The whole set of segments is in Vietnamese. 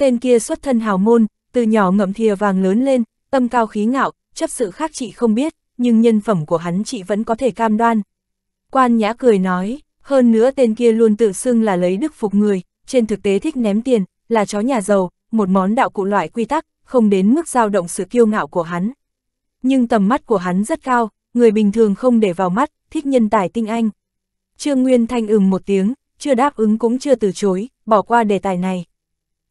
Tên kia xuất thân hào môn, từ nhỏ ngậm thìa vàng lớn lên, tâm cao khí ngạo, chấp sự khác chị không biết, nhưng nhân phẩm của hắn chị vẫn có thể cam đoan. Quan nhã cười nói, hơn nữa tên kia luôn tự xưng là lấy đức phục người, trên thực tế thích ném tiền, là chó nhà giàu, một món đạo cụ loại quy tắc, không đến mức dao động sự kiêu ngạo của hắn. Nhưng tầm mắt của hắn rất cao, người bình thường không để vào mắt, thích nhân tài tinh anh. Trương Nguyên Thanh ừm một tiếng, chưa đáp ứng cũng chưa từ chối, bỏ qua đề tài này.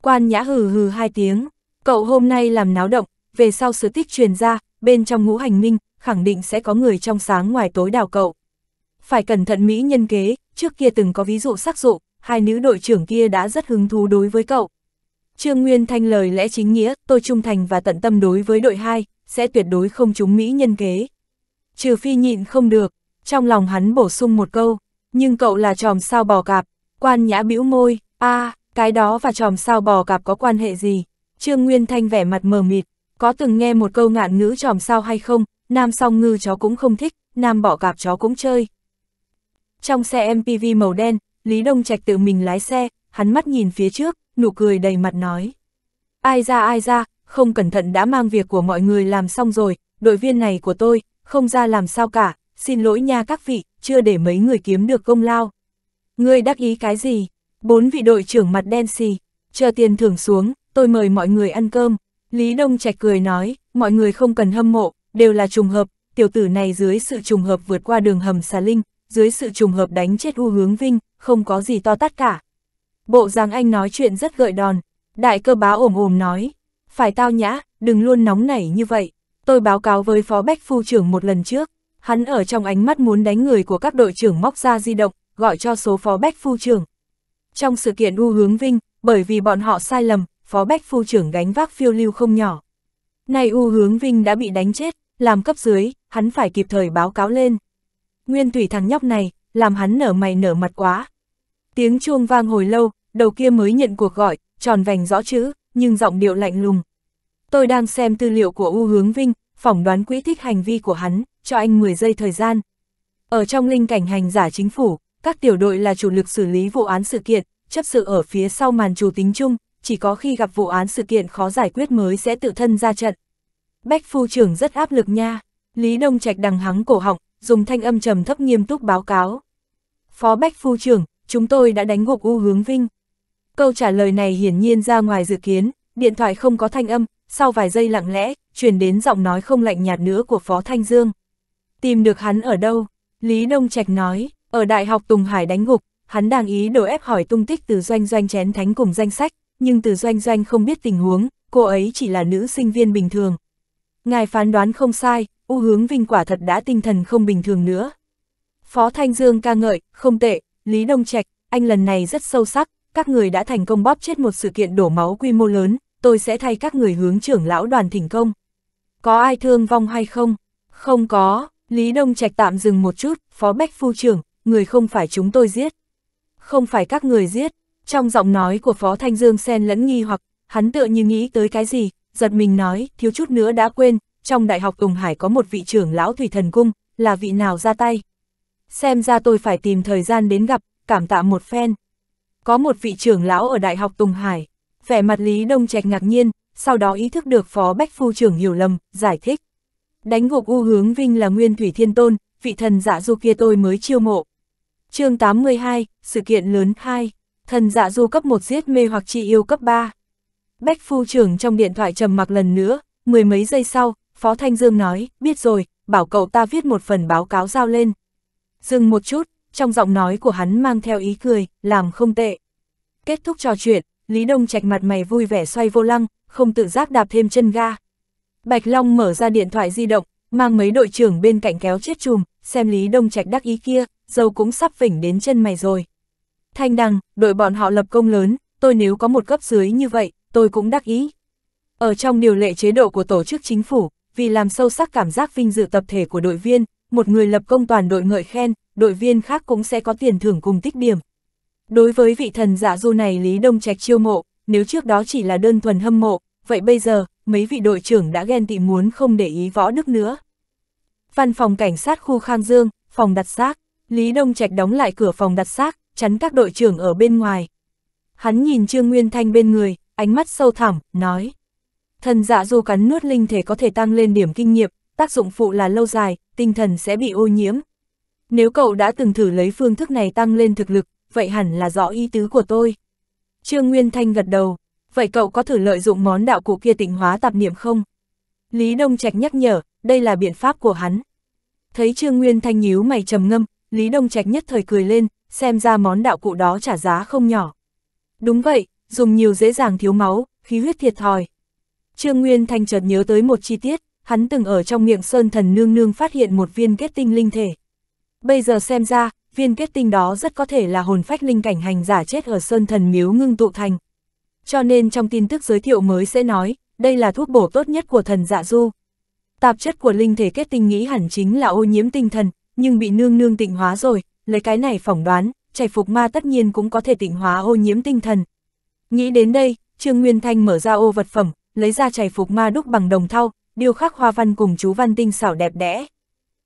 Quan nhã hừ hừ hai tiếng, cậu hôm nay làm náo động, về sau sự tích truyền ra, bên trong ngũ hành minh, khẳng định sẽ có người trong sáng ngoài tối đào cậu. Phải cẩn thận Mỹ nhân kế, trước kia từng có ví dụ xác dụ, hai nữ đội trưởng kia đã rất hứng thú đối với cậu. Trương Nguyên Thanh lời lẽ chính nghĩa, tôi trung thành và tận tâm đối với đội 2, sẽ tuyệt đối không trúng Mỹ nhân kế. Trừ phi nhịn không được, trong lòng hắn bổ sung một câu, nhưng cậu là tròm sao bò cạp, quan nhã bĩu môi, a à, cái đó và chòm sao bò cạp có quan hệ gì? Trương Nguyên Thanh vẻ mặt mờ mịt, có từng nghe một câu ngạn ngữ chòm sao hay không, nam song ngư chó cũng không thích, nam bọ cạp chó cũng chơi. Trong xe MPV màu đen, Lý Đông Trạch tự mình lái xe, hắn mắt nhìn phía trước, nụ cười đầy mặt nói. Ai ra ai ra, không cẩn thận đã mang việc của mọi người làm xong rồi, đội viên này của tôi, không ra làm sao cả, xin lỗi nha các vị, chưa để mấy người kiếm được công lao. Ngươi đắc ý cái gì? Bốn vị đội trưởng mặt đen xì, chờ tiền thưởng xuống, tôi mời mọi người ăn cơm. Lý Đông Trạch cười nói, mọi người không cần hâm mộ, đều là trùng hợp, tiểu tử này dưới sự trùng hợp vượt qua đường hầm xà linh, dưới sự trùng hợp đánh chết u hướng vinh, không có gì to tát cả. Bộ giang anh nói chuyện rất gợi đòn, đại cơ báo ồm ồm nói, phải tao nhã, đừng luôn nóng nảy như vậy. Tôi báo cáo với phó bách phu trưởng một lần trước, hắn ở trong ánh mắt muốn đánh người của các đội trưởng móc ra di động, gọi cho số phó bách phu trưởng, trong sự kiện U hướng Vinh, bởi vì bọn họ sai lầm, Phó Bách Phu trưởng gánh vác phiêu lưu không nhỏ. Nay U hướng Vinh đã bị đánh chết, làm cấp dưới, hắn phải kịp thời báo cáo lên. Nguyên thủy thằng nhóc này, làm hắn nở mày nở mặt quá. Tiếng chuông vang hồi lâu, đầu kia mới nhận cuộc gọi, tròn vành rõ chữ, nhưng giọng điệu lạnh lùng. Tôi đang xem tư liệu của U Hướng Vinh, phỏng đoán quỹ thích hành vi của hắn, cho anh 10 giây thời gian. Ở trong linh cảnh hành giả chính phủ, các tiểu đội là chủ lực xử lý vụ án sự kiện, chấp sự ở phía sau màn chủ tính chung, chỉ có khi gặp vụ án sự kiện khó giải quyết mới sẽ tự thân ra trận. Bách phu trưởng rất áp lực nha, Lý Đông Trạch đằng hắng cổ họng, dùng thanh âm trầm thấp nghiêm túc báo cáo. Phó Bách phu trưởng, chúng tôi đã đánh gục U Hướng Vinh. Câu trả lời này hiển nhiên ra ngoài dự kiến, điện thoại không có thanh âm, sau vài giây lặng lẽ, truyền đến giọng nói không lạnh nhạt nữa của Phó Thanh Dương. Tìm được hắn ở đâu? Lý Đông Trạch nói, ở Đại học Tùng Hải đánh gục, hắn đang ý đồ ép hỏi tung tích từ doanh doanh chén thánh cùng danh sách, nhưng từ doanh doanh không biết tình huống, cô ấy chỉ là nữ sinh viên bình thường. Ngài phán đoán không sai, u hướng vinh quả thật đã tinh thần không bình thường nữa. Phó Thanh Dương ca ngợi, không tệ, Lý Đông Trạch, anh lần này rất sâu sắc, các người đã thành công bóp chết một sự kiện đổ máu quy mô lớn, tôi sẽ thay các người hướng trưởng lão đoàn thỉnh công. Có ai thương vong hay không? Không có, Lý Đông Trạch tạm dừng một chút, Phó Bách Phu trưởng, người không phải chúng tôi giết. Không phải các người giết, trong giọng nói của Phó Thanh Dương xen lẫn nghi hoặc, hắn tựa như nghĩ tới cái gì, giật mình nói, thiếu chút nữa đã quên, trong Đại học Tùng Hải có một vị trưởng lão Thủy Thần Cung, là vị nào ra tay. Xem ra tôi phải tìm thời gian đến gặp, cảm tạ một phen. Có một vị trưởng lão ở Đại học Tùng Hải, vẻ mặt Lý Đông Trạch ngạc nhiên, sau đó ý thức được Phó Bách Phu trưởng hiểu lầm, giải thích. Đánh gục U Hướng Vinh là Nguyên Thủy Thiên Tôn, vị thần giả dạ du kia tôi mới chiêu mộ, chương 82, sự kiện lớn 2, thần dạ du cấp 1 giết mê hoặc chi yêu cấp 3. Bách phu trưởng trong điện thoại trầm mặc lần nữa, mười mấy giây sau, Phó Thanh Dương nói, biết rồi, bảo cậu ta viết một phần báo cáo giao lên. Dừng một chút, trong giọng nói của hắn mang theo ý cười, làm không tệ. Kết thúc trò chuyện, Lý Đông Trạch mặt mày vui vẻ xoay vô lăng, không tự giác đạp thêm chân ga. Bạch Long mở ra điện thoại di động, mang mấy đội trưởng bên cạnh kéo chết chùm, xem Lý Đông Trạch đắc ý kia, dâu cũng sắp vỉnh đến chân mày rồi. Thanh đằng, đội bọn họ lập công lớn, tôi nếu có một cấp dưới như vậy, tôi cũng đắc ý. Ở trong điều lệ chế độ của tổ chức chính phủ, vì làm sâu sắc cảm giác vinh dự tập thể của đội viên, một người lập công toàn đội ngợi khen, đội viên khác cũng sẽ có tiền thưởng cùng tích điểm. Đối với vị thần giả dạ du này Lý Đông Trạch chiêu mộ, nếu trước đó chỉ là đơn thuần hâm mộ, vậy bây giờ, mấy vị đội trưởng đã ghen tị muốn không để ý võ đức nữa. Văn phòng cảnh sát khu Khang Dương, phòng đặt xác. Lý Đông Trạch đóng lại cửa phòng đặt xác, chắn các đội trưởng ở bên ngoài. Hắn nhìn Trương Nguyên Thanh bên người, ánh mắt sâu thẳm, nói. Thần dạ dù cắn nuốt linh thể có thể tăng lên điểm kinh nghiệm, tác dụng phụ là lâu dài, tinh thần sẽ bị ô nhiễm. Nếu cậu đã từng thử lấy phương thức này tăng lên thực lực, vậy hẳn là rõ ý tứ của tôi. Trương Nguyên Thanh gật đầu, vậy cậu có thử lợi dụng món đạo cụ kia tịnh hóa tạp niệm không? Lý Đông Trạch nhắc nhở, đây là biện pháp của hắn. Thấy Trương Nguyên Thanh nhíu mày trầm ngâm, Lý Đông Trạch nhất thời cười lên, xem ra món đạo cụ đó trả giá không nhỏ. Đúng vậy, dùng nhiều dễ dàng thiếu máu, khí huyết thiệt thòi. Trương Nguyên Thanh chợt nhớ tới một chi tiết, hắn từng ở trong miệng Sơn Thần Nương Nương phát hiện một viên kết tinh linh thể. Bây giờ xem ra, viên kết tinh đó rất có thể là hồn phách linh cảnh hành giả chết ở Sơn Thần Miếu ngưng tụ thành. Cho nên trong tin tức giới thiệu mới sẽ nói, đây là thuốc bổ tốt nhất của thần dạ du. Tạp chất của linh thể kết tinh nghĩ hẳn chính là ô nhiễm tinh thần, nhưng bị nương nương tịnh hóa rồi, lấy cái này phỏng đoán, chảy phục ma tất nhiên cũng có thể tịnh hóa ô nhiễm tinh thần. Nghĩ đến đây, Trương Nguyên Thanh mở ra ô vật phẩm, lấy ra chảy phục ma đúc bằng đồng thau, điêu khắc hoa văn cùng chú văn tinh xảo đẹp đẽ.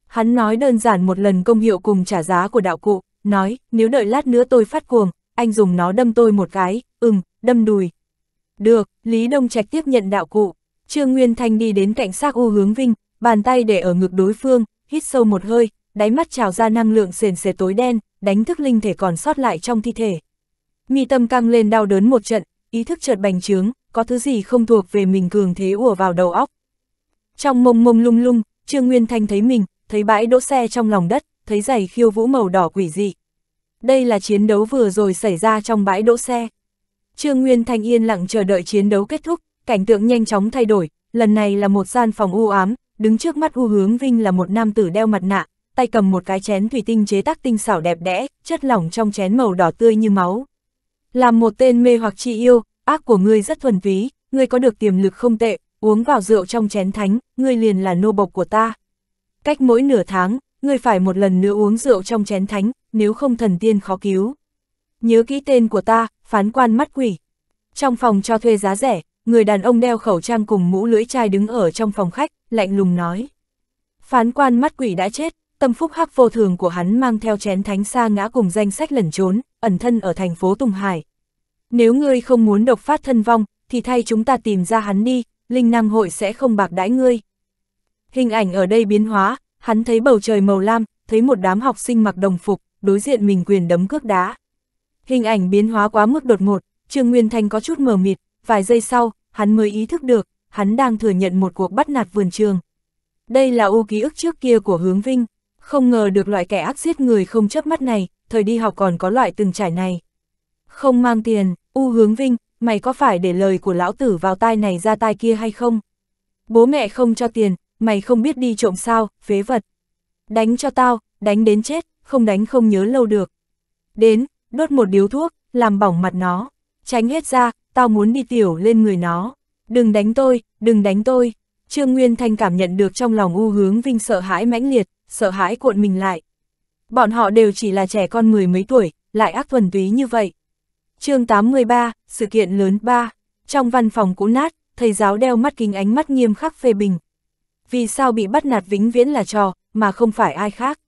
Hắn nói đơn giản một lần công hiệu cùng trả giá của đạo cụ, nói, nếu đợi lát nữa tôi phát cuồng, anh dùng nó đâm tôi một cái, ừm, đâm đùi. Được, Lý Đông Trạch tiếp nhận đạo cụ, Trương Nguyên Thanh đi đến cạnh xác U hướng Vinh, bàn tay để ở ngực đối phương, hít sâu một hơi, đáy mắt trào ra năng lượng sền sệt tối đen, đánh thức linh thể còn sót lại trong thi thể. Mi tâm căng lên đau đớn một trận, ý thức chợt bành trướng, có thứ gì không thuộc về mình cường thế ùa vào đầu óc. Trong mông mông lung lung, Trương Nguyên Thanh thấy mình, thấy bãi đỗ xe trong lòng đất, thấy giày khiêu vũ màu đỏ quỷ dị. Đây là chiến đấu vừa rồi xảy ra trong bãi đỗ xe. Trương Nguyên Thanh yên lặng chờ đợi chiến đấu kết thúc, cảnh tượng nhanh chóng thay đổi, lần này là một gian phòng u ám, đứng trước mắt u hướng vinh là một nam tử đeo mặt nạ, tay cầm một cái chén thủy tinh chế tác tinh xảo đẹp đẽ, chất lỏng trong chén màu đỏ tươi như máu. Làm một tên mê hoặc chị yêu, ác của ngươi rất thuần túy, ngươi có được tiềm lực không tệ, uống vào rượu trong chén thánh, ngươi liền là nô bộc của ta. Cách mỗi nửa tháng, ngươi phải một lần nữa uống rượu trong chén thánh, nếu không thần tiên khó cứu. Nhớ kỹ tên của ta, phán quan mắt quỷ. Trong phòng cho thuê giá rẻ, người đàn ông đeo khẩu trang cùng mũ lưỡi chai đứng ở trong phòng khách, lạnh lùng nói. Phán quan mắt quỷ đã chết, tâm phúc hắc vô thường của hắn mang theo chén thánh sa ngã cùng danh sách lẩn trốn, ẩn thân ở thành phố Tùng Hải. Nếu ngươi không muốn độc phát thân vong, thì thay chúng ta tìm ra hắn đi, Linh Nam Hội sẽ không bạc đãi ngươi. Hình ảnh ở đây biến hóa, hắn thấy bầu trời màu lam, thấy một đám học sinh mặc đồng phục, đối diện mình quyền đấm cước đá. Hình ảnh biến hóa quá mức đột ngột, Trương Nguyên Thanh có chút mờ mịt, vài giây sau, hắn mới ý thức được, hắn đang thừa nhận một cuộc bắt nạt vườn trường. Đây là ô ký ức trước kia của Hướng Vinh. Không ngờ được loại kẻ ác giết người không chớp mắt này, thời đi học còn có loại từng trải này. Không mang tiền, U Hướng Vinh, mày có phải để lời của lão tử vào tai này ra tai kia hay không? Bố mẹ không cho tiền, mày không biết đi trộm sao, phế vật. Đánh cho tao, đánh đến chết, không đánh không nhớ lâu được. Đến, đốt một điếu thuốc, làm bỏng mặt nó. Tránh hết ra, tao muốn đi tiểu lên người nó. Đừng đánh tôi, đừng đánh tôi. Trương Nguyên Thanh cảm nhận được trong lòng u hướng vinh sợ hãi mãnh liệt, sợ hãi cuộn mình lại. Bọn họ đều chỉ là trẻ con mười mấy tuổi, lại ác thuần túy như vậy. chương 83, sự kiện lớn 3, trong văn phòng cũ nát, thầy giáo đeo mắt kính ánh mắt nghiêm khắc phê bình. Vì sao bị bắt nạt vĩnh viễn là trò, mà không phải ai khác?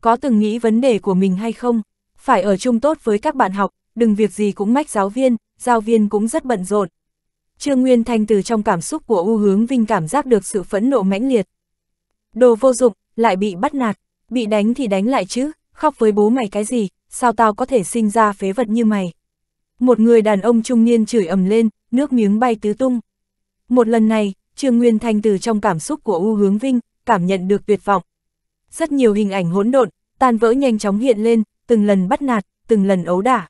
Có từng nghĩ vấn đề của mình hay không? Phải ở chung tốt với các bạn học, đừng việc gì cũng mách giáo viên, giáo viên cũng rất bận rộn, Trương Nguyên Thanh từ trong cảm xúc của U Hướng Vinh cảm giác được sự phẫn nộ mãnh liệt. Đồ vô dụng, lại bị bắt nạt, bị đánh thì đánh lại chứ, khóc với bố mày cái gì, sao tao có thể sinh ra phế vật như mày. Một người đàn ông trung niên chửi ầm lên, nước miếng bay tứ tung. Một lần này, Trương Nguyên Thanh từ trong cảm xúc của U Hướng Vinh, cảm nhận được tuyệt vọng. Rất nhiều hình ảnh hỗn độn, tan vỡ nhanh chóng hiện lên, từng lần bắt nạt, từng lần ấu đả.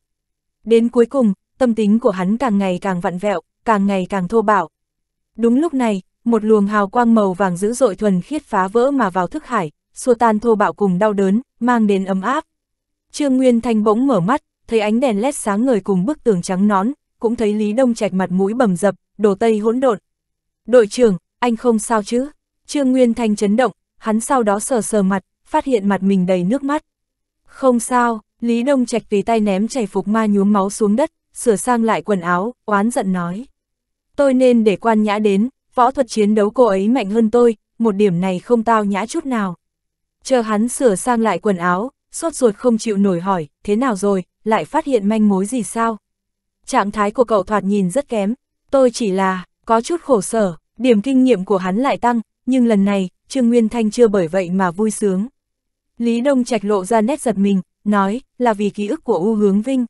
Đến cuối cùng, tâm tính của hắn càng ngày càng vặn vẹo, càng ngày càng thô bạo. Đúng lúc này, một luồng hào quang màu vàng dữ dội thuần khiết phá vỡ mà vào thức hải, xua tan thô bạo cùng đau đớn, mang đến ấm áp. Trương Nguyên Thanh bỗng mở mắt, thấy ánh đèn lét sáng ngời cùng bức tường trắng nón, cũng thấy Lý Đông Trạch mặt mũi bầm dập, đồ tây hỗn độn. "Đội trưởng, anh không sao chứ?" Trương Nguyên Thanh chấn động, hắn sau đó sờ sờ mặt, phát hiện mặt mình đầy nước mắt. "Không sao." Lý Đông Trạch tùy tay ném chảy phục ma nhuốm máu xuống đất, sửa sang lại quần áo, oán giận nói. Tôi nên để quan nhã đến, võ thuật chiến đấu cô ấy mạnh hơn tôi, một điểm này không tao nhã chút nào. Chờ hắn sửa sang lại quần áo, sốt ruột không chịu nổi hỏi, thế nào rồi, lại phát hiện manh mối gì sao? Trạng thái của cậu thoạt nhìn rất kém, tôi chỉ là, có chút khổ sở, điểm kinh nghiệm của hắn lại tăng, nhưng lần này, Trương Nguyên Thanh chưa bởi vậy mà vui sướng. Lý Đông Trạch lộ ra nét giật mình, nói, là vì ký ức của U Hướng Vinh.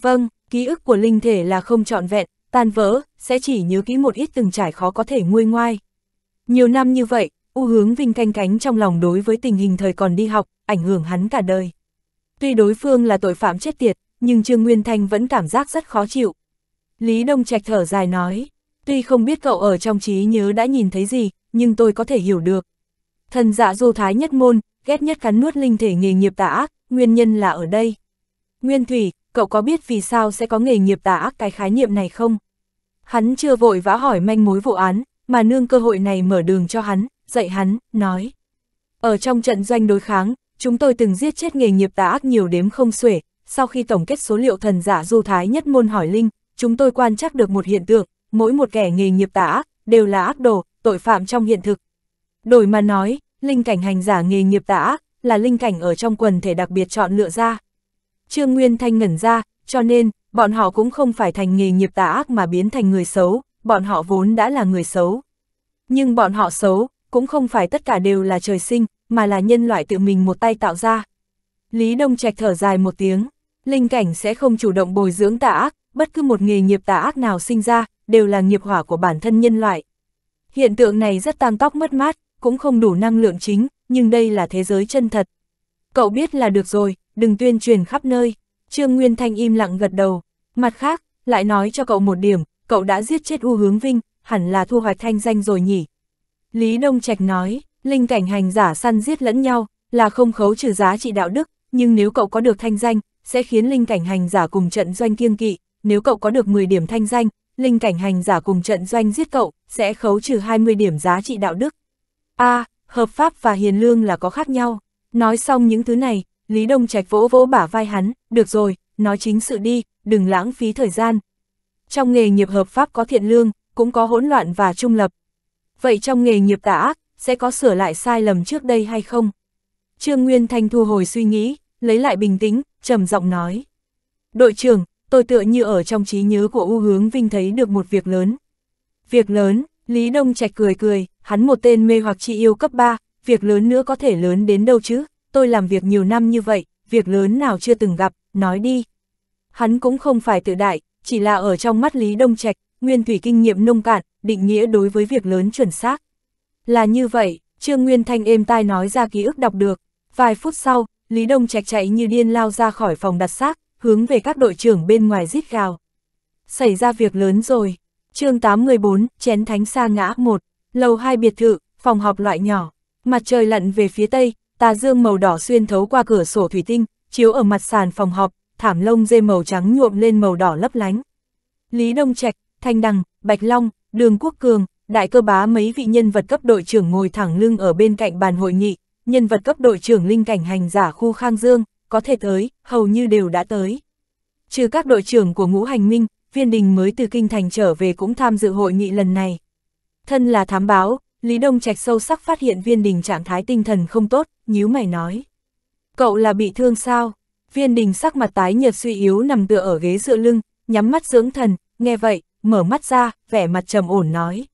Vâng, ký ức của linh thể là không trọn vẹn, tan vỡ, sẽ chỉ nhớ kỹ một ít từng trải khó có thể nguôi ngoai. Nhiều năm như vậy, U hướng Vinh canh cánh trong lòng đối với tình hình thời còn đi học, ảnh hưởng hắn cả đời. Tuy đối phương là tội phạm chết tiệt, nhưng Trương Nguyên Thanh vẫn cảm giác rất khó chịu. Lý Đông Trạch thở dài nói, tuy không biết cậu ở trong trí nhớ đã nhìn thấy gì, nhưng tôi có thể hiểu được. Thần dạ du thái nhất môn, ghét nhất cắn nuốt linh thể nghề nghiệp tà ác, nguyên nhân là ở đây. Nguyên Thủy, cậu có biết vì sao sẽ có nghề nghiệp tà ác cái khái niệm này không? Hắn chưa vội vã hỏi manh mối vụ án, mà nương cơ hội này mở đường cho hắn, dạy hắn, nói. Ở trong trận doanh đối kháng, chúng tôi từng giết chết nghề nghiệp tà ác nhiều đếm không xuể, sau khi tổng kết số liệu thần giả du thái nhất môn hỏi linh, chúng tôi quan trắc được một hiện tượng, mỗi một kẻ nghề nghiệp tà ác, đều là ác đồ, tội phạm trong hiện thực. Đổi mà nói, linh cảnh hành giả nghề nghiệp tà ác, là linh cảnh ở trong quần thể đặc biệt chọn lựa ra, Trương Nguyên Thanh ngẩn ra, cho nên, bọn họ cũng không phải thành nghề nghiệp tà ác mà biến thành người xấu, bọn họ vốn đã là người xấu. Nhưng bọn họ xấu, cũng không phải tất cả đều là trời sinh, mà là nhân loại tự mình một tay tạo ra. Lý Đông Trạch thở dài một tiếng, linh cảnh sẽ không chủ động bồi dưỡng tà ác, bất cứ một nghề nghiệp tà ác nào sinh ra, đều là nghiệp hỏa của bản thân nhân loại. Hiện tượng này rất tan tóc mất mát, cũng không đủ năng lượng chính, nhưng đây là thế giới chân thật. Cậu biết là được rồi, đừng tuyên truyền khắp nơi. Trương Nguyên Thanh im lặng gật đầu. Mặt khác, lại nói cho cậu một điểm, cậu đã giết chết U Hướng Vinh, hẳn là thu hoạch thanh danh rồi nhỉ. Lý Đông Trạch nói, linh cảnh hành giả săn giết lẫn nhau, là không khấu trừ giá trị đạo đức, nhưng nếu cậu có được thanh danh, sẽ khiến linh cảnh hành giả cùng trận doanh kiêng kỵ, nếu cậu có được 10 điểm thanh danh, linh cảnh hành giả cùng trận doanh giết cậu, sẽ khấu trừ 20 điểm giá trị đạo đức. A, hợp pháp và hiền lương là có khác nhau. Nói xong những thứ này, Lý Đông Trạch vỗ vỗ bả vai hắn, được rồi, nói chính sự đi, đừng lãng phí thời gian. Trong nghề nghiệp hợp pháp có thiện lương, cũng có hỗn loạn và trung lập. Vậy trong nghề nghiệp tà ác, sẽ có sửa lại sai lầm trước đây hay không? Trương Nguyên Thanh thu hồi suy nghĩ, lấy lại bình tĩnh, trầm giọng nói. Đội trưởng, tôi tựa như ở trong trí nhớ của U Hướng Vinh thấy được một việc lớn. Việc lớn, Lý Đông Trạch cười cười, hắn một tên mê hoặc chị yêu cấp 3, việc lớn nữa có thể lớn đến đâu chứ? tôi làm việc nhiều năm như vậy, việc lớn nào chưa từng gặp, nói đi. Hắn cũng không phải tự đại, chỉ là ở trong mắt Lý Đông Trạch, Nguyên Thủy kinh nghiệm nông cạn, định nghĩa đối với việc lớn chuẩn xác. Là như vậy, Trương Nguyên Thanh êm tai nói ra ký ức đọc được. Vài phút sau, Lý Đông Trạch chạy như điên lao ra khỏi phòng đặt xác, hướng về các đội trưởng bên ngoài rít gào. Xảy ra việc lớn rồi. chương 814, chén thánh sa ngã 1, lầu 2 biệt thự, phòng họp loại nhỏ. Mặt trời lặn về phía tây, tà dương màu đỏ xuyên thấu qua cửa sổ thủy tinh, chiếu ở mặt sàn phòng họp, thảm lông dê màu trắng nhuộm lên màu đỏ lấp lánh. Lý Đông Trạch, Thanh Đằng, Bạch Long, Đường Quốc Cường, đại cơ bá mấy vị nhân vật cấp đội trưởng ngồi thẳng lưng ở bên cạnh bàn hội nghị, nhân vật cấp đội trưởng linh cảnh hành giả khu Khang Dương, có thể tới, hầu như đều đã tới. Trừ các đội trưởng của ngũ hành minh, viên đình mới từ kinh thành trở về cũng tham dự hội nghị lần này. Thân là thám báo, Lý Đông Trạch sâu sắc phát hiện viên đình trạng thái tinh thần không tốt, nhíu mày nói. Cậu là bị thương sao? Viên đình sắc mặt tái nhợt suy yếu nằm tựa ở ghế dựa lưng, nhắm mắt dưỡng thần, nghe vậy, mở mắt ra, vẻ mặt trầm ổn nói.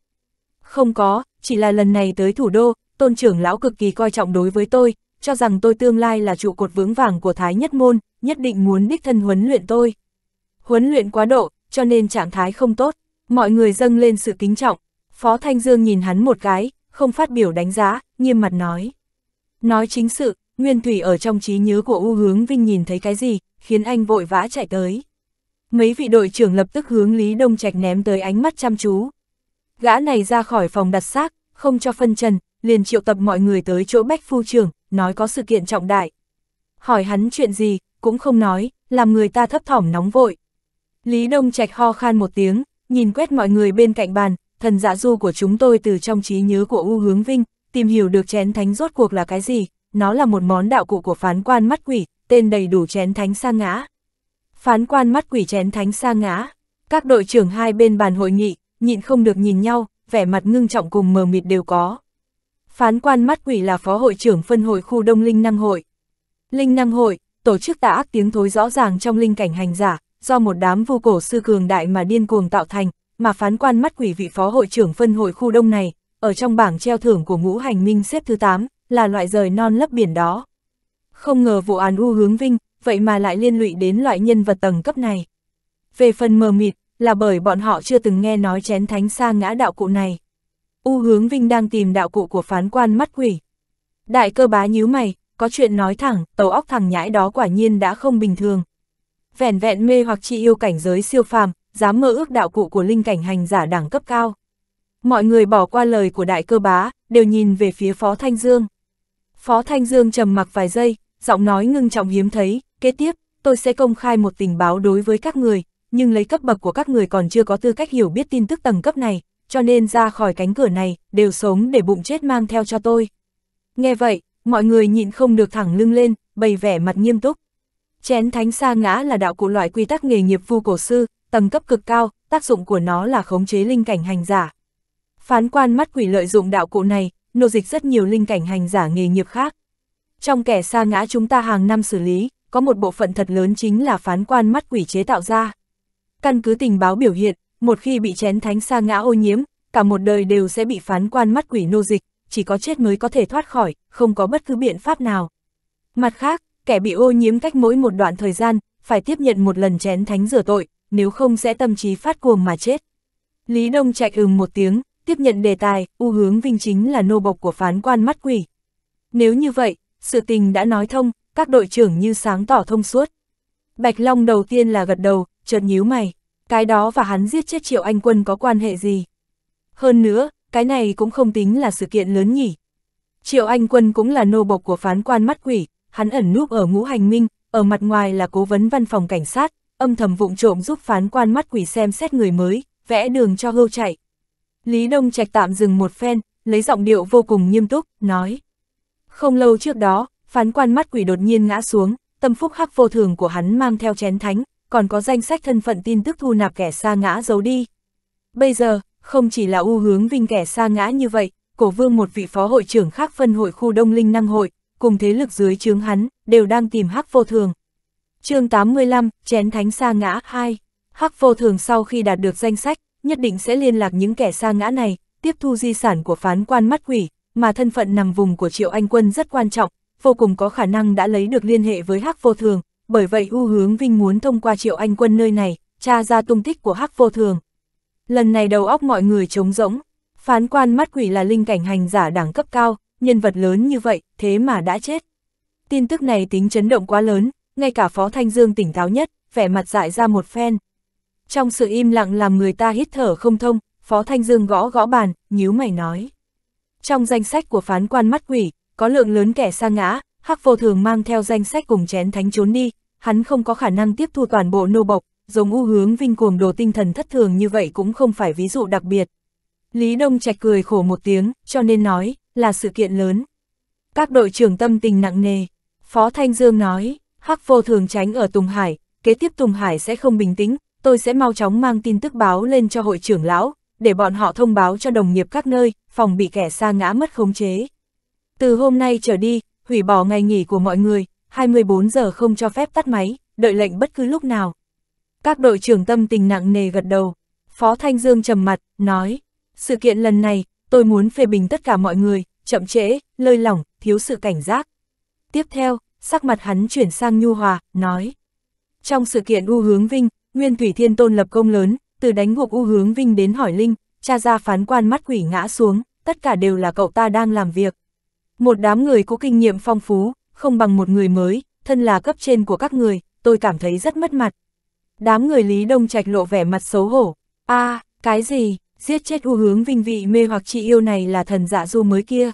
Không có, chỉ là lần này tới thủ đô, tôn trưởng lão cực kỳ coi trọng đối với tôi, cho rằng tôi tương lai là trụ cột vững vàng của Thái Nhất Môn, nhất định muốn đích thân huấn luyện tôi. Huấn luyện quá độ, cho nên trạng thái không tốt, mọi người dâng lên sự kính trọng. Phó Thanh Dương nhìn hắn một cái, không phát biểu đánh giá, nghiêm mặt nói. Nói chính sự, Nguyên Thủy ở trong trí nhớ của U Hướng Vinh nhìn thấy cái gì, khiến anh vội vã chạy tới. Mấy vị đội trưởng lập tức hướng Lý Đông Trạch ném tới ánh mắt chăm chú. Gã này ra khỏi phòng đặt xác, không cho phân trần, liền triệu tập mọi người tới chỗ Bách Phu trưởng, nói có sự kiện trọng đại. Hỏi hắn chuyện gì, cũng không nói, làm người ta thấp thỏm nóng vội. Lý Đông Trạch ho khan một tiếng, nhìn quét mọi người bên cạnh bàn, thần dạ du của chúng tôi từ trong trí nhớ của U Hướng Vinh, tìm hiểu được chén thánh rốt cuộc là cái gì, nó là một món đạo cụ của phán quan mắt quỷ, tên đầy đủ chén thánh sa ngã. Phán quan mắt quỷ chén thánh sa ngã, các đội trưởng hai bên bàn hội nghị, nhịn không được nhìn nhau, vẻ mặt ngưng trọng cùng mờ mịt đều có. Phán quan mắt quỷ là phó hội trưởng phân hội khu Đông Linh Năng Hội. Linh Năng Hội, tổ chức tà ác tiếng thối rõ ràng trong linh cảnh hành giả, do một đám vô cổ sư cường đại mà điên cuồng tạo thành, mà phán quan mắt quỷ vị phó hội trưởng phân hội khu Đông này, ở trong bảng treo thưởng của ngũ hành minh xếp thứ 8, là loại rời non lấp biển đó. Không ngờ vụ án U hướng vinh, vậy mà lại liên lụy đến loại nhân vật tầng cấp này. Về phần mờ mịt, là bởi bọn họ chưa từng nghe nói chén thánh sa ngã đạo cụ này. U hướng vinh đang tìm đạo cụ của phán quan mắt quỷ. Đại cơ bá nhíu mày, có chuyện nói thẳng, tàu óc thằng nhãi đó quả nhiên đã không bình thường. Vẻn vẹn mê hoặc chi yêu cảnh giới siêu phàm, dám mơ ước đạo cụ của linh cảnh hành giả đẳng cấp cao. Mọi người bỏ qua lời của đại cơ bá, đều nhìn về phía Phó Thanh Dương. Phó Thanh Dương trầm mặc vài giây, giọng nói ngưng trọng hiếm thấy, kế tiếp, tôi sẽ công khai một tình báo đối với các người, nhưng lấy cấp bậc của các người còn chưa có tư cách hiểu biết tin tức tầng cấp này, cho nên ra khỏi cánh cửa này, đều sống để bụng chết mang theo cho tôi. Nghe vậy, mọi người nhịn không được thẳng lưng lên, bày vẻ mặt nghiêm túc. Chén thánh sa ngã là đạo cụ loại quy tắc nghề nghiệp vu cổ sư, tầng cấp cực cao, tác dụng của nó là khống chế linh cảnh hành giả, Phán quan mắt quỷ lợi dụng đạo cụ này, nô dịch rất nhiều linh cảnh hành giả nghề nghiệp khác. Trong kẻ xa ngã chúng ta hàng năm xử lý, có một bộ phận thật lớn chính là phán quan mắt quỷ chế tạo ra. Căn cứ tình báo biểu hiện, một khi bị chén thánh xa ngã ô nhiễm, cả một đời đều sẽ bị phán quan mắt quỷ nô dịch, chỉ có chết mới có thể thoát khỏi, không có bất cứ biện pháp nào. Mặt khác, kẻ bị ô nhiễm cách mỗi một đoạn thời gian, phải tiếp nhận một lần chén thánh rửa tội, nếu không sẽ tâm trí phát cuồng mà chết. Lý Đông chạy ừm một tiếng, tiếp nhận đề tài, u hướng vinh chính là nô bộc của phán quan mắt quỷ. Nếu như vậy, sự tình đã nói thông, các đội trưởng như sáng tỏ thông suốt. Bạch Long đầu tiên là gật đầu, chợt nhíu mày, cái đó và hắn giết chết triệu anh quân có quan hệ gì. Hơn nữa, cái này cũng không tính là sự kiện lớn nhỉ. Triệu anh quân cũng là nô bộc của phán quan mắt quỷ, hắn ẩn núp ở ngũ hành minh, ở mặt ngoài là cố vấn văn phòng cảnh sát, âm thầm vụng trộm giúp phán quan mắt quỷ xem xét người mới, vẽ đường cho hưu chạy. Lý Đông Trạch tạm dừng một phen, lấy giọng điệu vô cùng nghiêm túc, nói. Không lâu trước đó, phán quan mắt quỷ đột nhiên ngã xuống, tâm phúc hắc vô thường của hắn mang theo chén thánh, còn có danh sách thân phận tin tức thu nạp kẻ xa ngã giấu đi. Bây giờ, không chỉ là u hướng vinh kẻ xa ngã như vậy, cổ vương một vị phó hội trưởng khác phân hội khu Đông Linh Năng Hội, cùng thế lực dưới chướng hắn, đều đang tìm hắc vô thường. chương 85, chén thánh xa ngã 2. Hắc vô thường sau khi đạt được danh sách, nhất định sẽ liên lạc những kẻ xa ngã này, tiếp thu di sản của phán quan mắt quỷ, mà thân phận nằm vùng của Triệu Anh Quân rất quan trọng, vô cùng có khả năng đã lấy được liên hệ với Hắc Vô Thường, bởi vậy U Hướng Vinh muốn thông qua Triệu Anh Quân nơi này, tra ra tung tích của Hắc Vô Thường. Lần này đầu óc mọi người trống rỗng, phán quan mắt quỷ là linh cảnh hành giả đẳng cấp cao, nhân vật lớn như vậy, thế mà đã chết. Tin tức này tính chấn động quá lớn, ngay cả Phó Thanh Dương tỉnh táo nhất, vẻ mặt dại ra một phen, trong sự im lặng làm người ta hít thở không thông, Phó Thanh Dương gõ gõ bàn, nhíu mày nói. Trong danh sách của phán quan mắt quỷ, có lượng lớn kẻ sa ngã, Hắc Vô Thường mang theo danh sách cùng chén thánh trốn đi, hắn không có khả năng tiếp thu toàn bộ nô bộc, giống u hướng vinh cuồng đồ tinh thần thất thường như vậy cũng không phải ví dụ đặc biệt. Lý Đông Trạch cười khổ một tiếng, cho nên nói, là sự kiện lớn. Các đội trưởng tâm tình nặng nề, Phó Thanh Dương nói, Hắc Vô Thường tránh ở Tùng Hải, kế tiếp Tùng Hải sẽ không bình tĩnh, tôi sẽ mau chóng mang tin tức báo lên cho hội trưởng lão, để bọn họ thông báo cho đồng nghiệp các nơi, phòng bị kẻ xa ngã mất khống chế. Từ hôm nay trở đi, hủy bỏ ngày nghỉ của mọi người, 24 giờ không cho phép tắt máy, đợi lệnh bất cứ lúc nào. Các đội trưởng tâm tình nặng nề gật đầu. Phó Thanh Dương trầm mặt, nói, sự kiện lần này, tôi muốn phê bình tất cả mọi người, chậm trễ, lơi lỏng, thiếu sự cảnh giác. Tiếp theo, sắc mặt hắn chuyển sang nhu hòa, nói, trong sự kiện u hướng vinh, Nguyên Thủy Thiên Tôn lập công lớn, từ đánh gục U Hướng Vinh đến hỏi Linh, cha ra phán quan mắt quỷ ngã xuống, tất cả đều là cậu ta đang làm việc. Một đám người có kinh nghiệm phong phú, không bằng một người mới, thân là cấp trên của các người, tôi cảm thấy rất mất mặt. Đám người Lý Đông Trạch lộ vẻ mặt xấu hổ. a à, cái gì, giết chết U Hướng Vinh vị mê hoặc chị yêu này là thần dạ du mới kia.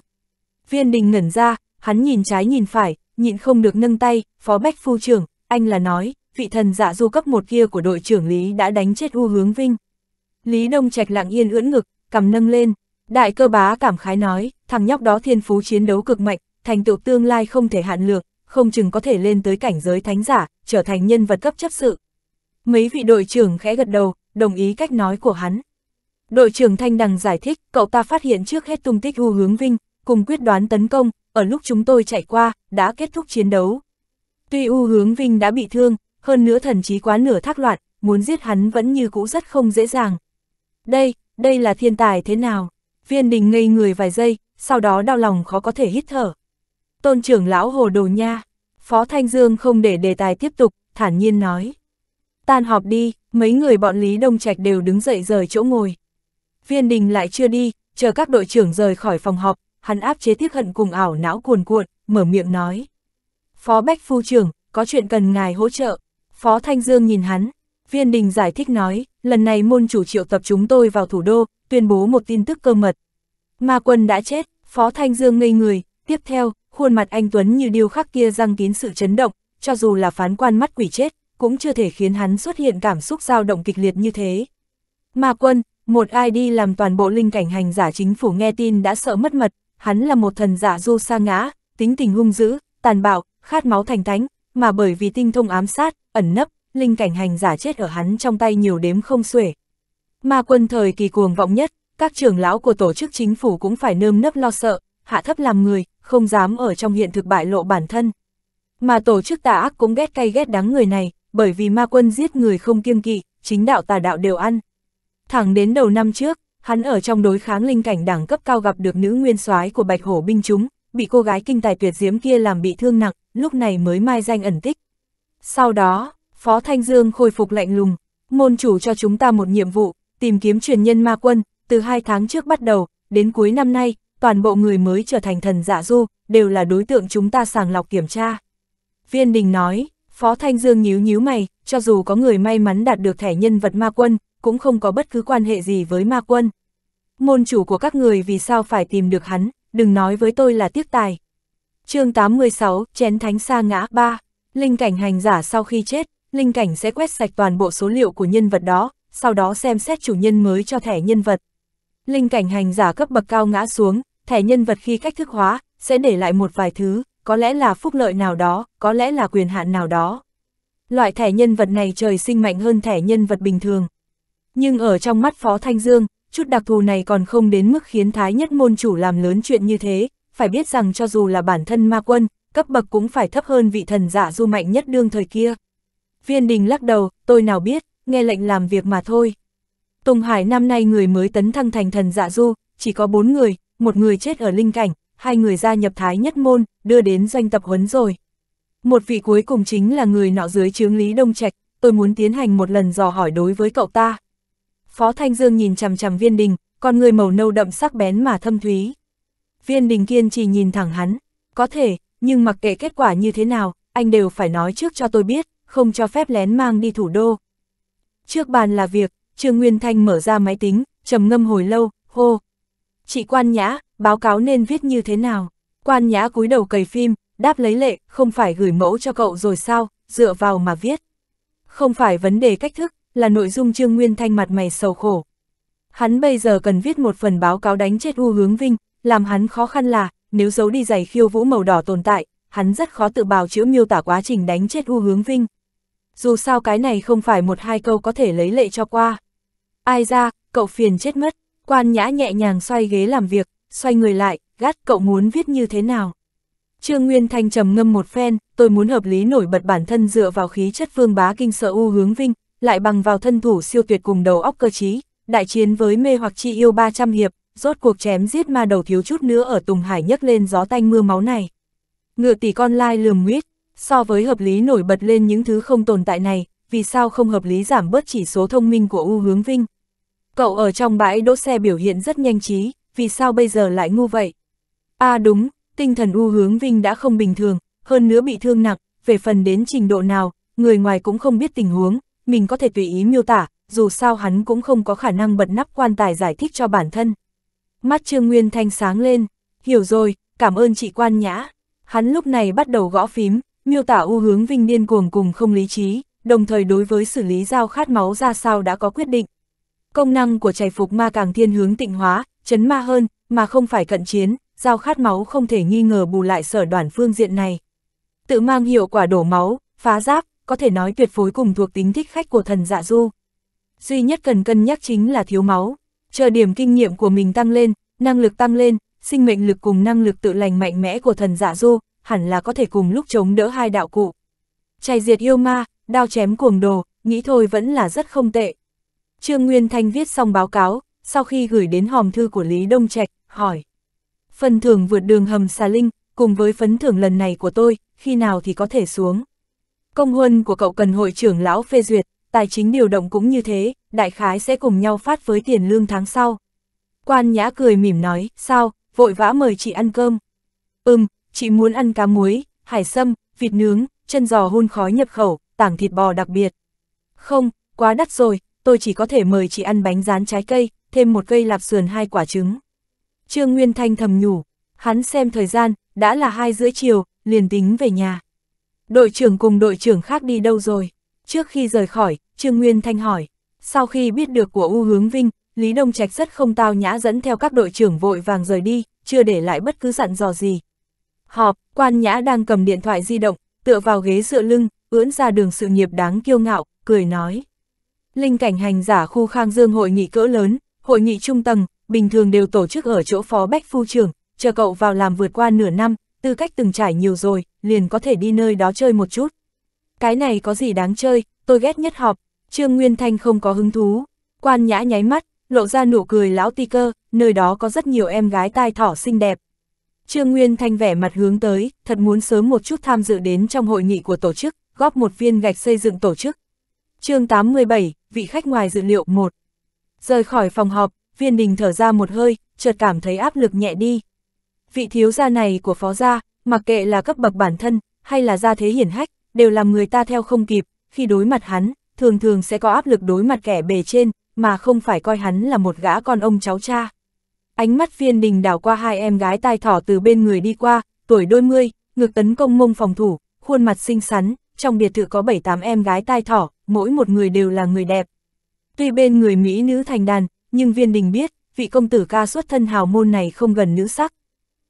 Viên đình ngẩn ra, hắn nhìn trái nhìn phải, nhịn không được nâng tay, phó bách phu trưởng, anh là nói, vị thần giả du cấp một kia của đội trưởng Lý đã đánh chết U Hướng Vinh. Lý Đông Trạch lặng yên ưỡn ngực, cầm nâng lên, đại cơ bá cảm khái nói, thằng nhóc đó thiên phú chiến đấu cực mạnh, thành tựu tương lai không thể hạn lượng, không chừng có thể lên tới cảnh giới thánh giả, trở thành nhân vật cấp chấp sự. Mấy vị đội trưởng khẽ gật đầu, đồng ý cách nói của hắn. Đội trưởng Thanh Đằng giải thích, cậu ta phát hiện trước hết tung tích U Hướng Vinh, cùng quyết đoán tấn công, ở lúc chúng tôi chạy qua, đã kết thúc chiến đấu. Tuy U Hướng Vinh đã bị thương, hơn nữa thần trí quá nửa thác loạn, muốn giết hắn vẫn như cũ rất không dễ dàng. Đây, đây là thiên tài thế nào? Viên đình ngây người vài giây, sau đó đau lòng khó có thể hít thở. Tôn trưởng lão hồ đồ nha, Phó Thanh Dương không để đề tài tiếp tục, thản nhiên nói. Tan họp đi, mấy người bọn Lý Đông Trạch đều đứng dậy rời chỗ ngồi. Viên đình lại chưa đi, chờ các đội trưởng rời khỏi phòng họp, hắn áp chế tiếc hận cùng ảo não cuồn cuộn, mở miệng nói. Phó Bách Phu trưởng, có chuyện cần ngài hỗ trợ. Phó Thanh Dương nhìn hắn, viên đình giải thích nói, lần này môn chủ triệu tập chúng tôi vào thủ đô, tuyên bố một tin tức cơ mật. Ma quân đã chết, Phó Thanh Dương ngây người, tiếp theo, khuôn mặt anh Tuấn như điêu khắc kia răng kín sự chấn động, cho dù là phán quan mắt quỷ chết, cũng chưa thể khiến hắn xuất hiện cảm xúc dao động kịch liệt như thế. Ma quân, một ai đi làm toàn bộ linh cảnh hành giả chính phủ nghe tin đã sợ mất mật, hắn là một thần giả du sa ngã, tính tình hung dữ, tàn bạo, khát máu thành thánh, mà bởi vì tinh thông ám sát, ẩn nấp, linh cảnh hành giả chết ở hắn trong tay nhiều đếm không xuể. Ma quân thời kỳ cuồng vọng nhất, các trưởng lão của tổ chức chính phủ cũng phải nơm nấp lo sợ, hạ thấp làm người, không dám ở trong hiện thực bại lộ bản thân. Mà tổ chức tà ác cũng ghét cay ghét đắng người này, bởi vì ma quân giết người không kiêng kỵ, chính đạo tà đạo đều ăn. Thẳng đến đầu năm trước, hắn ở trong đối kháng linh cảnh đẳng cấp cao gặp được nữ nguyên soái của Bạch Hổ binh chúng, bị cô gái kinh tài tuyệt diếm kia làm bị thương nặng, lúc này mới mai danh ẩn tích. Sau đó, Phó Thanh Dương khôi phục lạnh lùng, môn chủ cho chúng ta một nhiệm vụ, tìm kiếm truyền nhân ma quân, từ hai tháng trước bắt đầu, đến cuối năm nay, toàn bộ người mới trở thành thần giả dạ du, đều là đối tượng chúng ta sàng lọc kiểm tra. Viên Đình nói, Phó Thanh Dương nhíu nhíu mày, cho dù có người may mắn đạt được thẻ nhân vật ma quân, cũng không có bất cứ quan hệ gì với ma quân. Môn chủ của các người vì sao phải tìm được hắn, đừng nói với tôi là tiếc tài. chương 86, chén thánh sa ngã 3. Linh cảnh hành giả sau khi chết, linh cảnh sẽ quét sạch toàn bộ số liệu của nhân vật đó, sau đó xem xét chủ nhân mới cho thẻ nhân vật. Linh cảnh hành giả cấp bậc cao ngã xuống, thẻ nhân vật khi cách thức hóa, sẽ để lại một vài thứ, có lẽ là phúc lợi nào đó, có lẽ là quyền hạn nào đó. Loại thẻ nhân vật này trời sinh mạnh hơn thẻ nhân vật bình thường. Nhưng ở trong mắt Phó Thanh Dương, chút đặc thù này còn không đến mức khiến Thái Nhất Môn Chủ làm lớn chuyện như thế, phải biết rằng cho dù là bản thân ma quân, cấp bậc cũng phải thấp hơn vị thần giả du mạnh nhất đương thời kia. Viên đình lắc đầu, tôi nào biết, nghe lệnh làm việc mà thôi. Tùng Hải năm nay người mới tấn thăng thành thần dạ du, chỉ có bốn người, một người chết ở linh cảnh, hai người gia nhập thái nhất môn, đưa đến doanh tập huấn rồi. Một vị cuối cùng chính là người nọ dưới chướng Lý Đông Trạch, tôi muốn tiến hành một lần dò hỏi đối với cậu ta. Phó Thanh Dương nhìn chằm chằm viên đình, con người màu nâu đậm sắc bén mà thâm thúy. Viên đình kiên trì nhìn thẳng hắn, có thể, nhưng mặc kệ kết quả như thế nào, anh đều phải nói trước cho tôi biết, không cho phép lén mang đi thủ đô. Trước bàn là việc, Trương Nguyên Thanh mở ra máy tính, trầm ngâm hồi lâu, hô. Chị Quan Nhã, báo cáo nên viết như thế nào? Quan Nhã cúi đầu cầy phim, đáp lấy lệ, không phải gửi mẫu cho cậu rồi sao, dựa vào mà viết. Không phải vấn đề cách thức, là nội dung Trương Nguyên Thanh mặt mày sầu khổ. Hắn bây giờ cần viết một phần báo cáo đánh chết U Hướng Vinh, làm hắn khó khăn là, nếu giấu đi giày khiêu vũ màu đỏ tồn tại, hắn rất khó tự bào chữa miêu tả quá trình đánh chết U Hướng Vinh. Dù sao cái này không phải một hai câu có thể lấy lệ cho qua. Ai ra, cậu phiền chết mất, quan nhã nhẹ nhàng xoay ghế làm việc, xoay người lại, gắt cậu muốn viết như thế nào. Trương Nguyên Thanh trầm ngâm một phen, tôi muốn hợp lý nổi bật bản thân dựa vào khí chất vương bá kinh sợ u hướng vinh, lại bằng vào thân thủ siêu tuyệt cùng đầu óc cơ trí, đại chiến với mê hoặc chi yêu 300 hiệp, rốt cuộc chém giết ma đầu thiếu chút nữa ở Tùng Hải nhấc lên gió tanh mưa máu này. Ngựa tỷ con lai lườm nguyết, so với hợp lý nổi bật lên những thứ không tồn tại này, vì sao không hợp lý giảm bớt chỉ số thông minh của U Hướng Vinh. Cậu ở trong bãi đỗ xe biểu hiện rất nhanh trí, vì sao bây giờ lại ngu vậy? À đúng, tinh thần U Hướng Vinh đã không bình thường, hơn nữa bị thương nặng, về phần đến trình độ nào, người ngoài cũng không biết tình huống, mình có thể tùy ý miêu tả, dù sao hắn cũng không có khả năng bật nắp quan tài giải thích cho bản thân. Mắt Trương Nguyên Thanh sáng lên, hiểu rồi, cảm ơn chị quan nhã. Hắn lúc này bắt đầu gõ phím, miêu tả u hướng vinh điên cuồng cùng không lý trí, đồng thời đối với xử lý dao khát máu ra sao đã có quyết định. Công năng của chảy phục ma càng thiên hướng tịnh hóa, chấn ma hơn, mà không phải cận chiến, dao khát máu không thể nghi ngờ bù lại sở đoàn phương diện này. Tự mang hiệu quả đổ máu, phá giáp, có thể nói tuyệt phối cùng thuộc tính thích khách của thần dạ du. Duy nhất cần cân nhắc chính là thiếu máu, chờ điểm kinh nghiệm của mình tăng lên, năng lực tăng lên, sinh mệnh lực cùng năng lực tự lành mạnh mẽ của thần dạ du, hẳn là có thể cùng lúc chống đỡ hai đạo cụ. Chày diệt yêu ma, đao chém cuồng đồ, nghĩ thôi vẫn là rất không tệ. Trương Nguyên Thanh viết xong báo cáo, sau khi gửi đến hòm thư của Lý Đông Trạch, hỏi. Phần thưởng vượt đường hầm xà linh, cùng với phấn thưởng lần này của tôi, khi nào thì có thể xuống. Công huân của cậu cần hội trưởng lão phê duyệt, tài chính điều động cũng như thế, đại khái sẽ cùng nhau phát với tiền lương tháng sau. Quan nhã cười mỉm nói, sao, vội vã mời chị ăn cơm. Ừm, chị muốn ăn cá muối, hải sâm, vịt nướng, chân giò hun khói nhập khẩu, tảng thịt bò đặc biệt. Không, quá đắt rồi, tôi chỉ có thể mời chị ăn bánh rán trái cây, thêm một cây lạp sườn hai quả trứng. Trương Nguyên Thanh thầm nhủ, hắn xem thời gian, đã là hai rưỡi chiều, liền tính về nhà đội trưởng cùng đội trưởng khác đi đâu rồi? Trước khi rời khỏi, Trương Nguyên Thanh hỏi. Sau khi biết được của U Hướng Vinh, Lý Đông Trạch rất không tao nhã dẫn theo các đội trưởng vội vàng rời đi, chưa để lại bất cứ dặn dò gì. Họp, quan nhã đang cầm điện thoại di động, tựa vào ghế dựa lưng, ưỡn ra đường sự nghiệp đáng kiêu ngạo, cười nói. Linh cảnh hành giả khu Khang Dương hội nghị cỡ lớn, hội nghị trung tầng, bình thường đều tổ chức ở chỗ phó Bách Phu trưởng, chờ cậu vào làm vượt qua nửa năm, tư cách từng trải nhiều rồi, liền có thể đi nơi đó chơi một chút. Cái này có gì đáng chơi, tôi ghét nhất họp, Trương Nguyên Thanh không có hứng thú. Quan nhã nháy mắt, lộ ra nụ cười lão ti cơ, nơi đó có rất nhiều em gái tai thỏ xinh đẹp. Trương Nguyên Thanh vẻ mặt hướng tới, thật muốn sớm một chút tham dự đến trong hội nghị của tổ chức, góp một viên gạch xây dựng tổ chức. chương 87, vị khách ngoài dự liệu 1. Rời khỏi phòng họp, viên đình thở ra một hơi, chợt cảm thấy áp lực nhẹ đi, vị thiếu gia này của phó gia, mặc kệ là cấp bậc bản thân, hay là gia thế hiển hách, đều làm người ta theo không kịp, khi đối mặt hắn, thường thường sẽ có áp lực đối mặt kẻ bề trên, mà không phải coi hắn là một gã con ông cháu cha. Ánh mắt phiên đình đảo qua hai em gái tai thỏ từ bên người đi qua, tuổi đôi mươi, ngược tấn công mông phòng thủ, khuôn mặt xinh xắn, trong biệt thự có bảy tám em gái tai thỏ, mỗi một người đều là người đẹp. Tuy bên người Mỹ nữ thành đàn, nhưng viên đình biết, vị công tử ca xuất thân hào môn này không gần nữ sắc,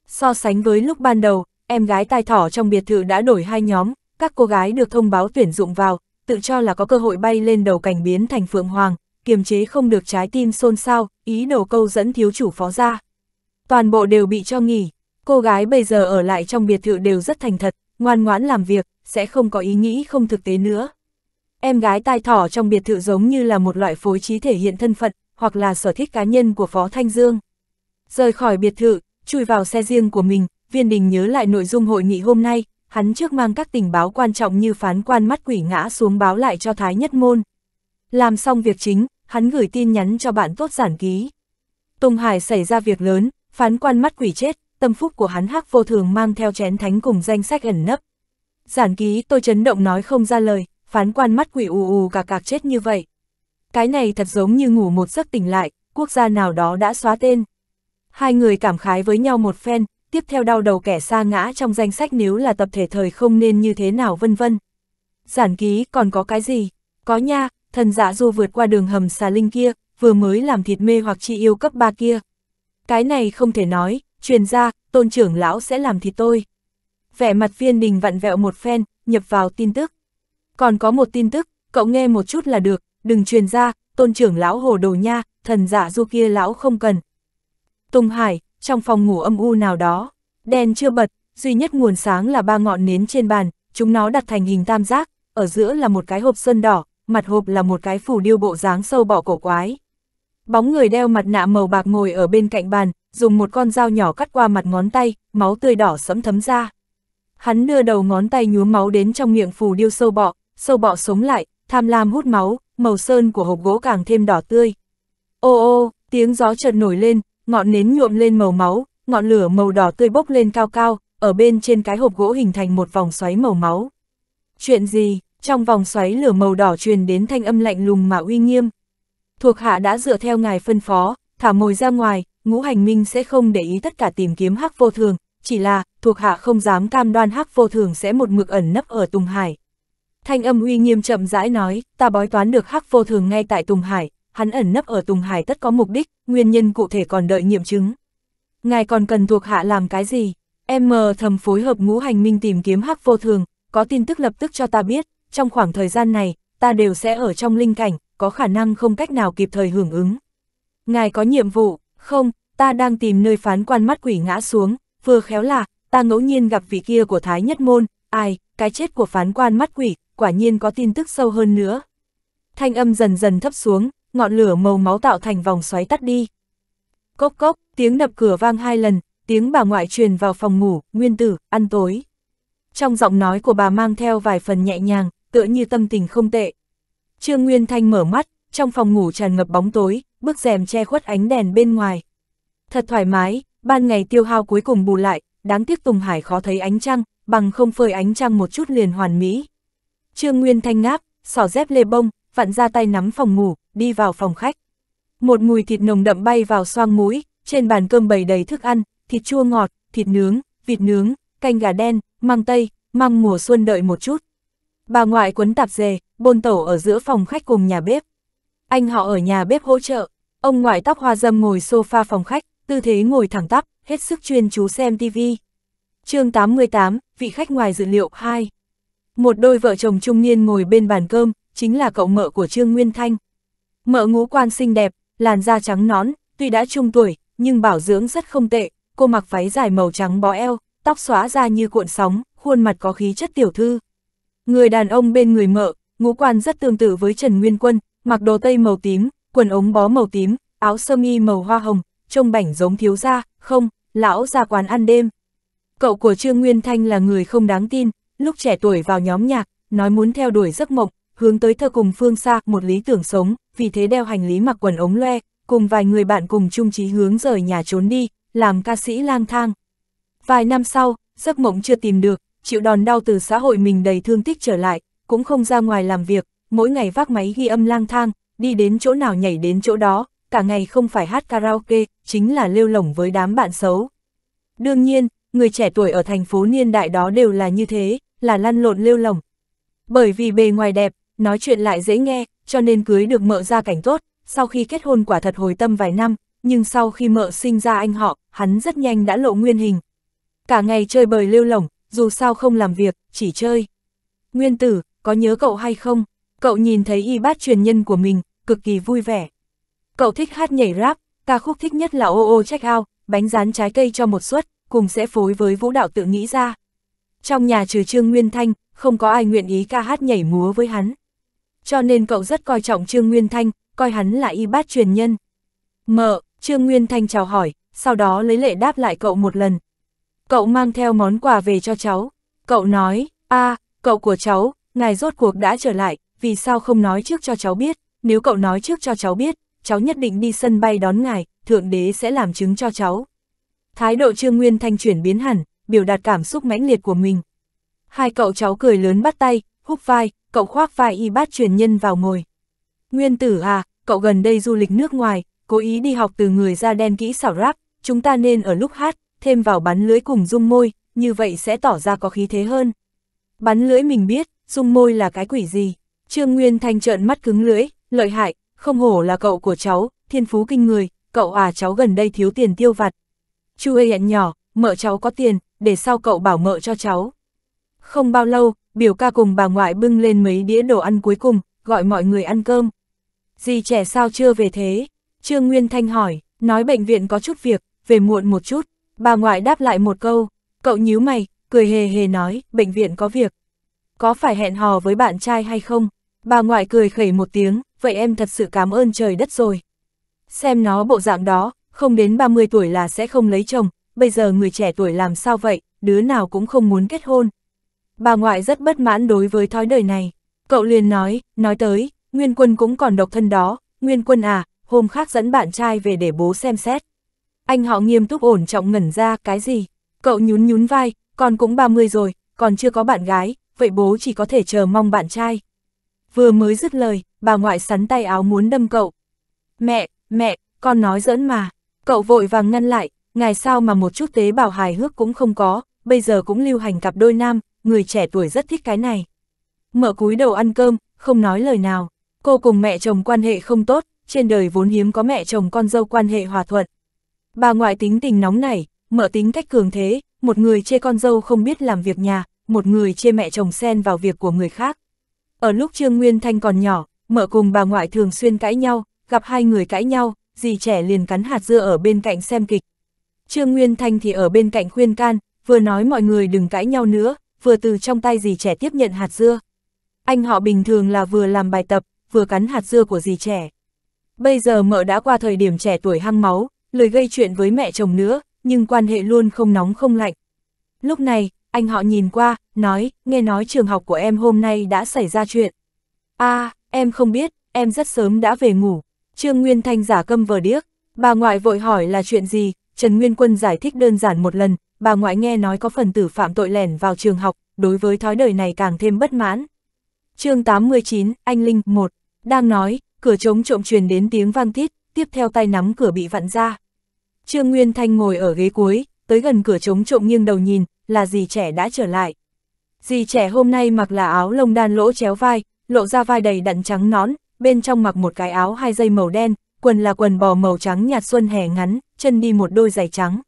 So sánh với lúc ban đầu, em gái tai thỏ trong biệt thự đã đổi hai nhóm, các cô gái được thông báo tuyển dụng vào, tự cho là có cơ hội bay lên đầu cảnh biến thành phượng hoàng, kiềm chế không được trái tim xôn xao, ý đồ câu dẫn thiếu chủ phó ra. Toàn bộ đều bị cho nghỉ, cô gái bây giờ ở lại trong biệt thự đều rất thành thật, ngoan ngoãn làm việc, sẽ không có ý nghĩ không thực tế nữa. Em gái tai thỏ trong biệt thự giống như là một loại phối trí thể hiện thân phận, hoặc là sở thích cá nhân của Phó Thanh Dương. Rời khỏi biệt thự, Chui vào xe riêng của mình, viên đình nhớ lại nội dung hội nghị hôm nay, hắn trước mang các tình báo quan trọng như phán quan mắt quỷ ngã xuống báo lại cho Thái Nhất Môn. Làm xong việc chính, hắn gửi tin nhắn cho bạn tốt giản ký. Tùng Hải xảy ra việc lớn, phán quan mắt quỷ chết, tâm phúc của hắn hắc vô thường mang theo chén thánh cùng danh sách ẩn nấp. Giản ký tôi chấn động nói không ra lời, phán quan mắt quỷ ù ù cả cạc chết như vậy. Cái này thật giống như ngủ một giấc tỉnh lại, quốc gia nào đó đã xóa tên. Hai người cảm khái với nhau một phen, tiếp theo đau đầu kẻ xa ngã trong danh sách nếu là tập thể thời không nên như thế nào vân vân. Giản ký còn có cái gì? Có nha, thần giả dạ du vượt qua đường hầm xà linh kia, vừa mới làm thịt mê hoặc chi yêu cấp ba kia. Cái này không thể nói, truyền ra, tôn trưởng lão sẽ làm thịt tôi. Vẻ mặt viên đình vặn vẹo một phen, nhập vào tin tức. Còn có một tin tức, cậu nghe một chút là được, đừng truyền ra, tôn trưởng lão hồ đồ nha, thần giả dạ du kia lão không cần, Tùng Hải, trong phòng ngủ âm u nào đó, đèn chưa bật, duy nhất nguồn sáng là ba ngọn nến trên bàn, chúng nó đặt thành hình tam giác, ở giữa là một cái hộp sơn đỏ, mặt hộp là một cái phủ điêu bộ dáng sâu bọ cổ quái. Bóng người đeo mặt nạ màu bạc ngồi ở bên cạnh bàn, dùng một con dao nhỏ cắt qua mặt ngón tay, máu tươi đỏ sẫm thấm ra. Hắn đưa đầu ngón tay nhuốm máu đến trong miệng phù điêu sâu bọ, sâu bọ sống lại, tham lam hút máu, màu sơn của hộp gỗ càng thêm đỏ tươi. Ô ô, tiếng gió chợt nổi lên, ngọn nến nhuộm lên màu máu, ngọn lửa màu đỏ tươi bốc lên cao cao, ở bên trên cái hộp gỗ hình thành một vòng xoáy màu máu. Chuyện gì? Trong vòng xoáy lửa màu đỏ truyền đến thanh âm lạnh lùng mà uy nghiêm. Thuộc hạ đã dựa theo ngài phân phó, thả mồi ra ngoài, ngũ hành minh sẽ không để ý tất cả tìm kiếm hắc vô thường, chỉ là thuộc hạ không dám cam đoan hắc vô thường sẽ một mực ẩn nấp ở Tùng Hải. Thanh âm uy nghiêm chậm rãi nói, ta bói toán được hắc vô thường ngay tại Tùng Hải, hắn ẩn nấp ở Tùng Hải tất có mục đích, nguyên nhân cụ thể còn đợi nghiệm chứng. Ngài còn cần thuộc hạ làm cái gì? Em mờ thầm phối hợp ngũ hành minh tìm kiếm hắc vô thường, có tin tức lập tức cho ta biết, trong khoảng thời gian này, ta đều sẽ ở trong linh cảnh, có khả năng không cách nào kịp thời hưởng ứng. Ngài có nhiệm vụ, không, ta đang tìm nơi phán quan mắt quỷ ngã xuống, vừa khéo là, ta ngẫu nhiên gặp vị kia của Thái Nhất Môn, ai, cái chết của phán quan mắt quỷ, quả nhiên có tin tức sâu hơn nữa. Thanh âm dần dần thấp xuống, ngọn lửa màu máu tạo thành vòng xoáy tắt đi. Cốc cốc, tiếng đập cửa vang hai lần, tiếng bà ngoại truyền vào phòng ngủ, nguyên tử, ăn tối. Trong giọng nói của bà mang theo vài phần nhẹ nhàng, tựa như tâm tình không tệ. Trương Nguyên Thanh mở mắt, trong phòng ngủ tràn ngập bóng tối, bức rèm che khuất ánh đèn bên ngoài. Thật thoải mái, ban ngày tiêu hao cuối cùng bù lại, đáng tiếc Tùng Hải khó thấy ánh trăng, bằng không phơi ánh trăng một chút liền hoàn mỹ. Trương Nguyên Thanh ngáp, sỏ dép lê bông, vặn ra tay nắm phòng ngủ, đi vào phòng khách. Một mùi thịt nồng đậm bay vào xoang mũi, trên bàn cơm bầy đầy thức ăn, thịt chua ngọt, thịt nướng, vịt nướng, canh gà đen, măng tây, măng mùa xuân đợi một chút. Bà ngoại quấn tạp dề, bôn tẩu ở giữa phòng khách cùng nhà bếp. Anh họ ở nhà bếp hỗ trợ, ông ngoại tóc hoa dâm ngồi sofa phòng khách, tư thế ngồi thẳng tắp, hết sức chuyên chú xem TV. chương 88, vị khách ngoài dự liệu 2. Một đôi vợ chồng trung niên ngồi bên bàn cơm, chính là cậu mợ của Trương Nguyên Thanh, Mợ ngũ quan xinh đẹp, làn da trắng nón, tuy đã trung tuổi, nhưng bảo dưỡng rất không tệ, cô mặc váy dài màu trắng bó eo, tóc xóa ra như cuộn sóng, khuôn mặt có khí chất tiểu thư. Người đàn ông bên người mợ, ngũ quan rất tương tự với Trần Nguyên Quân, mặc đồ tây màu tím, quần ống bó màu tím, áo sơ mi màu hoa hồng, trông bảnh giống thiếu gia, không, lão ra quán ăn đêm. Cậu của Trương Nguyên Thanh là người không đáng tin, lúc trẻ tuổi vào nhóm nhạc, nói muốn theo đuổi giấc mộng, hướng tới thơ cùng phương xa, một lý tưởng sống, vì thế đeo hành lý mặc quần ống loe, cùng vài người bạn cùng chung chí hướng rời nhà trốn đi, làm ca sĩ lang thang. Vài năm sau, giấc mộng chưa tìm được, chịu đòn đau từ xã hội mình đầy thương tích trở lại, cũng không ra ngoài làm việc, mỗi ngày vác máy ghi âm lang thang, đi đến chỗ nào nhảy đến chỗ đó, cả ngày không phải hát karaoke, chính là lêu lỏng với đám bạn xấu. Đương nhiên, người trẻ tuổi ở thành phố niên đại đó đều là như thế, là lăn lộn lêu lỏng. Bởi vì bề ngoài đẹp, nói chuyện lại dễ nghe, cho nên cưới được mợ ra cảnh tốt, sau khi kết hôn quả thật hồi tâm vài năm, nhưng sau khi mợ sinh ra anh họ, hắn rất nhanh đã lộ nguyên hình. Cả ngày chơi bời lêu lỏng, dù sao không làm việc, chỉ chơi. Nguyên tử, có nhớ cậu hay không? Cậu nhìn thấy y bát truyền nhân của mình, cực kỳ vui vẻ. Cậu thích hát nhảy rap, ca khúc thích nhất là ô oh ô oh check out, bánh rán trái cây cho một suất, cùng sẽ phối với vũ đạo tự nghĩ ra. Trong nhà trừ Trương Nguyên Thanh, không có ai nguyện ý ca hát nhảy múa với hắn cho nên cậu rất coi trọng Trương Nguyên Thanh, coi hắn là y bát truyền nhân. Mợ, Trương Nguyên Thanh chào hỏi, sau đó lấy lệ đáp lại cậu một lần. Cậu mang theo món quà về cho cháu. Cậu nói, a à, cậu của cháu, ngài rốt cuộc đã trở lại, vì sao không nói trước cho cháu biết, nếu cậu nói trước cho cháu biết, cháu nhất định đi sân bay đón ngài, thượng đế sẽ làm chứng cho cháu. Thái độ Trương Nguyên Thanh chuyển biến hẳn, biểu đạt cảm xúc mãnh liệt của mình. Hai cậu cháu cười lớn bắt tay, húc vai, cậu khoác vai y bát truyền nhân vào ngồi. Nguyên tử à, cậu gần đây du lịch nước ngoài, cố ý đi học từ người da đen kỹ xảo rap, chúng ta nên ở lúc hát, thêm vào bắn lưới cùng dung môi, như vậy sẽ tỏ ra có khí thế hơn. Bắn lưỡi mình biết, dung môi là cái quỷ gì. Trương Nguyên Thanh trợn mắt cứng lưỡi, lợi hại, không hổ là cậu của cháu, thiên phú kinh người, cậu à cháu gần đây thiếu tiền tiêu vặt. Chu ê nhỏ, mợ cháu có tiền, để sau cậu bảo mợ cho cháu. Không bao lâu, biểu ca cùng bà ngoại bưng lên mấy đĩa đồ ăn cuối cùng, gọi mọi người ăn cơm. Dì trẻ sao chưa về thế? Trương Nguyên Thanh hỏi, nói bệnh viện có chút việc, về muộn một chút. Bà ngoại đáp lại một câu, cậu nhíu mày, cười hề hề nói, bệnh viện có việc. Có phải hẹn hò với bạn trai hay không? Bà ngoại cười khẩy một tiếng, vậy em thật sự cảm ơn trời đất rồi. Xem nó bộ dạng đó, không đến 30 tuổi là sẽ không lấy chồng, bây giờ người trẻ tuổi làm sao vậy, đứa nào cũng không muốn kết hôn, Bà ngoại rất bất mãn đối với thói đời này. Cậu liền nói, nói tới, Nguyên Quân cũng còn độc thân đó, Nguyên Quân à, hôm khác dẫn bạn trai về để bố xem xét. Anh họ nghiêm túc ổn trọng ngẩn ra, cái gì? Cậu nhún nhún vai, con cũng 30 rồi, còn chưa có bạn gái, vậy bố chỉ có thể chờ mong bạn trai. Vừa mới dứt lời, bà ngoại sắn tay áo muốn đâm cậu. Mẹ, mẹ, con nói giỡn mà. Cậu vội vàng ngăn lại, ngài sao mà một chút tế bào hài hước cũng không có, bây giờ cũng lưu hành cặp đôi nam, người trẻ tuổi rất thích cái này. mở cúi đầu ăn cơm, không nói lời nào. Cô cùng mẹ chồng quan hệ không tốt, trên đời vốn hiếm có mẹ chồng con dâu quan hệ hòa thuận. Bà ngoại tính tình nóng nảy, mở tính cách cường thế, một người chê con dâu không biết làm việc nhà, một người chê mẹ chồng xen vào việc của người khác. Ở lúc Trương Nguyên Thanh còn nhỏ, mở cùng bà ngoại thường xuyên cãi nhau, gặp hai người cãi nhau, dì trẻ liền cắn hạt dưa ở bên cạnh xem kịch. Trương Nguyên Thanh thì ở bên cạnh khuyên can, vừa nói mọi người đừng cãi nhau nữa, vừa từ trong tay dì trẻ tiếp nhận hạt dưa. Anh họ bình thường là vừa làm bài tập, vừa cắn hạt dưa của dì trẻ. Bây giờ mợ đã qua thời điểm trẻ tuổi hăng máu, lười gây chuyện với mẹ chồng nữa, nhưng quan hệ luôn không nóng không lạnh. Lúc này, anh họ nhìn qua, nói, nghe nói trường học của em hôm nay đã xảy ra chuyện. a à, em không biết, em rất sớm đã về ngủ. Trương Nguyên Thanh giả câm vờ điếc, bà ngoại vội hỏi là chuyện gì, Trần Nguyên Quân giải thích đơn giản một lần, bà ngoại nghe nói có phần tử phạm tội lẻn vào trường học, đối với thói đời này càng thêm bất mãn. chương 89, Anh Linh 1, đang nói, cửa trống trộm truyền đến tiếng vang thít, tiếp theo tay nắm cửa bị vặn ra. Trương Nguyên Thanh ngồi ở ghế cuối, tới gần cửa trống trộm nghiêng đầu nhìn, là dì trẻ đã trở lại. Dì trẻ hôm nay mặc là áo lông đan lỗ chéo vai, lộ ra vai đầy đặn trắng nón, bên trong mặc một cái áo hai dây màu đen, quần là quần bò màu trắng nhạt xuân hè ngắn, chân đi một đôi giày trắng.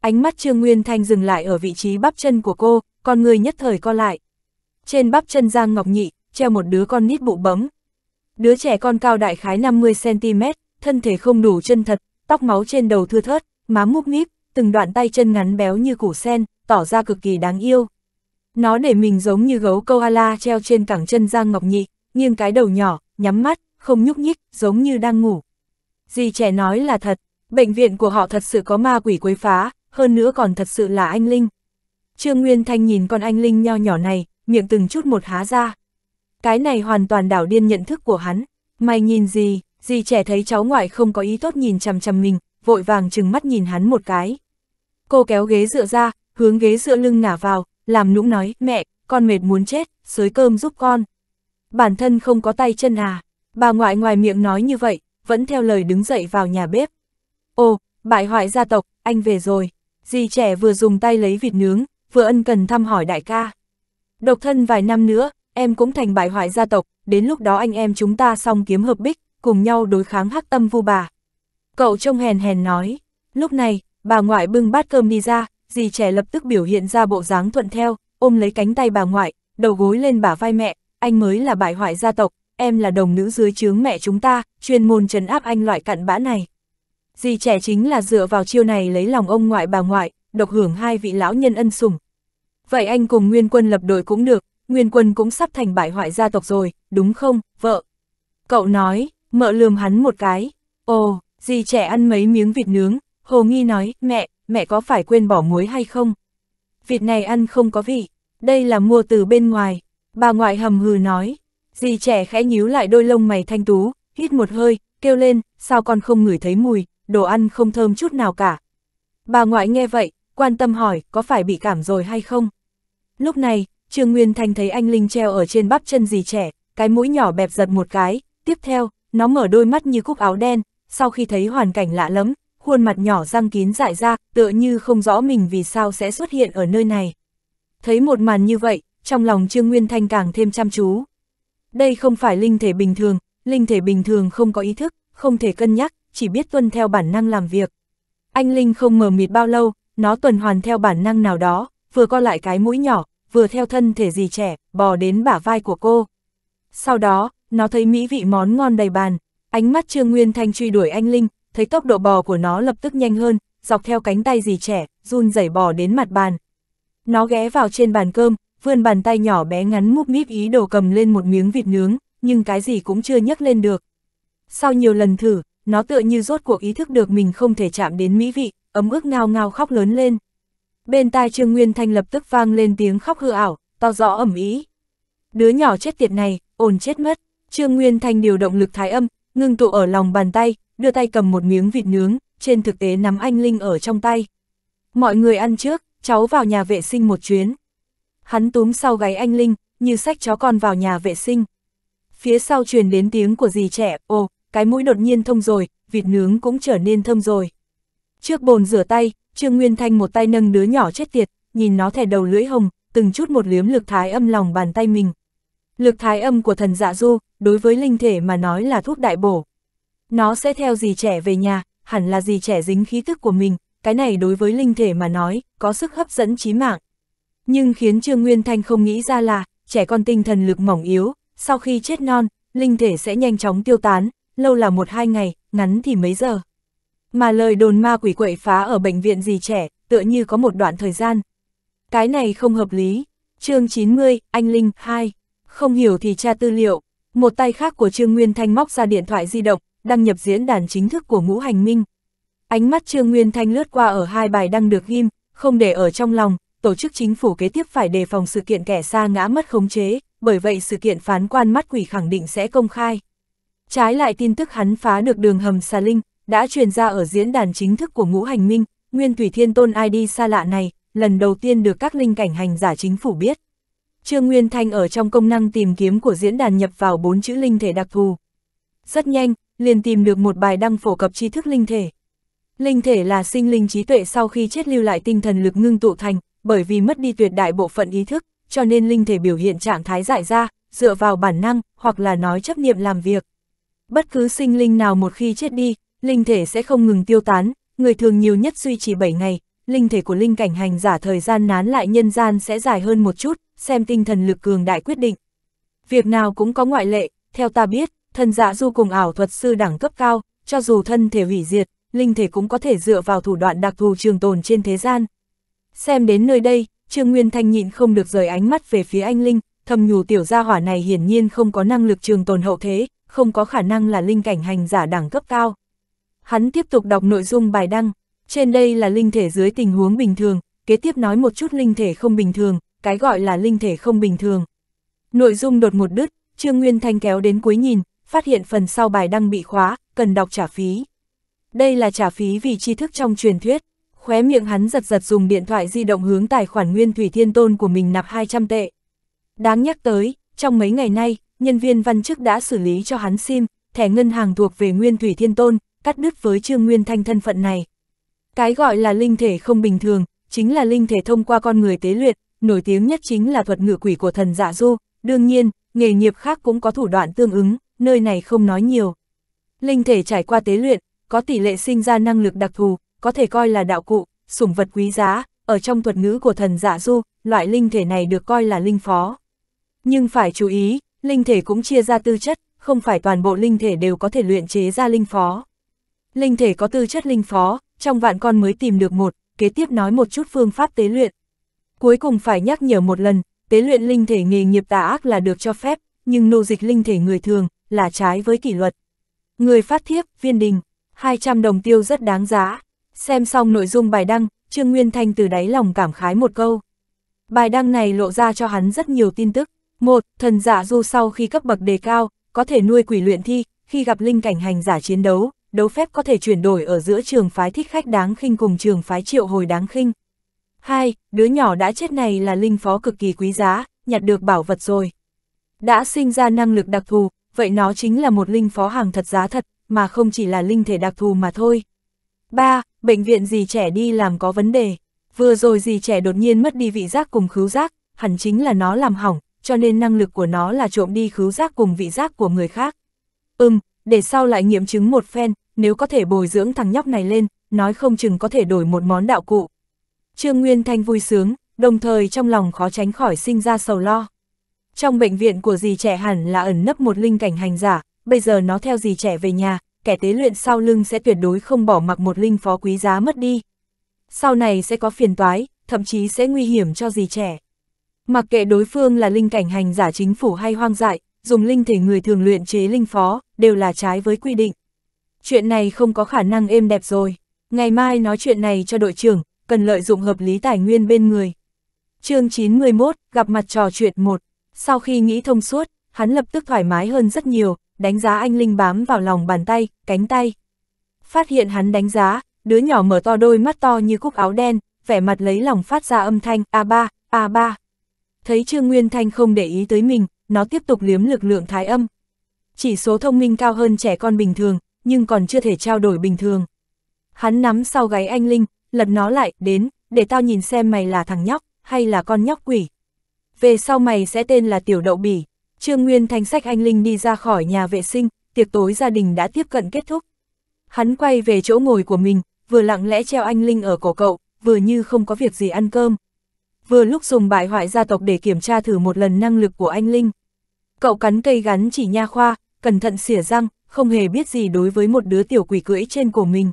Ánh mắt Trương Nguyên Thanh dừng lại ở vị trí bắp chân của cô, con người nhất thời co lại. Trên bắp chân Giang Ngọc Nhị, treo một đứa con nít bụ bấm. Đứa trẻ con cao đại khái 50cm, thân thể không đủ chân thật, tóc máu trên đầu thưa thớt, má múp míp, từng đoạn tay chân ngắn béo như củ sen, tỏ ra cực kỳ đáng yêu. Nó để mình giống như gấu koala treo trên cẳng chân Giang Ngọc Nhị, nghiêng cái đầu nhỏ, nhắm mắt, không nhúc nhích, giống như đang ngủ. Dì trẻ nói là thật, Bệnh viện của họ thật sự có ma quỷ quấy phá, hơn nữa còn thật sự là anh Linh. Trương Nguyên Thanh nhìn con anh Linh nho nhỏ này, miệng từng chút một há ra. Cái này hoàn toàn đảo điên nhận thức của hắn. Mày nhìn gì, gì trẻ thấy cháu ngoại không có ý tốt nhìn chằm chằm mình, vội vàng trừng mắt nhìn hắn một cái. Cô kéo ghế dựa ra, hướng ghế dựa lưng ngả vào, làm nũng nói, mẹ, con mệt muốn chết, xới cơm giúp con. Bản thân không có tay chân à, bà ngoại ngoài miệng nói như vậy, vẫn theo lời đứng dậy vào nhà bếp. Ô, bại hoại gia tộc, anh về rồi. Dì trẻ vừa dùng tay lấy vịt nướng, vừa ân cần thăm hỏi đại ca. Độc thân vài năm nữa, em cũng thành bại hoại gia tộc, đến lúc đó anh em chúng ta song kiếm hợp bích, cùng nhau đối kháng hắc tâm vu bà. Cậu trông hèn hèn nói, lúc này, bà ngoại bưng bát cơm đi ra, dì trẻ lập tức biểu hiện ra bộ dáng thuận theo, ôm lấy cánh tay bà ngoại, đầu gối lên bả vai mẹ, anh mới là bại hoại gia tộc, em là đồng nữ dưới chướng mẹ chúng ta, chuyên môn trấn áp anh loại cặn bã này. Dì trẻ chính là dựa vào chiêu này lấy lòng ông ngoại bà ngoại, độc hưởng hai vị lão nhân ân sủng. Vậy anh cùng Nguyên Quân lập đội cũng được, Nguyên Quân cũng sắp thành bại hoại gia tộc rồi, đúng không, vợ? Cậu nói, mợ lườm hắn một cái. Ồ, dì trẻ ăn mấy miếng vịt nướng, Hồ Nghi nói, mẹ, mẹ có phải quên bỏ muối hay không? Vịt này ăn không có vị, đây là mua từ bên ngoài. Bà ngoại hầm hừ nói, dì trẻ khẽ nhíu lại đôi lông mày thanh tú, hít một hơi, kêu lên, sao con không ngửi thấy mùi, đồ ăn không thơm chút nào cả. Bà ngoại nghe vậy, quan tâm hỏi có phải bị cảm rồi hay không. Lúc này, Trương Nguyên Thanh thấy anh Linh treo ở trên bắp chân gì trẻ, cái mũi nhỏ bẹp giật một cái, tiếp theo, nó mở đôi mắt như cúc áo đen, sau khi thấy hoàn cảnh lạ lắm, khuôn mặt nhỏ răng kín dại ra, tựa như không rõ mình vì sao sẽ xuất hiện ở nơi này. Thấy một màn như vậy, trong lòng Trương Nguyên Thanh càng thêm chăm chú. Đây không phải linh thể bình thường, linh thể bình thường không có ý thức, không thể cân nhắc, chỉ biết tuân theo bản năng làm việc. Anh Linh không mờ mịt bao lâu, nó tuần hoàn theo bản năng nào đó, vừa co lại cái mũi nhỏ, vừa theo thân thể gì trẻ, bò đến bả vai của cô. Sau đó, nó thấy mỹ vị món ngon đầy bàn, ánh mắt Trương Nguyên Thanh truy đuổi anh Linh, thấy tốc độ bò của nó lập tức nhanh hơn, dọc theo cánh tay gì trẻ, run rẩy bò đến mặt bàn. Nó ghé vào trên bàn cơm, vươn bàn tay nhỏ bé ngắn múp míp ý đồ cầm lên một miếng vịt nướng, nhưng cái gì cũng chưa nhấc lên được. Sau nhiều lần thử, nó tựa như rốt cuộc ý thức được mình không thể chạm đến mỹ vị, ấm ức ngao ngao khóc lớn lên. Bên tai Trương Nguyên Thanh lập tức vang lên tiếng khóc hư ảo, to rõ ẩm ý. Đứa nhỏ chết tiệt này, ổn chết mất. Trương Nguyên Thanh điều động lực thái âm, ngưng tụ ở lòng bàn tay, đưa tay cầm một miếng vịt nướng, trên thực tế nắm anh Linh ở trong tay. Mọi người ăn trước, cháu vào nhà vệ sinh một chuyến. Hắn túm sau gáy anh Linh, như sách chó con vào nhà vệ sinh. Phía sau truyền đến tiếng của dì trẻ, ồ, cái mũi đột nhiên thông rồi, vịt nướng cũng trở nên thơm rồi. Trước bồn rửa tay, Trương Nguyên Thanh một tay nâng đứa nhỏ chết tiệt, nhìn nó thẻ đầu lưỡi hồng, từng chút một liếm lực thái âm lòng bàn tay mình. Lực thái âm của thần dạ du, đối với linh thể mà nói là thuốc đại bổ. Nó sẽ theo dì trẻ về nhà, hẳn là dì trẻ dính khí tức của mình, cái này đối với linh thể mà nói, có sức hấp dẫn chí mạng. Nhưng khiến Trương Nguyên Thanh không nghĩ ra là, trẻ con tinh thần lực mỏng yếu, sau khi chết non, linh thể sẽ nhanh chóng tiêu tán, lâu là một hai ngày, ngắn thì mấy giờ. Mà lời đồn ma quỷ quậy phá ở bệnh viện gì trẻ, tựa như có một đoạn thời gian. Cái này không hợp lý. chương 90, anh Linh, 2. Không hiểu thì tra tư liệu. Một tay khác của Trương Nguyên Thanh móc ra điện thoại di động, đăng nhập diễn đàn chính thức của ngũ hành minh. Ánh mắt Trương Nguyên Thanh lướt qua ở hai bài đăng được ghim, không để ở trong lòng, tổ chức chính phủ kế tiếp phải đề phòng sự kiện kẻ xa ngã mất khống chế, bởi vậy sự kiện phán quan mắt quỷ khẳng định sẽ công khai. Trái lại tin tức hắn phá được đường hầm xà linh, đã truyền ra ở diễn đàn chính thức của ngũ hành minh, nguyên thủy thiên tôn ID xa lạ này, lần đầu tiên được các linh cảnh hành giả chính phủ biết. Trương Nguyên Thanh ở trong công năng tìm kiếm của diễn đàn nhập vào bốn chữ linh thể đặc thù. Rất nhanh, liền tìm được một bài đăng phổ cập tri thức linh thể. Linh thể là sinh linh trí tuệ sau khi chết lưu lại tinh thần lực ngưng tụ thành, bởi vì mất đi tuyệt đại bộ phận ý thức, cho nên linh thể biểu hiện trạng thái dại ra, dựa vào bản năng, hoặc là nói chấp niệm làm việc. Bất cứ sinh linh nào một khi chết đi, linh thể sẽ không ngừng tiêu tán, người thường nhiều nhất duy trì 7 ngày, linh thể của linh cảnh hành giả thời gian nán lại nhân gian sẽ dài hơn một chút, xem tinh thần lực cường đại quyết định. Việc nào cũng có ngoại lệ, theo ta biết, thần giả dạ du cùng ảo thuật sư đẳng cấp cao, cho dù thân thể hủy diệt, linh thể cũng có thể dựa vào thủ đoạn đặc thù trường tồn trên thế gian. Xem đến nơi đây, Trương Nguyên Thanh nhịn không được rời ánh mắt về phía anh Linh, thầm nhủ tiểu gia hỏa này hiển nhiên không có năng lực trường tồn hậu thế, không có khả năng là linh cảnh hành giả đẳng cấp cao. Hắn tiếp tục đọc nội dung bài đăng, trên đây là linh thể dưới tình huống bình thường, kế tiếp nói một chút linh thể không bình thường, cái gọi là linh thể không bình thường. Nội dung đột một đứt, Trương Nguyên Thanh kéo đến cuối nhìn, phát hiện phần sau bài đăng bị khóa, cần đọc trả phí. Đây là trả phí vì tri thức trong truyền thuyết. Khóe miệng hắn giật giật dùng điện thoại di động hướng tài khoản Nguyên Thủy Thiên Tôn của mình nạp 200 tệ. Đáng nhắc tới, trong mấy ngày nay, nhân viên văn chức đã xử lý cho hắn SIM, thẻ ngân hàng thuộc về Nguyên Thủy Thiên Tôn, cắt đứt với Trương Nguyên Thanh thân phận này. Cái gọi là linh thể không bình thường, chính là linh thể thông qua con người tế luyện, nổi tiếng nhất chính là thuật ngự quỷ của thần Dạ Du, đương nhiên, nghề nghiệp khác cũng có thủ đoạn tương ứng, nơi này không nói nhiều. Linh thể trải qua tế luyện, có tỷ lệ sinh ra năng lực đặc thù, có thể coi là đạo cụ, sủng vật quý giá, ở trong thuật ngữ của thần Dạ Du, loại linh thể này được coi là linh phó. Nhưng phải chú ý, Linh thể cũng chia ra tư chất, không phải toàn bộ linh thể đều có thể luyện chế ra linh phó. Linh thể có tư chất linh phó, trong vạn con mới tìm được một, kế tiếp nói một chút phương pháp tế luyện. Cuối cùng phải nhắc nhở một lần, tế luyện linh thể nghề nghiệp tà ác là được cho phép, nhưng nô dịch linh thể người thường là trái với kỷ luật. Người phát thiếp, viên đình, 200 đồng tiêu rất đáng giá. Xem xong nội dung bài đăng, Trương Nguyên Thanh từ đáy lòng cảm khái một câu. Bài đăng này lộ ra cho hắn rất nhiều tin tức. 1. Thần giả du sau khi cấp bậc đề cao, có thể nuôi quỷ luyện thi, khi gặp linh cảnh hành giả chiến đấu, đấu phép có thể chuyển đổi ở giữa trường phái thích khách đáng khinh cùng trường phái triệu hồi đáng khinh. 2. Đứa nhỏ đã chết này là linh phó cực kỳ quý giá, nhặt được bảo vật rồi. Đã sinh ra năng lực đặc thù, vậy nó chính là một linh phó hàng thật giá thật, mà không chỉ là linh thể đặc thù mà thôi. 3. Bệnh viện gì trẻ đi làm có vấn đề. Vừa rồi gì trẻ đột nhiên mất đi vị giác cùng khứu giác, hẳn chính là nó làm hỏng, cho nên năng lực của nó là trộm đi khứu giác cùng vị giác của người khác. Ừm, để sau lại nghiệm chứng một phen, nếu có thể bồi dưỡng thằng nhóc này lên, nói không chừng có thể đổi một món đạo cụ. Trương Nguyên Thanh vui sướng, đồng thời trong lòng khó tránh khỏi sinh ra sầu lo. Trong bệnh viện của dì trẻ hẳn là ẩn nấp một linh cảnh hành giả, bây giờ nó theo dì trẻ về nhà, kẻ tế luyện sau lưng sẽ tuyệt đối không bỏ mặc một linh phó quý giá mất đi. Sau này sẽ có phiền toái, thậm chí sẽ nguy hiểm cho dì trẻ. Mặc kệ đối phương là linh cảnh hành giả chính phủ hay hoang dại, dùng linh thể người thường luyện chế linh phó, đều là trái với quy định. Chuyện này không có khả năng êm đẹp rồi. Ngày mai nói chuyện này cho đội trưởng, cần lợi dụng hợp lý tài nguyên bên người. chương 911, gặp mặt trò chuyện một Sau khi nghĩ thông suốt, hắn lập tức thoải mái hơn rất nhiều, đánh giá anh Linh bám vào lòng bàn tay, cánh tay. Phát hiện hắn đánh giá, đứa nhỏ mở to đôi mắt to như cúc áo đen, vẻ mặt lấy lòng phát ra âm thanh A3, A3 thấy Trương Nguyên Thanh không để ý tới mình, nó tiếp tục liếm lực lượng thái âm. Chỉ số thông minh cao hơn trẻ con bình thường, nhưng còn chưa thể trao đổi bình thường. Hắn nắm sau gáy anh Linh, lật nó lại, đến, để tao nhìn xem mày là thằng nhóc, hay là con nhóc quỷ. Về sau mày sẽ tên là Tiểu Đậu Bỉ. Trương Nguyên Thanh sách anh Linh đi ra khỏi nhà vệ sinh, tiệc tối gia đình đã tiếp cận kết thúc. Hắn quay về chỗ ngồi của mình, vừa lặng lẽ treo anh Linh ở cổ cậu, vừa như không có việc gì ăn cơm vừa lúc dùng bại hoại gia tộc để kiểm tra thử một lần năng lực của anh Linh. Cậu cắn cây gắn chỉ nha khoa, cẩn thận xỉa răng, không hề biết gì đối với một đứa tiểu quỷ cưỡi trên cổ mình.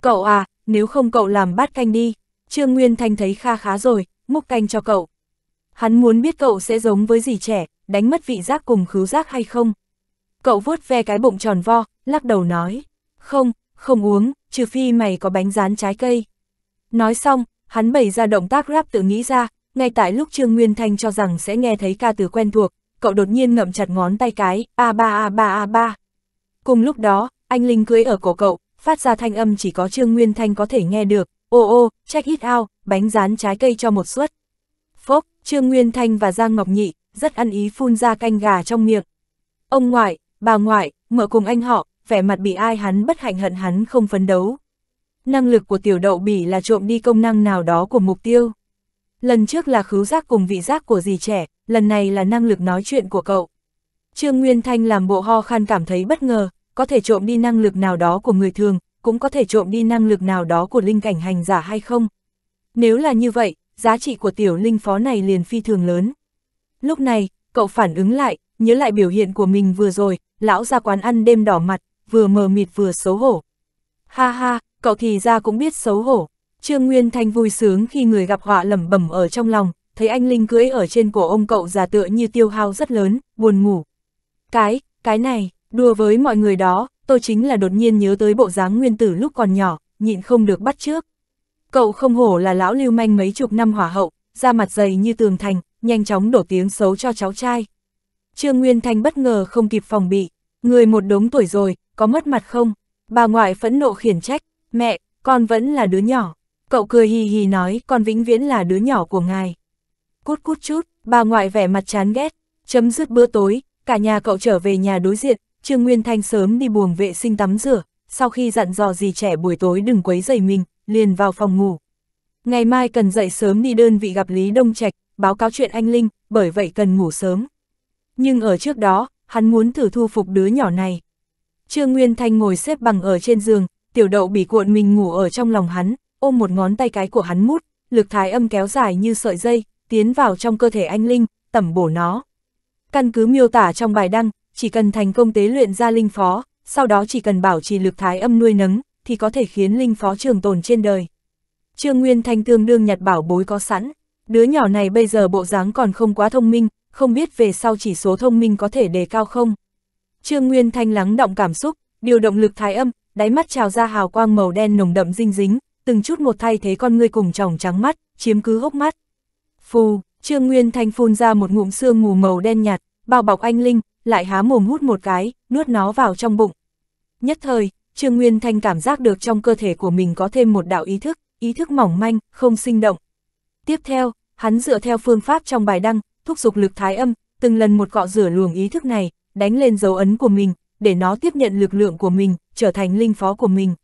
Cậu à, nếu không cậu làm bát canh đi, Trương Nguyên Thanh thấy kha khá rồi, múc canh cho cậu. Hắn muốn biết cậu sẽ giống với gì trẻ, đánh mất vị giác cùng khứu giác hay không. Cậu vuốt ve cái bụng tròn vo, lắc đầu nói, không, không uống, trừ phi mày có bánh rán trái cây. Nói xong, Hắn bày ra động tác rap tự nghĩ ra, ngay tại lúc Trương Nguyên Thanh cho rằng sẽ nghe thấy ca từ quen thuộc, cậu đột nhiên ngậm chặt ngón tay cái, a ba a ba a ba Cùng lúc đó, anh Linh cưới ở cổ cậu, phát ra thanh âm chỉ có Trương Nguyên Thanh có thể nghe được, ô ô, check it out, bánh rán trái cây cho một suất. Phốc, Trương Nguyên Thanh và Giang Ngọc Nhị, rất ăn ý phun ra canh gà trong miệng. Ông ngoại, bà ngoại, mở cùng anh họ, vẻ mặt bị ai hắn bất hạnh hận hắn không phấn đấu năng lực của tiểu đậu bỉ là trộm đi công năng nào đó của mục tiêu. Lần trước là khứu giác cùng vị giác của dì trẻ, lần này là năng lực nói chuyện của cậu. Trương Nguyên Thanh làm bộ ho khan cảm thấy bất ngờ, có thể trộm đi năng lực nào đó của người thường, cũng có thể trộm đi năng lực nào đó của linh cảnh hành giả hay không. Nếu là như vậy, giá trị của tiểu linh phó này liền phi thường lớn. Lúc này, cậu phản ứng lại, nhớ lại biểu hiện của mình vừa rồi, lão ra quán ăn đêm đỏ mặt, vừa mờ mịt vừa xấu hổ. Ha ha, cậu thì ra cũng biết xấu hổ. Trương Nguyên Thanh vui sướng khi người gặp họa lẩm bẩm ở trong lòng, thấy anh Linh cưỡi ở trên cổ ông cậu già tựa như tiêu hao rất lớn, buồn ngủ. Cái, cái này, đùa với mọi người đó, tôi chính là đột nhiên nhớ tới bộ dáng nguyên tử lúc còn nhỏ, nhịn không được bắt trước. Cậu không hổ là lão lưu manh mấy chục năm hỏa hậu, da mặt dày như tường thành, nhanh chóng đổ tiếng xấu cho cháu trai. Trương Nguyên Thanh bất ngờ không kịp phòng bị, người một đống tuổi rồi, có mất mặt không? Bà ngoại phẫn nộ khiển trách, Mẹ, con vẫn là đứa nhỏ. Cậu cười hì hì nói con vĩnh viễn là đứa nhỏ của ngài. Cút cút chút, bà ngoại vẻ mặt chán ghét. Chấm dứt bữa tối, cả nhà cậu trở về nhà đối diện, Trương Nguyên Thanh sớm đi buồng vệ sinh tắm rửa, sau khi dặn dò gì trẻ buổi tối đừng quấy dậy mình, liền vào phòng ngủ. Ngày mai cần dậy sớm đi đơn vị gặp Lý Đông Trạch, báo cáo chuyện anh Linh, bởi vậy cần ngủ sớm. Nhưng ở trước đó, hắn muốn thử thu phục đứa nhỏ này. Trương Nguyên Thanh ngồi xếp bằng ở trên giường, tiểu đậu bị cuộn mình ngủ ở trong lòng hắn, ôm một ngón tay cái của hắn mút, lực thái âm kéo dài như sợi dây, tiến vào trong cơ thể anh Linh, tẩm bổ nó. Căn cứ miêu tả trong bài đăng, chỉ cần thành công tế luyện ra Linh Phó, sau đó chỉ cần bảo trì lực thái âm nuôi nấng, thì có thể khiến Linh Phó trường tồn trên đời. Trương Nguyên Thanh tương đương nhặt bảo bối có sẵn, đứa nhỏ này bây giờ bộ dáng còn không quá thông minh, không biết về sau chỉ số thông minh có thể đề cao không. Trương Nguyên Thanh lắng động cảm xúc, điều động lực thái âm, đáy mắt trào ra hào quang màu đen nồng đậm dinh dính, từng chút một thay thế con ngươi cùng tròng trắng mắt, chiếm cứ hốc mắt. Phù, Trương Nguyên Thanh phun ra một ngụm xương mù màu đen nhạt, bao bọc anh Linh, lại há mồm hút một cái, nuốt nó vào trong bụng. Nhất thời, Trương Nguyên Thanh cảm giác được trong cơ thể của mình có thêm một đạo ý thức, ý thức mỏng manh, không sinh động. Tiếp theo, hắn dựa theo phương pháp trong bài đăng, thúc giục lực thái âm, từng lần một cọ rửa luồng ý thức này, đánh lên dấu ấn của mình, để nó tiếp nhận lực lượng của mình, trở thành linh phó của mình.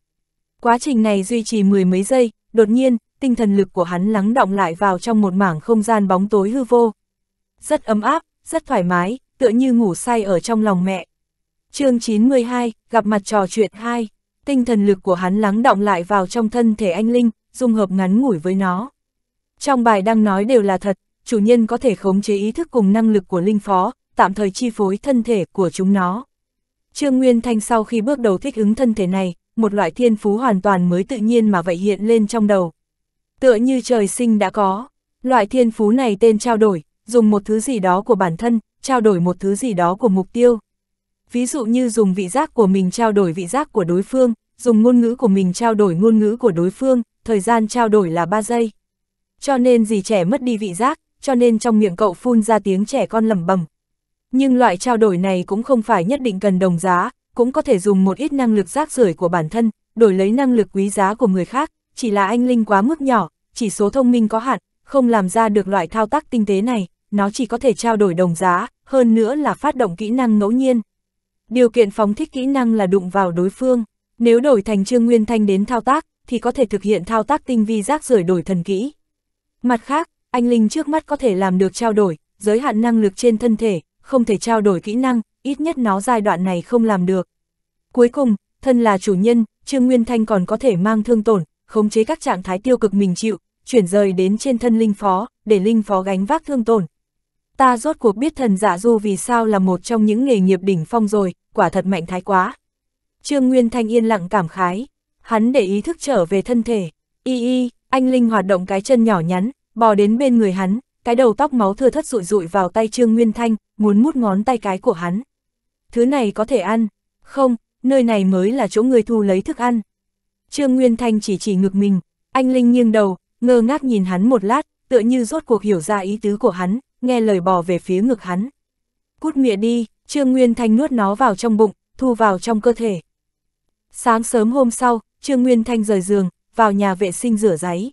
Quá trình này duy trì mười mấy giây, đột nhiên, tinh thần lực của hắn lắng động lại vào trong một mảng không gian bóng tối hư vô. Rất ấm áp, rất thoải mái, tựa như ngủ say ở trong lòng mẹ. chương 92, gặp mặt trò chuyện 2, tinh thần lực của hắn lắng động lại vào trong thân thể anh Linh, dung hợp ngắn ngủi với nó. Trong bài đang nói đều là thật, chủ nhân có thể khống chế ý thức cùng năng lực của Linh Phó, tạm thời chi phối thân thể của chúng nó. Trương Nguyên Thanh sau khi bước đầu thích ứng thân thể này, một loại thiên phú hoàn toàn mới tự nhiên mà vậy hiện lên trong đầu. Tựa như trời sinh đã có, loại thiên phú này tên trao đổi, dùng một thứ gì đó của bản thân, trao đổi một thứ gì đó của mục tiêu. Ví dụ như dùng vị giác của mình trao đổi vị giác của đối phương, dùng ngôn ngữ của mình trao đổi ngôn ngữ của đối phương, thời gian trao đổi là 3 giây. Cho nên gì trẻ mất đi vị giác, cho nên trong miệng cậu phun ra tiếng trẻ con lẩm bẩm, nhưng loại trao đổi này cũng không phải nhất định cần đồng giá, cũng có thể dùng một ít năng lực rác rưởi của bản thân, đổi lấy năng lực quý giá của người khác, chỉ là anh Linh quá mức nhỏ, chỉ số thông minh có hạn, không làm ra được loại thao tác tinh tế này, nó chỉ có thể trao đổi đồng giá, hơn nữa là phát động kỹ năng ngẫu nhiên. Điều kiện phóng thích kỹ năng là đụng vào đối phương, nếu đổi thành Trương Nguyên Thanh đến thao tác, thì có thể thực hiện thao tác tinh vi rác rưởi đổi thần kỹ. Mặt khác, anh Linh trước mắt có thể làm được trao đổi, giới hạn năng lực trên thân thể, không thể trao đổi kỹ năng, ít nhất nó giai đoạn này không làm được. Cuối cùng, thân là chủ nhân, Trương Nguyên Thanh còn có thể mang thương tổn, khống chế các trạng thái tiêu cực mình chịu, chuyển rời đến trên thân linh phó, để linh phó gánh vác thương tổn. Ta rốt cuộc biết thần giả dạ du vì sao là một trong những nghề nghiệp đỉnh phong rồi, quả thật mạnh thái quá. Trương Nguyên Thanh yên lặng cảm khái, hắn để ý thức trở về thân thể, y y, anh Linh hoạt động cái chân nhỏ nhắn, bò đến bên người hắn, cái đầu tóc máu thưa thất rụi rụi vào tay Trương Nguyên Thanh, muốn mút ngón tay cái của hắn. Thứ này có thể ăn, không, nơi này mới là chỗ người thu lấy thức ăn. Trương Nguyên Thanh chỉ chỉ ngực mình, anh Linh nghiêng đầu, ngơ ngác nhìn hắn một lát, tựa như rốt cuộc hiểu ra ý tứ của hắn, nghe lời bò về phía ngực hắn. Cút mịa đi, Trương Nguyên Thanh nuốt nó vào trong bụng, thu vào trong cơ thể. Sáng sớm hôm sau, Trương Nguyên Thanh rời giường, vào nhà vệ sinh rửa giấy.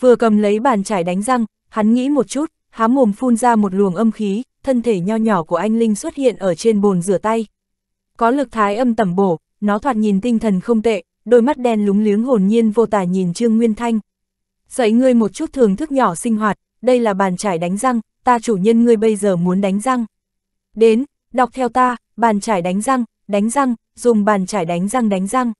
Vừa cầm lấy bàn chải đánh răng, Hắn nghĩ một chút, há mồm phun ra một luồng âm khí, thân thể nho nhỏ của anh Linh xuất hiện ở trên bồn rửa tay. Có lực thái âm tẩm bổ, nó thoạt nhìn tinh thần không tệ, đôi mắt đen lúng liếng hồn nhiên vô tả nhìn Trương Nguyên Thanh. Dạy ngươi một chút thường thức nhỏ sinh hoạt, đây là bàn trải đánh răng, ta chủ nhân ngươi bây giờ muốn đánh răng. Đến, đọc theo ta, bàn trải đánh răng, đánh răng, dùng bàn trải đánh răng đánh răng.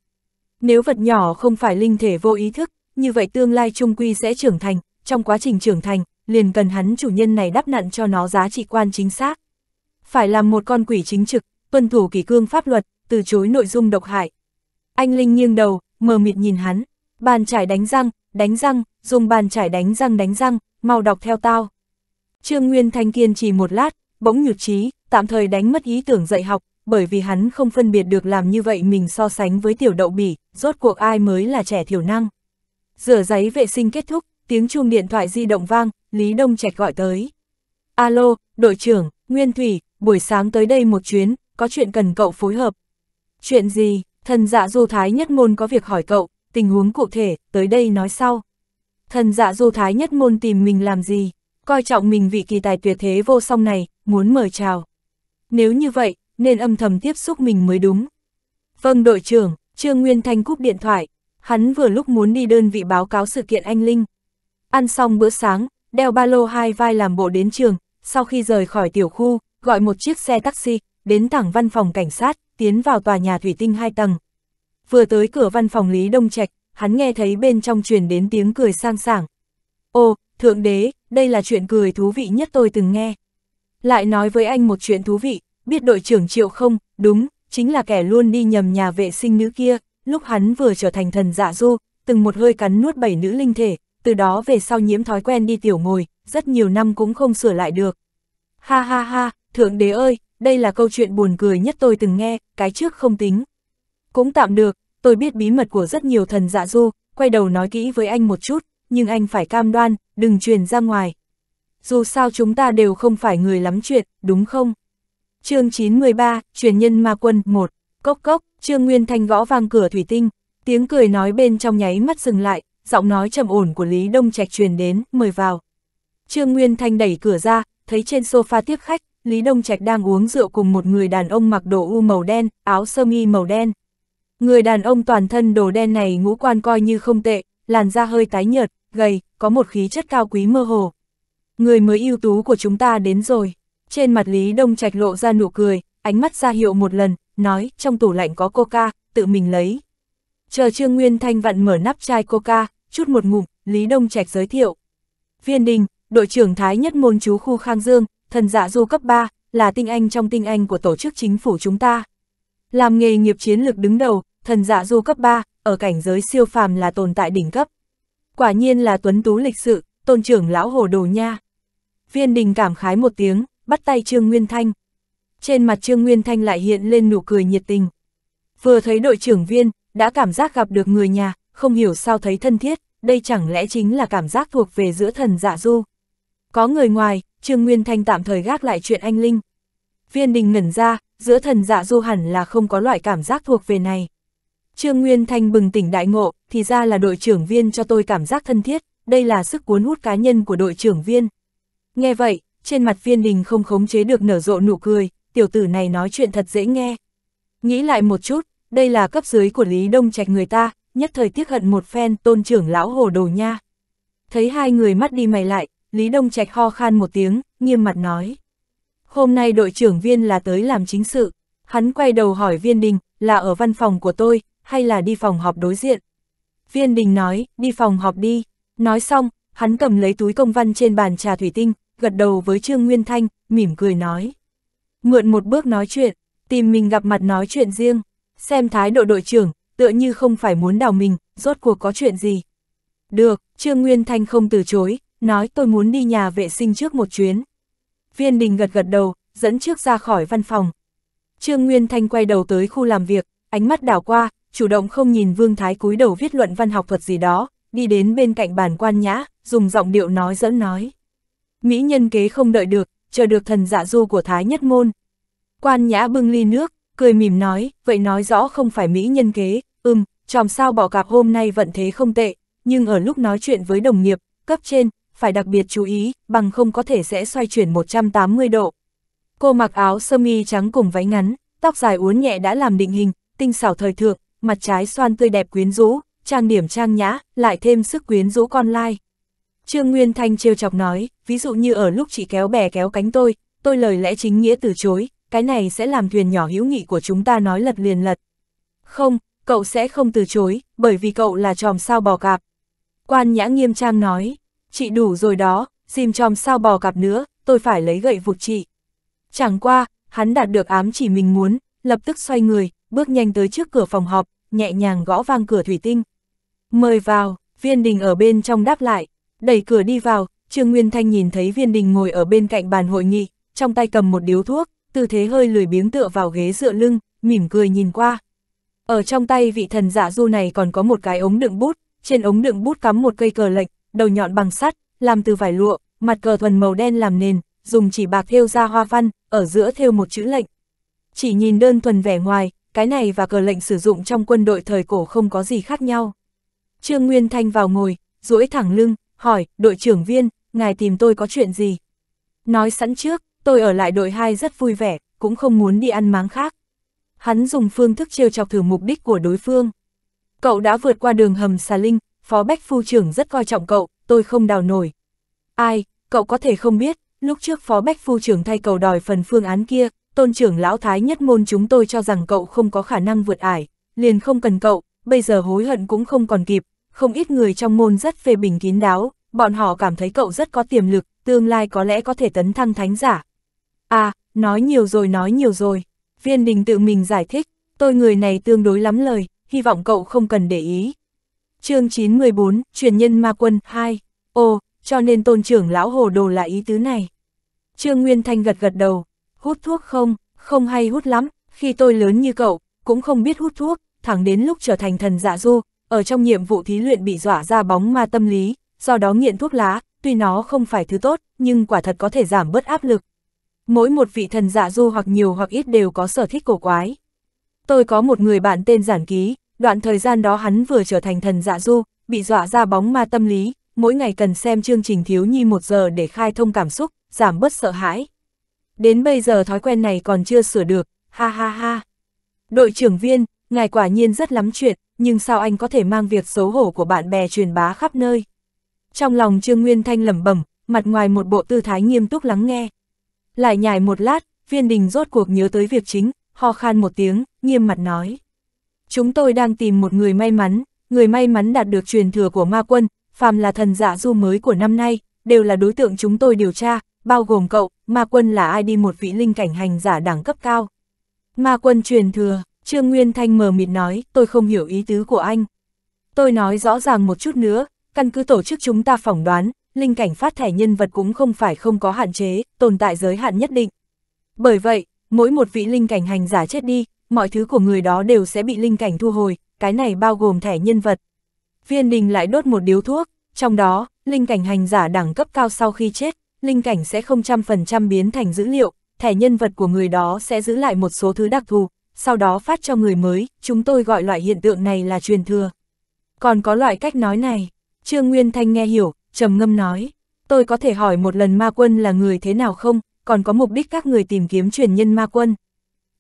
Nếu vật nhỏ không phải linh thể vô ý thức, như vậy tương lai trung quy sẽ trưởng thành, trong quá trình trưởng thành, liền cần hắn chủ nhân này đắp nặn cho nó giá trị quan chính xác. Phải làm một con quỷ chính trực, tuân thủ kỷ cương pháp luật, từ chối nội dung độc hại. Anh Linh nghiêng đầu, mờ mịt nhìn hắn, bàn trải đánh răng, đánh răng, dùng bàn trải đánh răng đánh răng, mau đọc theo tao. Trương Nguyên Thanh kiên trì một lát, bỗng nhược trí, tạm thời đánh mất ý tưởng dạy học, bởi vì hắn không phân biệt được làm như vậy mình so sánh với tiểu đậu bỉ, rốt cuộc ai mới là trẻ thiểu năng. Rửa giấy vệ sinh kết thúc, tiếng chuông điện thoại di động vang, Lý Đông Trạch gọi tới. Alo, đội trưởng, Nguyên Thủy, buổi sáng tới đây một chuyến, có chuyện cần cậu phối hợp. Chuyện gì, thần dạ du thái nhất môn có việc hỏi cậu, tình huống cụ thể, tới đây nói sau. Thần dạ du thái nhất môn tìm mình làm gì, coi trọng mình vị kỳ tài tuyệt thế vô song này, muốn mời chào. Nếu như vậy, nên âm thầm tiếp xúc mình mới đúng. Vâng đội trưởng, Trương Nguyên Thanh cúp điện thoại, hắn vừa lúc muốn đi đơn vị báo cáo sự kiện anh Linh. Ăn xong bữa sáng, đeo ba lô hai vai làm bộ đến trường, sau khi rời khỏi tiểu khu, gọi một chiếc xe taxi, đến thẳng văn phòng cảnh sát, tiến vào tòa nhà thủy tinh hai tầng. Vừa tới cửa văn phòng Lý Đông Trạch, hắn nghe thấy bên trong truyền đến tiếng cười sang sảng. Ô, Thượng Đế, đây là chuyện cười thú vị nhất tôi từng nghe. Lại nói với anh một chuyện thú vị, biết đội trưởng Triệu không, đúng, chính là kẻ luôn đi nhầm nhà vệ sinh nữ kia, lúc hắn vừa trở thành thần dạ du, từng một hơi cắn nuốt bảy nữ linh thể, từ đó về sau nhiễm thói quen đi tiểu ngồi, rất nhiều năm cũng không sửa lại được. Ha ha ha, Thượng Đế ơi, đây là câu chuyện buồn cười nhất tôi từng nghe, cái trước không tính. Cũng tạm được, tôi biết bí mật của rất nhiều thần dạ du, quay đầu nói kỹ với anh một chút, nhưng anh phải cam đoan, đừng truyền ra ngoài. Dù sao chúng ta đều không phải người lắm chuyện, đúng không? chương 913, truyền nhân ma quân 1, cốc cốc, Trương Nguyên Thanh gõ vang cửa thủy tinh, tiếng cười nói bên trong nháy mắt dừng lại, giọng nói trầm ổn của Lý Đông Trạch truyền đến, mời vào. Trương Nguyên Thanh đẩy cửa ra, thấy trên sofa tiếp khách, Lý Đông Trạch đang uống rượu cùng một người đàn ông mặc đồ u màu đen, áo sơ mi màu đen. Người đàn ông toàn thân đồ đen này ngũ quan coi như không tệ, làn da hơi tái nhợt, gầy, có một khí chất cao quý mơ hồ. Người mới ưu tú của chúng ta đến rồi. Trên mặt Lý Đông Trạch lộ ra nụ cười, ánh mắt ra hiệu một lần, nói trong tủ lạnh có coca, tự mình lấy. Chờ Trương Nguyên Thanh vặn mở nắp chai coca, chút một ngụm, Lý Đông Trạch giới thiệu. Viên Đình, đội trưởng Thái nhất môn chú khu Khang Dương, thần giả dạ du cấp 3, là tinh anh trong tinh anh của tổ chức chính phủ chúng ta. Làm nghề nghiệp chiến lược đứng đầu, thần giả dạ du cấp 3, ở cảnh giới siêu phàm là tồn tại đỉnh cấp. Quả nhiên là tuấn tú lịch sự, tôn trưởng lão hồ đồ nha. Viên Đình cảm khái một tiếng, bắt tay Trương Nguyên Thanh. Trên mặt Trương Nguyên Thanh lại hiện lên nụ cười nhiệt tình. Vừa thấy đội trưởng viên, đã cảm giác gặp được người nhà, không hiểu sao thấy thân thiết, đây chẳng lẽ chính là cảm giác thuộc về giữa thần dạ du. Có người ngoài, Trương Nguyên Thanh tạm thời gác lại chuyện anh Linh. Viên đình ngẩn ra, giữa thần dạ du hẳn là không có loại cảm giác thuộc về này. Trương Nguyên Thanh bừng tỉnh đại ngộ, thì ra là đội trưởng viên cho tôi cảm giác thân thiết, đây là sức cuốn hút cá nhân của đội trưởng viên. Nghe vậy, trên mặt viên đình không khống chế được nở rộ nụ cười, tiểu tử này nói chuyện thật dễ nghe. Nghĩ lại một chút, đây là cấp dưới của Lý Đông Trạch người ta, nhất thời tiếc hận một phen tôn trưởng lão hồ đồ nha. Thấy hai người mắt đi mày lại, Lý Đông Trạch ho khan một tiếng, nghiêm mặt nói. Hôm nay đội trưởng viên là tới làm chính sự, hắn quay đầu hỏi viên đình, là ở văn phòng của tôi, hay là đi phòng họp đối diện. Viên đình nói, đi phòng họp đi. Nói xong, hắn cầm lấy túi công văn trên bàn trà thủy tinh, gật đầu với Trương Nguyên Thanh, mỉm cười nói. Mượn một bước nói chuyện, tìm mình gặp mặt nói chuyện riêng xem thái độ đội trưởng, tựa như không phải muốn đào mình, rốt cuộc có chuyện gì. Được, Trương Nguyên Thanh không từ chối, nói tôi muốn đi nhà vệ sinh trước một chuyến. Viên đình gật gật đầu, dẫn trước ra khỏi văn phòng. Trương Nguyên Thanh quay đầu tới khu làm việc, ánh mắt đảo qua, chủ động không nhìn Vương Thái cúi đầu viết luận văn học thuật gì đó, đi đến bên cạnh bàn quan nhã, dùng giọng điệu nói dẫn nói. Mỹ nhân kế không đợi được, chờ được thần dạ du của Thái nhất môn. Quan nhã bưng ly nước, cười mỉm nói, vậy nói rõ không phải Mỹ nhân kế, ừm, chòm sao bỏ cạp hôm nay vận thế không tệ, nhưng ở lúc nói chuyện với đồng nghiệp, cấp trên, phải đặc biệt chú ý, bằng không có thể sẽ xoay chuyển 180 độ. Cô mặc áo sơ mi trắng cùng váy ngắn, tóc dài uốn nhẹ đã làm định hình, tinh xảo thời thượng, mặt trái xoan tươi đẹp quyến rũ, trang điểm trang nhã, lại thêm sức quyến rũ con lai. Trương Nguyên Thanh trêu chọc nói, ví dụ như ở lúc chị kéo bè kéo cánh tôi, tôi lời lẽ chính nghĩa từ chối, cái này sẽ làm thuyền nhỏ hữu nghị của chúng ta nói lật liền lật. Không, cậu sẽ không từ chối, bởi vì cậu là tròm sao bò cạp. Quan nhã nghiêm trang nói, chị đủ rồi đó, dìm tròm sao bò cạp nữa, tôi phải lấy gậy vụt chị. Chẳng qua, hắn đạt được ám chỉ mình muốn, lập tức xoay người, bước nhanh tới trước cửa phòng họp, nhẹ nhàng gõ vang cửa thủy tinh. Mời vào, viên đình ở bên trong đáp lại, đẩy cửa đi vào, Trương Nguyên Thanh nhìn thấy viên đình ngồi ở bên cạnh bàn hội nghị, trong tay cầm một điếu thuốc, tư thế hơi lười biếng tựa vào ghế dựa lưng, mỉm cười nhìn qua. Ở trong tay vị thần giả du này còn có một cái ống đựng bút, trên ống đựng bút cắm một cây cờ lệnh đầu nhọn bằng sắt, làm từ vải lụa, mặt cờ thuần màu đen làm nền, dùng chỉ bạc thêu ra hoa văn, ở giữa thêu một chữ lệnh. Chỉ nhìn đơn thuần vẻ ngoài, cái này và cờ lệnh sử dụng trong quân đội thời cổ không có gì khác nhau. Trương Nguyên Thanh vào ngồi, duỗi thẳng lưng, hỏi, đội trưởng viên, ngài tìm tôi có chuyện gì? Nói sẵn trước, Tôi ở lại đội 2 rất vui vẻ, cũng không muốn đi ăn máng khác. Hắn dùng phương thức trêu chọc thử mục đích của đối phương. Cậu đã vượt qua đường hầm xà linh, phó bách phu trưởng rất coi trọng cậu, tôi không đào nổi. Ai, cậu có thể không biết, lúc trước phó bách phu trưởng thay cầu đòi phần phương án kia, tôn trưởng lão thái nhất môn chúng tôi cho rằng cậu không có khả năng vượt ải, liền không cần cậu, bây giờ hối hận cũng không còn kịp, không ít người trong môn rất phê bình kín đáo, bọn họ cảm thấy cậu rất có tiềm lực, tương lai có lẽ có thể tấn thăng thánh giả, À, nói nhiều rồi nói nhiều rồi. Viên đình tự mình giải thích, tôi người này tương đối lắm lời, hy vọng cậu không cần để ý. chương 914, truyền nhân ma quân 2. Ồ, cho nên tôn trưởng lão hồ đồ là ý tứ này. Trương Nguyên Thanh gật gật đầu, hút thuốc không, không hay hút lắm, khi tôi lớn như cậu, cũng không biết hút thuốc, thẳng đến lúc trở thành thần dạ du, ở trong nhiệm vụ thí luyện bị dọa ra bóng ma tâm lý, do đó nghiện thuốc lá, tuy nó không phải thứ tốt, nhưng quả thật có thể giảm bớt áp lực, Mỗi một vị thần dạ du hoặc nhiều hoặc ít đều có sở thích cổ quái. Tôi có một người bạn tên Giản Ký, đoạn thời gian đó hắn vừa trở thành thần dạ du, bị dọa ra bóng ma tâm lý, mỗi ngày cần xem chương trình thiếu nhi một giờ để khai thông cảm xúc, giảm bớt sợ hãi. Đến bây giờ thói quen này còn chưa sửa được, ha ha ha. Đội trưởng viên, ngài quả nhiên rất lắm chuyện, nhưng sao anh có thể mang việc xấu hổ của bạn bè truyền bá khắp nơi. Trong lòng Trương Nguyên Thanh lẩm bẩm, mặt ngoài một bộ tư thái nghiêm túc lắng nghe, lại nhài một lát, viên đình rốt cuộc nhớ tới việc chính, ho khan một tiếng, nghiêm mặt nói. Chúng tôi đang tìm một người may mắn, người may mắn đạt được truyền thừa của ma quân, phàm là thần giả dạ du mới của năm nay, đều là đối tượng chúng tôi điều tra, bao gồm cậu, ma quân là ai đi một vị linh cảnh hành giả đẳng cấp cao. Ma quân truyền thừa, Trương Nguyên Thanh mờ mịt nói, tôi không hiểu ý tứ của anh. Tôi nói rõ ràng một chút nữa, căn cứ tổ chức chúng ta phỏng đoán, linh cảnh phát thẻ nhân vật cũng không phải không có hạn chế, tồn tại giới hạn nhất định. Bởi vậy, mỗi một vị linh cảnh hành giả chết đi, mọi thứ của người đó đều sẽ bị linh cảnh thu hồi, cái này bao gồm thẻ nhân vật. Viên đình lại đốt một điếu thuốc, trong đó, linh cảnh hành giả đẳng cấp cao sau khi chết, linh cảnh sẽ không trăm phần trăm biến thành dữ liệu, thẻ nhân vật của người đó sẽ giữ lại một số thứ đặc thù, sau đó phát cho người mới, chúng tôi gọi loại hiện tượng này là truyền thừa. Còn có loại cách nói này, Trương Nguyên Thanh nghe hiểu, trầm ngâm nói, tôi có thể hỏi một lần ma quân là người thế nào không, còn có mục đích các người tìm kiếm truyền nhân ma quân.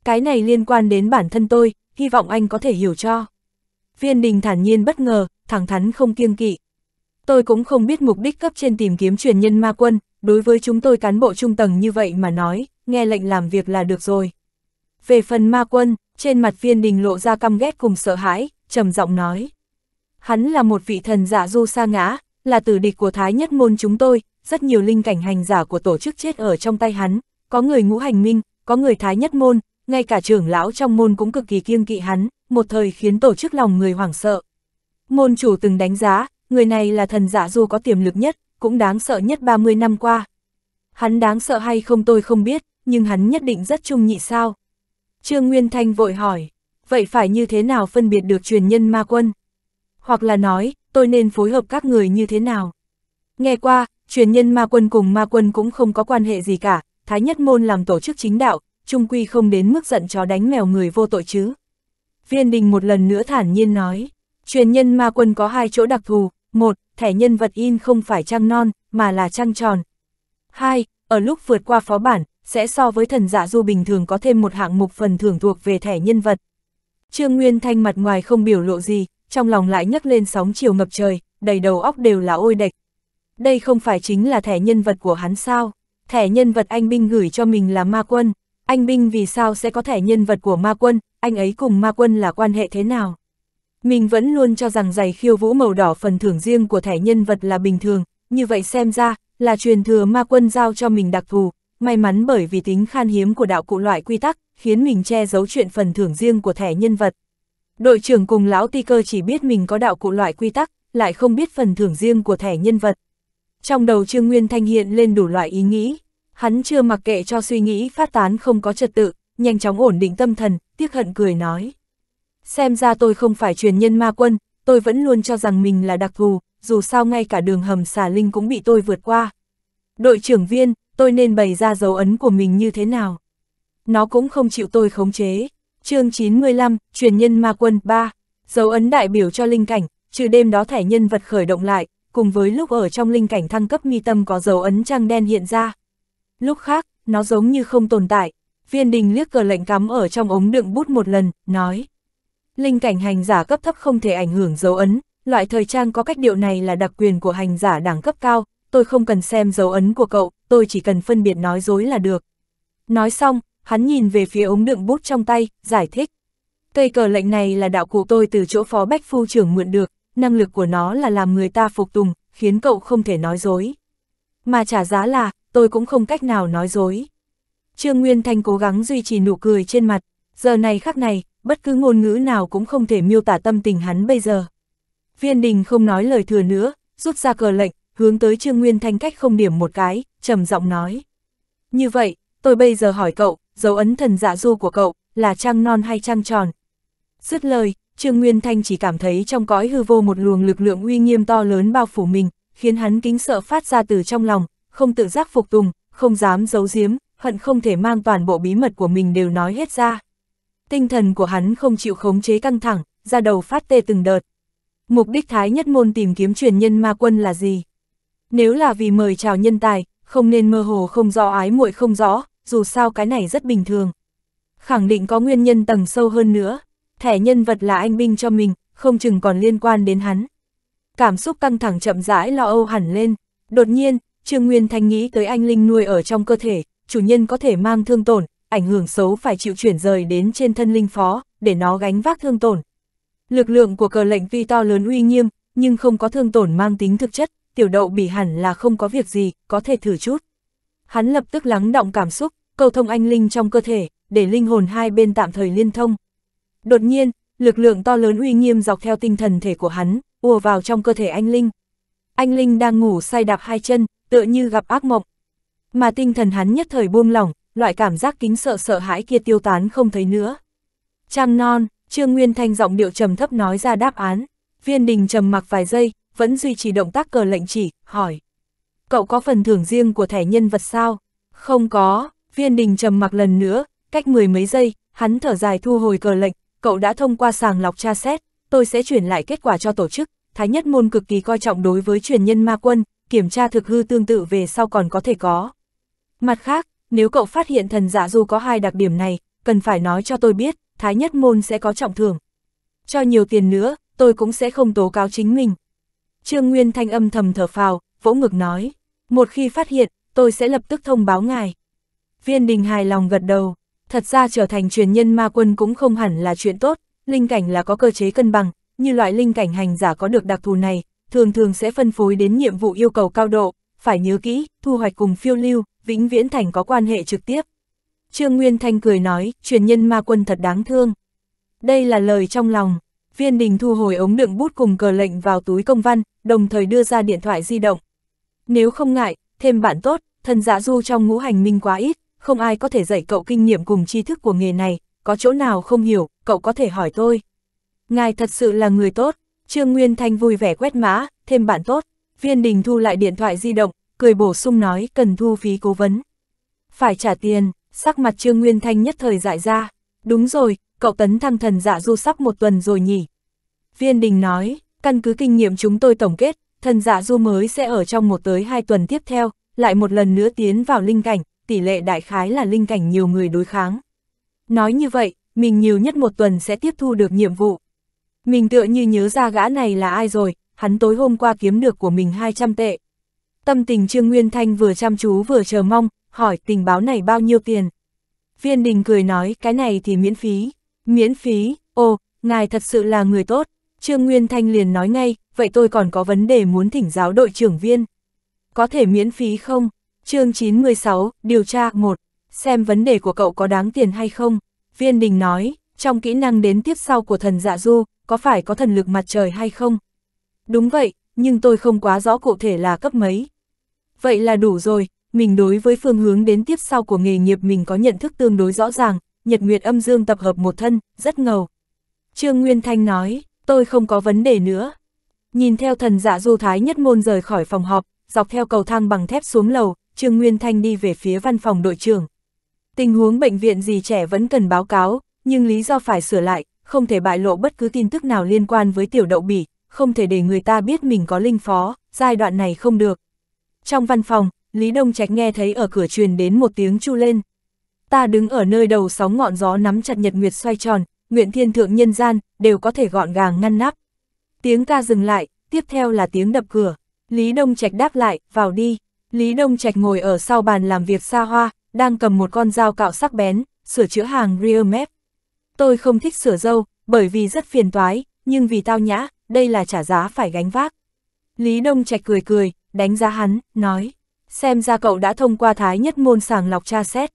Cái này liên quan đến bản thân tôi, hy vọng anh có thể hiểu cho. Viên đình thản nhiên bất ngờ, thẳng thắn không kiêng kỵ. Tôi cũng không biết mục đích cấp trên tìm kiếm truyền nhân ma quân, đối với chúng tôi cán bộ trung tầng như vậy mà nói, nghe lệnh làm việc là được rồi. Về phần ma quân, trên mặt viên đình lộ ra căm ghét cùng sợ hãi, trầm giọng nói. Hắn là một vị thần giả du sa ngã, là tử địch của Thái Nhất Môn chúng tôi, rất nhiều linh cảnh hành giả của tổ chức chết ở trong tay hắn, có người ngũ hành minh, có người Thái Nhất Môn, ngay cả trưởng lão trong môn cũng cực kỳ kiêng kỵ hắn, một thời khiến tổ chức lòng người hoảng sợ. Môn chủ từng đánh giá, người này là thần giả dù có tiềm lực nhất, cũng đáng sợ nhất 30 năm qua. Hắn đáng sợ hay không tôi không biết, nhưng hắn nhất định rất trung nhị sao. Trương Nguyên Thanh vội hỏi, vậy phải như thế nào phân biệt được truyền nhân ma quân? Hoặc là nói, tôi nên phối hợp các người như thế nào? Nghe qua, truyền nhân ma quân cùng ma quân cũng không có quan hệ gì cả, Thái Nhất Môn làm tổ chức chính đạo, trung quy không đến mức giận chó đánh mèo người vô tội chứ. Viên đình một lần nữa thản nhiên nói, truyền nhân ma quân có hai chỗ đặc thù, một, thẻ nhân vật in không phải trăng non, mà là trăng tròn. Hai, ở lúc vượt qua phó bản, sẽ so với thần giả dạ du bình thường có thêm một hạng mục phần thưởng thuộc về thẻ nhân vật. Trương Nguyên Thanh mặt ngoài không biểu lộ gì, trong lòng lại nhấc lên sóng chiều ngập trời, đầy đầu óc đều là ôi đạch. Đây không phải chính là thẻ nhân vật của hắn sao? Thẻ nhân vật anh Binh gửi cho mình là ma quân. Anh Binh vì sao sẽ có thẻ nhân vật của ma quân, anh ấy cùng ma quân là quan hệ thế nào? Mình vẫn luôn cho rằng giày khiêu vũ màu đỏ phần thưởng riêng của thẻ nhân vật là bình thường, như vậy xem ra, là truyền thừa ma quân giao cho mình đặc thù, may mắn bởi vì tính khan hiếm của đạo cụ loại quy tắc, khiến mình che giấu chuyện phần thưởng riêng của thẻ nhân vật. Đội trưởng cùng lão ti cơ chỉ biết mình có đạo cụ loại quy tắc, lại không biết phần thưởng riêng của thẻ nhân vật. Trong đầu Trương Nguyên Thanh hiện lên đủ loại ý nghĩ, hắn chưa mặc kệ cho suy nghĩ phát tán không có trật tự, nhanh chóng ổn định tâm thần, tiếc hận cười nói. Xem ra tôi không phải truyền nhân ma quân, tôi vẫn luôn cho rằng mình là đặc thù, dù sao ngay cả đường hầm xà linh cũng bị tôi vượt qua. Đội trưởng viên, tôi nên bày ra dấu ấn của mình như thế nào? Nó cũng không chịu tôi khống chế chương 95, truyền nhân ma quân 3, dấu ấn đại biểu cho linh cảnh, trừ đêm đó thẻ nhân vật khởi động lại, cùng với lúc ở trong linh cảnh thăng cấp mi tâm có dấu ấn trăng đen hiện ra. Lúc khác, nó giống như không tồn tại, viên đình liếc cờ lệnh cắm ở trong ống đựng bút một lần, nói. Linh cảnh hành giả cấp thấp không thể ảnh hưởng dấu ấn, loại thời trang có cách điệu này là đặc quyền của hành giả đẳng cấp cao, tôi không cần xem dấu ấn của cậu, tôi chỉ cần phân biệt nói dối là được. Nói xong, hắn nhìn về phía ống đựng bút trong tay, giải thích. Cây cờ lệnh này là đạo cụ tôi từ chỗ phó bách phu trưởng mượn được, năng lực của nó là làm người ta phục tùng, khiến cậu không thể nói dối. Mà trả giá là, tôi cũng không cách nào nói dối. Trương Nguyên Thanh cố gắng duy trì nụ cười trên mặt, giờ này khác này, bất cứ ngôn ngữ nào cũng không thể miêu tả tâm tình hắn bây giờ. Viên đình không nói lời thừa nữa, rút ra cờ lệnh, hướng tới Trương Nguyên Thanh cách không điểm một cái, trầm giọng nói. Như vậy, tôi bây giờ hỏi cậu, dấu ấn thần dạ du của cậu, là trăng non hay trăng tròn. Dứt lời, Trương Nguyên Thanh chỉ cảm thấy trong cõi hư vô một luồng lực lượng uy nghiêm to lớn bao phủ mình, khiến hắn kính sợ phát ra từ trong lòng, không tự giác phục tùng, không dám giấu giếm, hận không thể mang toàn bộ bí mật của mình đều nói hết ra. Tinh thần của hắn không chịu khống chế căng thẳng, ra đầu phát tê từng đợt. Mục đích Thái Nhất Môn tìm kiếm truyền nhân ma quân là gì? Nếu là vì mời chào nhân tài, không nên mơ hồ không rõ ái muội không rõ, dù sao cái này rất bình thường. Khẳng định có nguyên nhân tầng sâu hơn nữa, thẻ nhân vật là anh binh cho mình, không chừng còn liên quan đến hắn. Cảm xúc căng thẳng chậm rãi lo âu hẳn lên, đột nhiên, Trương Nguyên Thanh nghĩ tới anh Linh nuôi ở trong cơ thể, chủ nhân có thể mang thương tổn, ảnh hưởng xấu phải chịu chuyển rời đến trên thân Linh Phó, để nó gánh vác thương tổn. Lực lượng của cờ lệnh vi to lớn uy nghiêm, nhưng không có thương tổn mang tính thực chất, tiểu đậu bị hẳn là không có việc gì, có thể thử chút. Hắn lập tức lắng động cảm xúc, cầu thông anh linh trong cơ thể, để linh hồn hai bên tạm thời liên thông. Đột nhiên, lực lượng to lớn uy nghiêm dọc theo tinh thần thể của hắn, ùa vào trong cơ thể anh linh. Anh linh đang ngủ say đạp hai chân, tựa như gặp ác mộng. Mà tinh thần hắn nhất thời buông lỏng, loại cảm giác kính sợ sợ hãi kia tiêu tán không thấy nữa. Trăng non, Trương Nguyên Thanh giọng điệu trầm thấp nói ra đáp án. Viên đình trầm mặc vài giây, vẫn duy trì động tác cờ lệnh chỉ, hỏi cậu có phần thưởng riêng của thẻ nhân vật sao? Không có, viên đình trầm mặc lần nữa, cách mười mấy giây, hắn thở dài thu hồi cờ lệnh, cậu đã thông qua sàng lọc tra xét, tôi sẽ chuyển lại kết quả cho tổ chức, Thái Nhất Môn cực kỳ coi trọng đối với truyền nhân ma quân, kiểm tra thực hư tương tự về sau còn có thể có. Mặt khác, nếu cậu phát hiện thần giả dạ du có hai đặc điểm này, cần phải nói cho tôi biết, Thái Nhất Môn sẽ có trọng thưởng. Cho nhiều tiền nữa, tôi cũng sẽ không tố cáo chính mình. Trương Nguyên Thanh âm thầm thở phào, vỗ ngực nói, một khi phát hiện, tôi sẽ lập tức thông báo ngài. Viên đình hài lòng gật đầu, thật ra trở thành truyền nhân ma quân cũng không hẳn là chuyện tốt, linh cảnh là có cơ chế cân bằng, như loại linh cảnh hành giả có được đặc thù này, thường thường sẽ phân phối đến nhiệm vụ yêu cầu cao độ, phải nhớ kỹ, thu hoạch cùng phiêu lưu, vĩnh viễn thành có quan hệ trực tiếp. Trương Nguyên Thanh cười nói, truyền nhân ma quân thật đáng thương. Đây là lời trong lòng, viên đình thu hồi ống đựng bút cùng cờ lệnh vào túi công văn, đồng thời đưa ra điện thoại di động, nếu không ngại, thêm bạn tốt, thần giả dạ du trong ngũ hành minh quá ít, không ai có thể dạy cậu kinh nghiệm cùng tri thức của nghề này, có chỗ nào không hiểu, cậu có thể hỏi tôi. Ngài thật sự là người tốt, Trương Nguyên Thanh vui vẻ quét mã, thêm bạn tốt, viên đình thu lại điện thoại di động, cười bổ sung nói cần thu phí cố vấn. Phải trả tiền, sắc mặt Trương Nguyên Thanh nhất thời dại ra, đúng rồi, cậu tấn thăng thần giả dạ du sắp một tuần rồi nhỉ. Viên đình nói, căn cứ kinh nghiệm chúng tôi tổng kết, thần giả du mới sẽ ở trong một tới hai tuần tiếp theo, lại một lần nữa tiến vào linh cảnh, tỷ lệ đại khái là linh cảnh nhiều người đối kháng. Nói như vậy, mình nhiều nhất một tuần sẽ tiếp thu được nhiệm vụ. Mình tựa như nhớ ra gã này là ai rồi, hắn tối hôm qua kiếm được của mình 200 tệ. Tâm tình Trương Nguyên Thanh vừa chăm chú vừa chờ mong, hỏi tình báo này bao nhiêu tiền. Viên đình cười nói cái này thì miễn phí. Miễn phí, ồ, ngài thật sự là người tốt. Trương Nguyên Thanh liền nói ngay, vậy tôi còn có vấn đề muốn thỉnh giáo đội trưởng viên. Có thể miễn phí không? chương 916, điều tra 1. Xem vấn đề của cậu có đáng tiền hay không? Viên Đình nói, trong kỹ năng đến tiếp sau của thần dạ du, có phải có thần lực mặt trời hay không? Đúng vậy, nhưng tôi không quá rõ cụ thể là cấp mấy. Vậy là đủ rồi, mình đối với phương hướng đến tiếp sau của nghề nghiệp mình có nhận thức tương đối rõ ràng, nhật nguyệt âm dương tập hợp một thân, rất ngầu. Trương Nguyên Thanh nói, tôi không có vấn đề nữa. Nhìn theo thần dạ du thái nhất môn rời khỏi phòng họp, dọc theo cầu thang bằng thép xuống lầu, Trương Nguyên Thanh đi về phía văn phòng đội trưởng. Tình huống bệnh viện gì trẻ vẫn cần báo cáo, nhưng lý do phải sửa lại, không thể bại lộ bất cứ tin tức nào liên quan với tiểu đậu bỉ, không thể để người ta biết mình có linh phó, giai đoạn này không được. Trong văn phòng, Lý Đông Trạch nghe thấy ở cửa truyền đến một tiếng chu lên. Ta đứng ở nơi đầu sóng ngọn gió nắm chặt nhật nguyệt xoay tròn, nguyện thiên thượng nhân gian, đều có thể gọn gàng ngăn nắp. Tiếng ca dừng lại, tiếp theo là tiếng đập cửa. Lý Đông Trạch đáp lại, vào đi. Lý Đông Trạch ngồi ở sau bàn làm việc xa hoa, đang cầm một con dao cạo sắc bén, sửa chữa hàng rear map. Tôi không thích sửa dâu, bởi vì rất phiền toái, nhưng vì tao nhã, đây là trả giá phải gánh vác. Lý Đông Trạch cười cười, đánh giá hắn, nói, xem ra cậu đã thông qua thái nhất môn sàng lọc tra xét.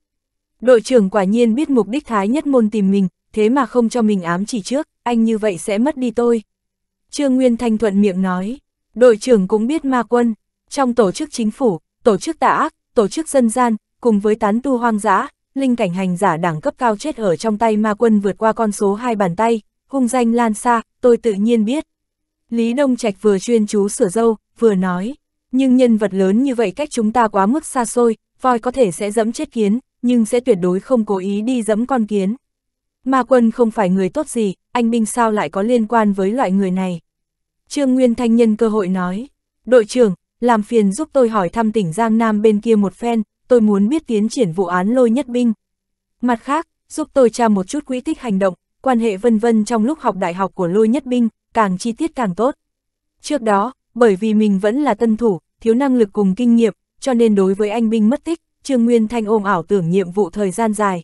Đội trưởng quả nhiên biết mục đích thái nhất môn tìm mình, thế mà không cho mình ám chỉ trước, anh như vậy sẽ mất đi tôi. Trương Nguyên Thanh thuận miệng nói, đội trưởng cũng biết ma quân, trong tổ chức chính phủ, tổ chức tà ác, tổ chức dân gian, cùng với tán tu hoang dã, linh cảnh hành giả đẳng cấp cao chết ở trong tay ma quân vượt qua con số hai bàn tay, hung danh lan xa, tôi tự nhiên biết. Lý Đông Trạch vừa chuyên chú sửa dâu, vừa nói, nhưng nhân vật lớn như vậy cách chúng ta quá mức xa xôi, voi có thể sẽ dẫm chết kiến, nhưng sẽ tuyệt đối không cố ý đi dẫm con kiến. Ma quân không phải người tốt gì, anh Minh sao lại có liên quan với loại người này? Trương Nguyên Thanh nhân cơ hội nói, đội trưởng, làm phiền giúp tôi hỏi thăm tỉnh Giang Nam bên kia một phen, tôi muốn biết tiến triển vụ án lôi nhất binh. Mặt khác, giúp tôi tra một chút quỹ tích hành động, quan hệ vân vân trong lúc học đại học của lôi nhất binh, càng chi tiết càng tốt. Trước đó, bởi vì mình vẫn là tân thủ, thiếu năng lực cùng kinh nghiệm, cho nên đối với anh binh mất tích, Trương Nguyên Thanh ôm ảo tưởng nhiệm vụ thời gian dài,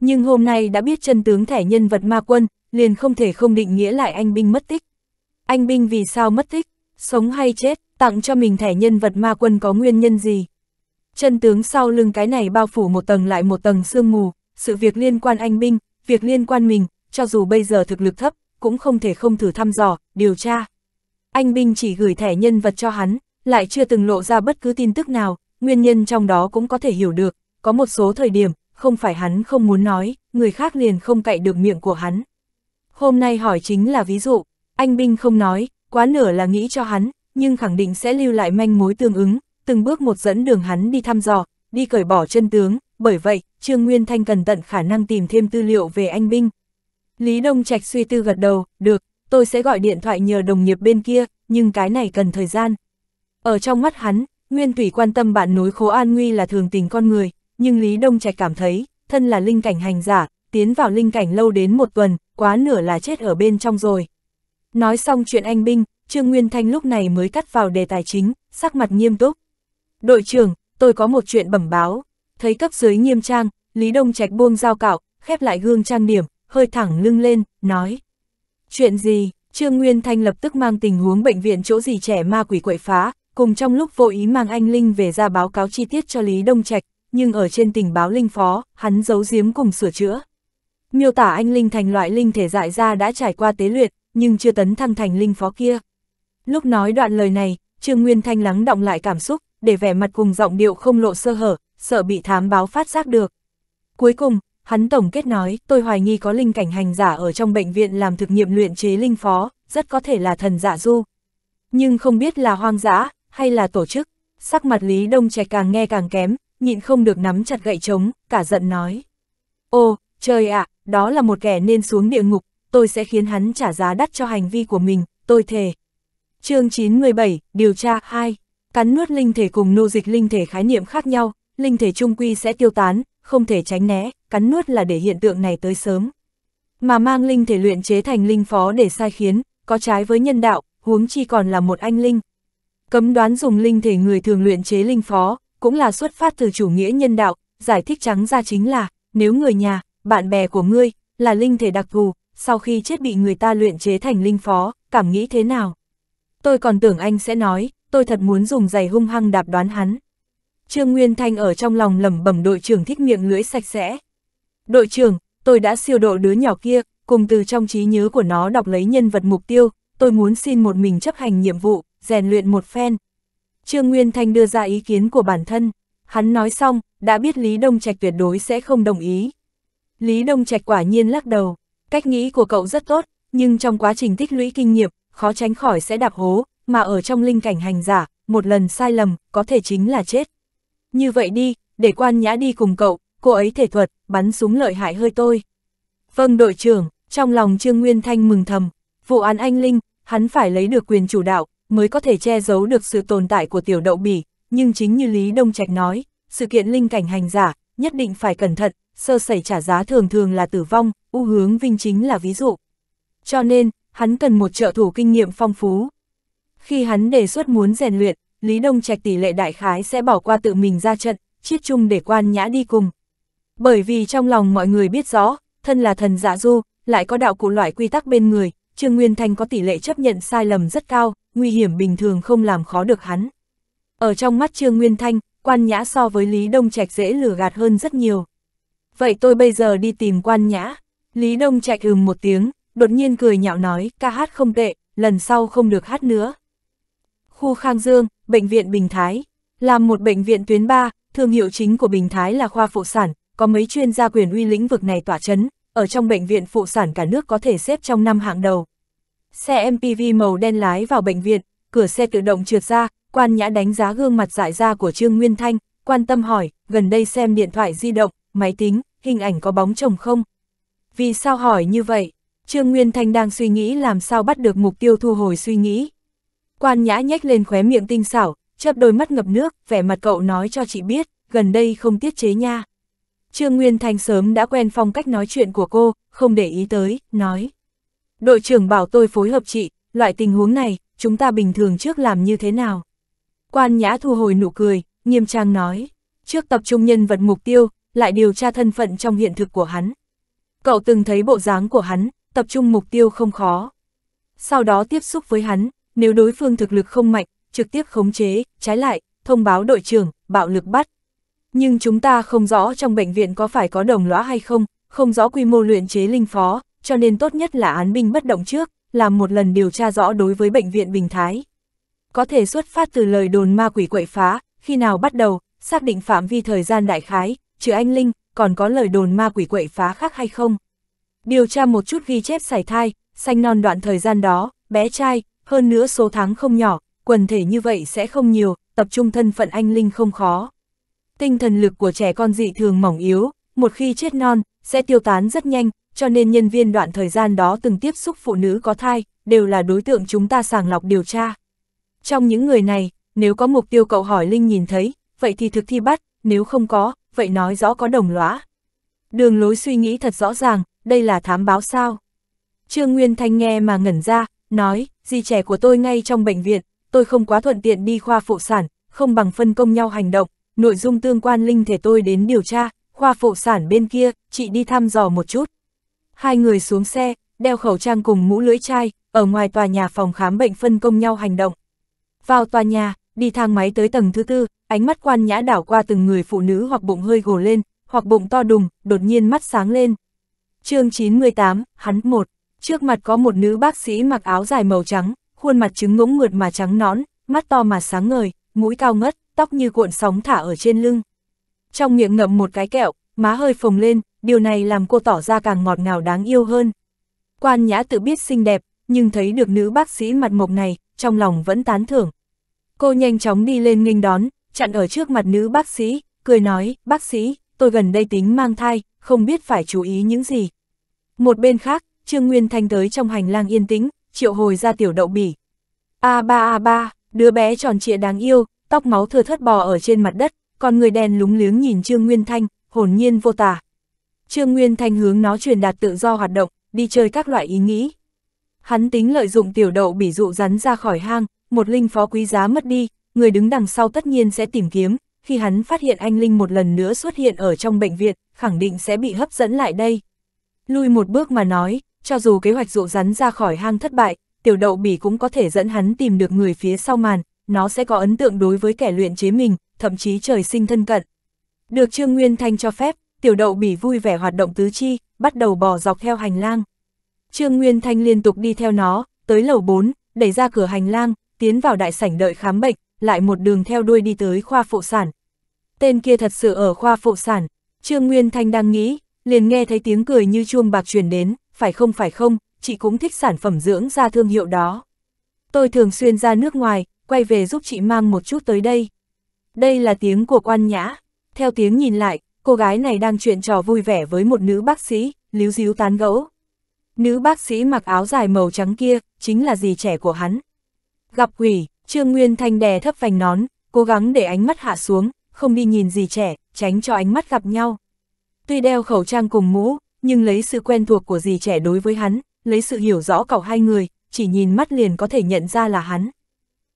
nhưng hôm nay đã biết chân tướng thẻ nhân vật ma quân, liền không thể không định nghĩa lại anh binh mất tích. Anh binh vì sao mất tích, sống hay chết, tặng cho mình thẻ nhân vật ma quân có nguyên nhân gì? Chân tướng sau lưng cái này bao phủ một tầng lại một tầng sương mù, sự việc liên quan anh binh, việc liên quan mình, cho dù bây giờ thực lực thấp, cũng không thể không thử thăm dò, điều tra. Anh binh chỉ gửi thẻ nhân vật cho hắn, lại chưa từng lộ ra bất cứ tin tức nào, nguyên nhân trong đó cũng có thể hiểu được, có một số thời điểm, không phải hắn không muốn nói, người khác liền không cậy được miệng của hắn. Hôm nay hỏi chính là ví dụ, anh Binh không nói, quá nửa là nghĩ cho hắn, nhưng khẳng định sẽ lưu lại manh mối tương ứng, từng bước một dẫn đường hắn đi thăm dò, đi cởi bỏ chân tướng, bởi vậy, Trương Nguyên Thanh cần tận khả năng tìm thêm tư liệu về anh Binh. Lý Đông Trạch suy tư gật đầu, được, tôi sẽ gọi điện thoại nhờ đồng nghiệp bên kia, nhưng cái này cần thời gian. Ở trong mắt hắn, Nguyên Thủy quan tâm bạn nối khố an nguy là thường tình con người, nhưng Lý Đông Trạch cảm thấy, thân là linh cảnh hành giả, tiến vào linh cảnh lâu đến một tuần, quá nửa là chết ở bên trong rồi. Nói xong chuyện anh binh, Trương Nguyên Thanh lúc này mới cắt vào đề tài chính, sắc mặt nghiêm túc. Đội trưởng, tôi có một chuyện bẩm báo. Thấy cấp dưới nghiêm trang, Lý Đông Trạch buông dao cạo, khép lại gương trang điểm, hơi thẳng lưng lên, nói. Chuyện gì? Trương Nguyên Thanh lập tức mang tình huống bệnh viện chỗ gì trẻ ma quỷ quậy phá, cùng trong lúc vô ý mang anh Linh về ra báo cáo chi tiết cho Lý Đông Trạch, nhưng ở trên tình báo linh phó, hắn giấu giếm cùng sửa chữa. Miêu tả anh Linh thành loại linh thể dại ra đã trải qua tế luyện, nhưng chưa tấn thăng thành linh phó kia. Lúc nói đoạn lời này, Trương Nguyên Thanh lắng động lại cảm xúc, để vẻ mặt cùng giọng điệu không lộ sơ hở, sợ bị thám báo phát giác được. Cuối cùng, hắn tổng kết nói, tôi hoài nghi có linh cảnh hành giả ở trong bệnh viện làm thực nghiệm luyện chế linh phó, rất có thể là thần giả du. Nhưng không biết là hoang dã, hay là tổ chức, sắc mặt Lý Đông Trẻ càng nghe càng kém, nhịn không được nắm chặt gậy trống, cả giận nói. Ô, trời ạ, à, đó là một kẻ nên xuống địa ngục, tôi sẽ khiến hắn trả giá đắt cho hành vi của mình, tôi thề. chương 917, Điều tra 2 Cắn nuốt linh thể cùng nô dịch linh thể khái niệm khác nhau, linh thể trung quy sẽ tiêu tán, không thể tránh né, cắn nuốt là để hiện tượng này tới sớm. Mà mang linh thể luyện chế thành linh phó để sai khiến, có trái với nhân đạo, huống chi còn là một anh linh. Cấm đoán dùng linh thể người thường luyện chế linh phó, cũng là xuất phát từ chủ nghĩa nhân đạo, giải thích trắng ra chính là, nếu người nhà, bạn bè của ngươi, là linh thể đặc thù, sau khi chết bị người ta luyện chế thành linh phó, cảm nghĩ thế nào? Tôi còn tưởng anh sẽ nói, tôi thật muốn dùng giày hung hăng đạp đoán hắn. Trương Nguyên Thanh ở trong lòng lẩm bẩm đội trưởng thích miệng lưỡi sạch sẽ. Đội trưởng, tôi đã siêu độ đứa nhỏ kia, cùng từ trong trí nhớ của nó đọc lấy nhân vật mục tiêu, tôi muốn xin một mình chấp hành nhiệm vụ, rèn luyện một phen, Trương Nguyên Thanh đưa ra ý kiến của bản thân. Hắn nói xong, đã biết Lý Đông Trạch tuyệt đối sẽ không đồng ý. Lý Đông Trạch quả nhiên lắc đầu. Cách nghĩ của cậu rất tốt, nhưng trong quá trình tích lũy kinh nghiệm, khó tránh khỏi sẽ đạp hố, mà ở trong linh cảnh hành giả, một lần sai lầm, có thể chính là chết. Như vậy đi, để quan nhã đi cùng cậu, cô ấy thể thuật, bắn súng lợi hại hơi tôi. Vâng đội trưởng, trong lòng Trương Nguyên Thanh mừng thầm, vụ án anh Linh, hắn phải lấy được quyền chủ đạo, mới có thể che giấu được sự tồn tại của tiểu đậu bỉ, nhưng chính như Lý Đông Trạch nói, sự kiện linh cảnh hành giả, nhất định phải cẩn thận, sơ sẩy trả giá thường thường là tử vong, u hướng vinh chính là ví dụ. Cho nên, hắn cần một trợ thủ kinh nghiệm phong phú. Khi hắn đề xuất muốn rèn luyện, Lý Đông Trạch tỷ lệ đại khái sẽ bỏ qua tự mình ra trận, chiết chung để quan nhã đi cùng. Bởi vì trong lòng mọi người biết rõ, thân là thần giả dạ du, lại có đạo cụ loại quy tắc bên người, Trương Nguyên Thanh có tỷ lệ chấp nhận sai lầm rất cao, nguy hiểm bình thường không làm khó được hắn. Ở trong mắt Trương Nguyên Thanh, quan nhã so với Lý Đông Trạch dễ lừa gạt hơn rất nhiều. Vậy tôi bây giờ đi tìm quan nhã. Lý Đông Trạch ừm một tiếng, đột nhiên cười nhạo nói ca hát không tệ, lần sau không được hát nữa. Khu Khang Dương, Bệnh viện Bình Thái, là một bệnh viện tuyến 3, thương hiệu chính của Bình Thái là khoa phụ sản, có mấy chuyên gia quyền uy lĩnh vực này tỏa chấn, ở trong bệnh viện phụ sản cả nước có thể xếp trong năm hạng đầu, Xe MPV màu đen lái vào bệnh viện, cửa xe tự động trượt ra, quan nhã đánh giá gương mặt dại ra của Trương Nguyên Thanh, quan tâm hỏi, gần đây xem điện thoại di động, máy tính, hình ảnh có bóng chồng không? Vì sao hỏi như vậy? Trương Nguyên Thanh đang suy nghĩ làm sao bắt được mục tiêu thu hồi suy nghĩ. Quan nhã nhếch lên khóe miệng tinh xảo, chớp đôi mắt ngập nước, vẻ mặt cậu nói cho chị biết, gần đây không tiết chế nha. Trương Nguyên Thanh sớm đã quen phong cách nói chuyện của cô, không để ý tới, nói. Đội trưởng bảo tôi phối hợp chị, loại tình huống này, chúng ta bình thường trước làm như thế nào? Quan Nhã thu hồi nụ cười, nghiêm trang nói. Trước tập trung nhân vật mục tiêu, lại điều tra thân phận trong hiện thực của hắn. Cậu từng thấy bộ dáng của hắn, tập trung mục tiêu không khó. Sau đó tiếp xúc với hắn, nếu đối phương thực lực không mạnh, trực tiếp khống chế, trái lại, thông báo đội trưởng, bạo lực bắt. Nhưng chúng ta không rõ trong bệnh viện có phải có đồng lõa hay không, không rõ quy mô luyện chế linh phó, cho nên tốt nhất là án binh bất động trước, làm một lần điều tra rõ đối với bệnh viện Bình Thái. Có thể xuất phát từ lời đồn ma quỷ quậy phá, khi nào bắt đầu, xác định phạm vi thời gian đại khái, trừ anh Linh, còn có lời đồn ma quỷ quậy phá khác hay không. Điều tra một chút ghi chép sải thai, xanh non đoạn thời gian đó, bé trai, hơn nữa số tháng không nhỏ, quần thể như vậy sẽ không nhiều, tập trung thân phận anh Linh không khó. Tinh thần lực của trẻ con dị thường mỏng yếu, một khi chết non, sẽ tiêu tán rất nhanh, cho nên nhân viên đoạn thời gian đó từng tiếp xúc phụ nữ có thai, đều là đối tượng chúng ta sàng lọc điều tra. Trong những người này, nếu có mục tiêu cậu hỏi Linh nhìn thấy, vậy thì thực thi bắt, nếu không có, vậy nói rõ có đồng lõa. Đường lối suy nghĩ thật rõ ràng, đây là thám báo sao. Trương Nguyên Thanh nghe mà ngẩn ra, nói, di trẻ của tôi ngay trong bệnh viện, tôi không quá thuận tiện đi khoa phụ sản, không bằng phân công nhau hành động, nội dung tương quan linh thể tôi đến điều tra, khoa phụ sản bên kia, chị đi thăm dò một chút. Hai người xuống xe, đeo khẩu trang cùng mũ lưỡi chai, ở ngoài tòa nhà phòng khám bệnh phân công nhau hành động. Vào tòa nhà, đi thang máy tới tầng thứ tư, ánh mắt quan nhã đảo qua từng người phụ nữ hoặc bụng hơi gồ lên, hoặc bụng to đùng, đột nhiên mắt sáng lên. chương 98, hắn 1, trước mặt có một nữ bác sĩ mặc áo dài màu trắng, khuôn mặt trứng ngỗng ngượt mà trắng nõn, mắt to mà sáng ngời, mũi cao ngất, tóc như cuộn sóng thả ở trên lưng. Trong miệng ngậm một cái kẹo, má hơi phồng lên, điều này làm cô tỏ ra càng ngọt ngào đáng yêu hơn. Quan nhã tự biết xinh đẹp, nhưng thấy được nữ bác sĩ mặt mộc này, trong lòng vẫn tán thưởng. Cô nhanh chóng đi lên nghênh đón, chặn ở trước mặt nữ bác sĩ, cười nói, bác sĩ, tôi gần đây tính mang thai, không biết phải chú ý những gì. Một bên khác, Trương Nguyên Thanh tới trong hành lang yên tĩnh, triệu hồi ra tiểu đậu bỉ. A ba a ba, đứa bé tròn trịa đáng yêu, tóc máu thừa thất bò ở trên mặt đất, còn người đen lúng liếng nhìn Trương Nguyên Thanh, hồn nhiên vô tả. Trương Nguyên Thanh hướng nó truyền đạt tự do hoạt động, đi chơi các loại ý nghĩ. Hắn tính lợi dụng tiểu đậu bị dụ rắn ra khỏi hang, một linh phó quý giá mất đi, người đứng đằng sau tất nhiên sẽ tìm kiếm, khi hắn phát hiện anh Linh một lần nữa xuất hiện ở trong bệnh viện, khẳng định sẽ bị hấp dẫn lại đây. Lui một bước mà nói, cho dù kế hoạch dụ rắn ra khỏi hang thất bại, tiểu đậu bỉ cũng có thể dẫn hắn tìm được người phía sau màn, nó sẽ có ấn tượng đối với kẻ luyện chế mình, thậm chí trời sinh thân cận. Được Trương Nguyên Thanh cho phép, tiểu đậu bỉ vui vẻ hoạt động tứ chi, bắt đầu bò dọc theo hành lang. Trương Nguyên Thanh liên tục đi theo nó, tới lầu 4, đẩy ra cửa hành lang, tiến vào đại sảnh đợi khám bệnh, lại một đường theo đuôi đi tới khoa phụ sản. Tên kia thật sự ở khoa phụ sản, Trương Nguyên Thanh đang nghĩ, liền nghe thấy tiếng cười như chuông bạc truyền đến, phải không phải không, chị cũng thích sản phẩm dưỡng da thương hiệu đó. Tôi thường xuyên ra nước ngoài, quay về giúp chị mang một chút tới đây. Đây là tiếng của quan nhã. Theo tiếng nhìn lại, cô gái này đang chuyện trò vui vẻ với một nữ bác sĩ, líu díu tán gẫu. Nữ bác sĩ mặc áo dài màu trắng kia, chính là dì trẻ của hắn. Gặp quỷ, Trương Nguyên Thanh đè thấp vành nón, cố gắng để ánh mắt hạ xuống, không đi nhìn dì trẻ, tránh cho ánh mắt gặp nhau. Tuy đeo khẩu trang cùng mũ, nhưng lấy sự quen thuộc của dì trẻ đối với hắn, lấy sự hiểu rõ cậu hai người, chỉ nhìn mắt liền có thể nhận ra là hắn.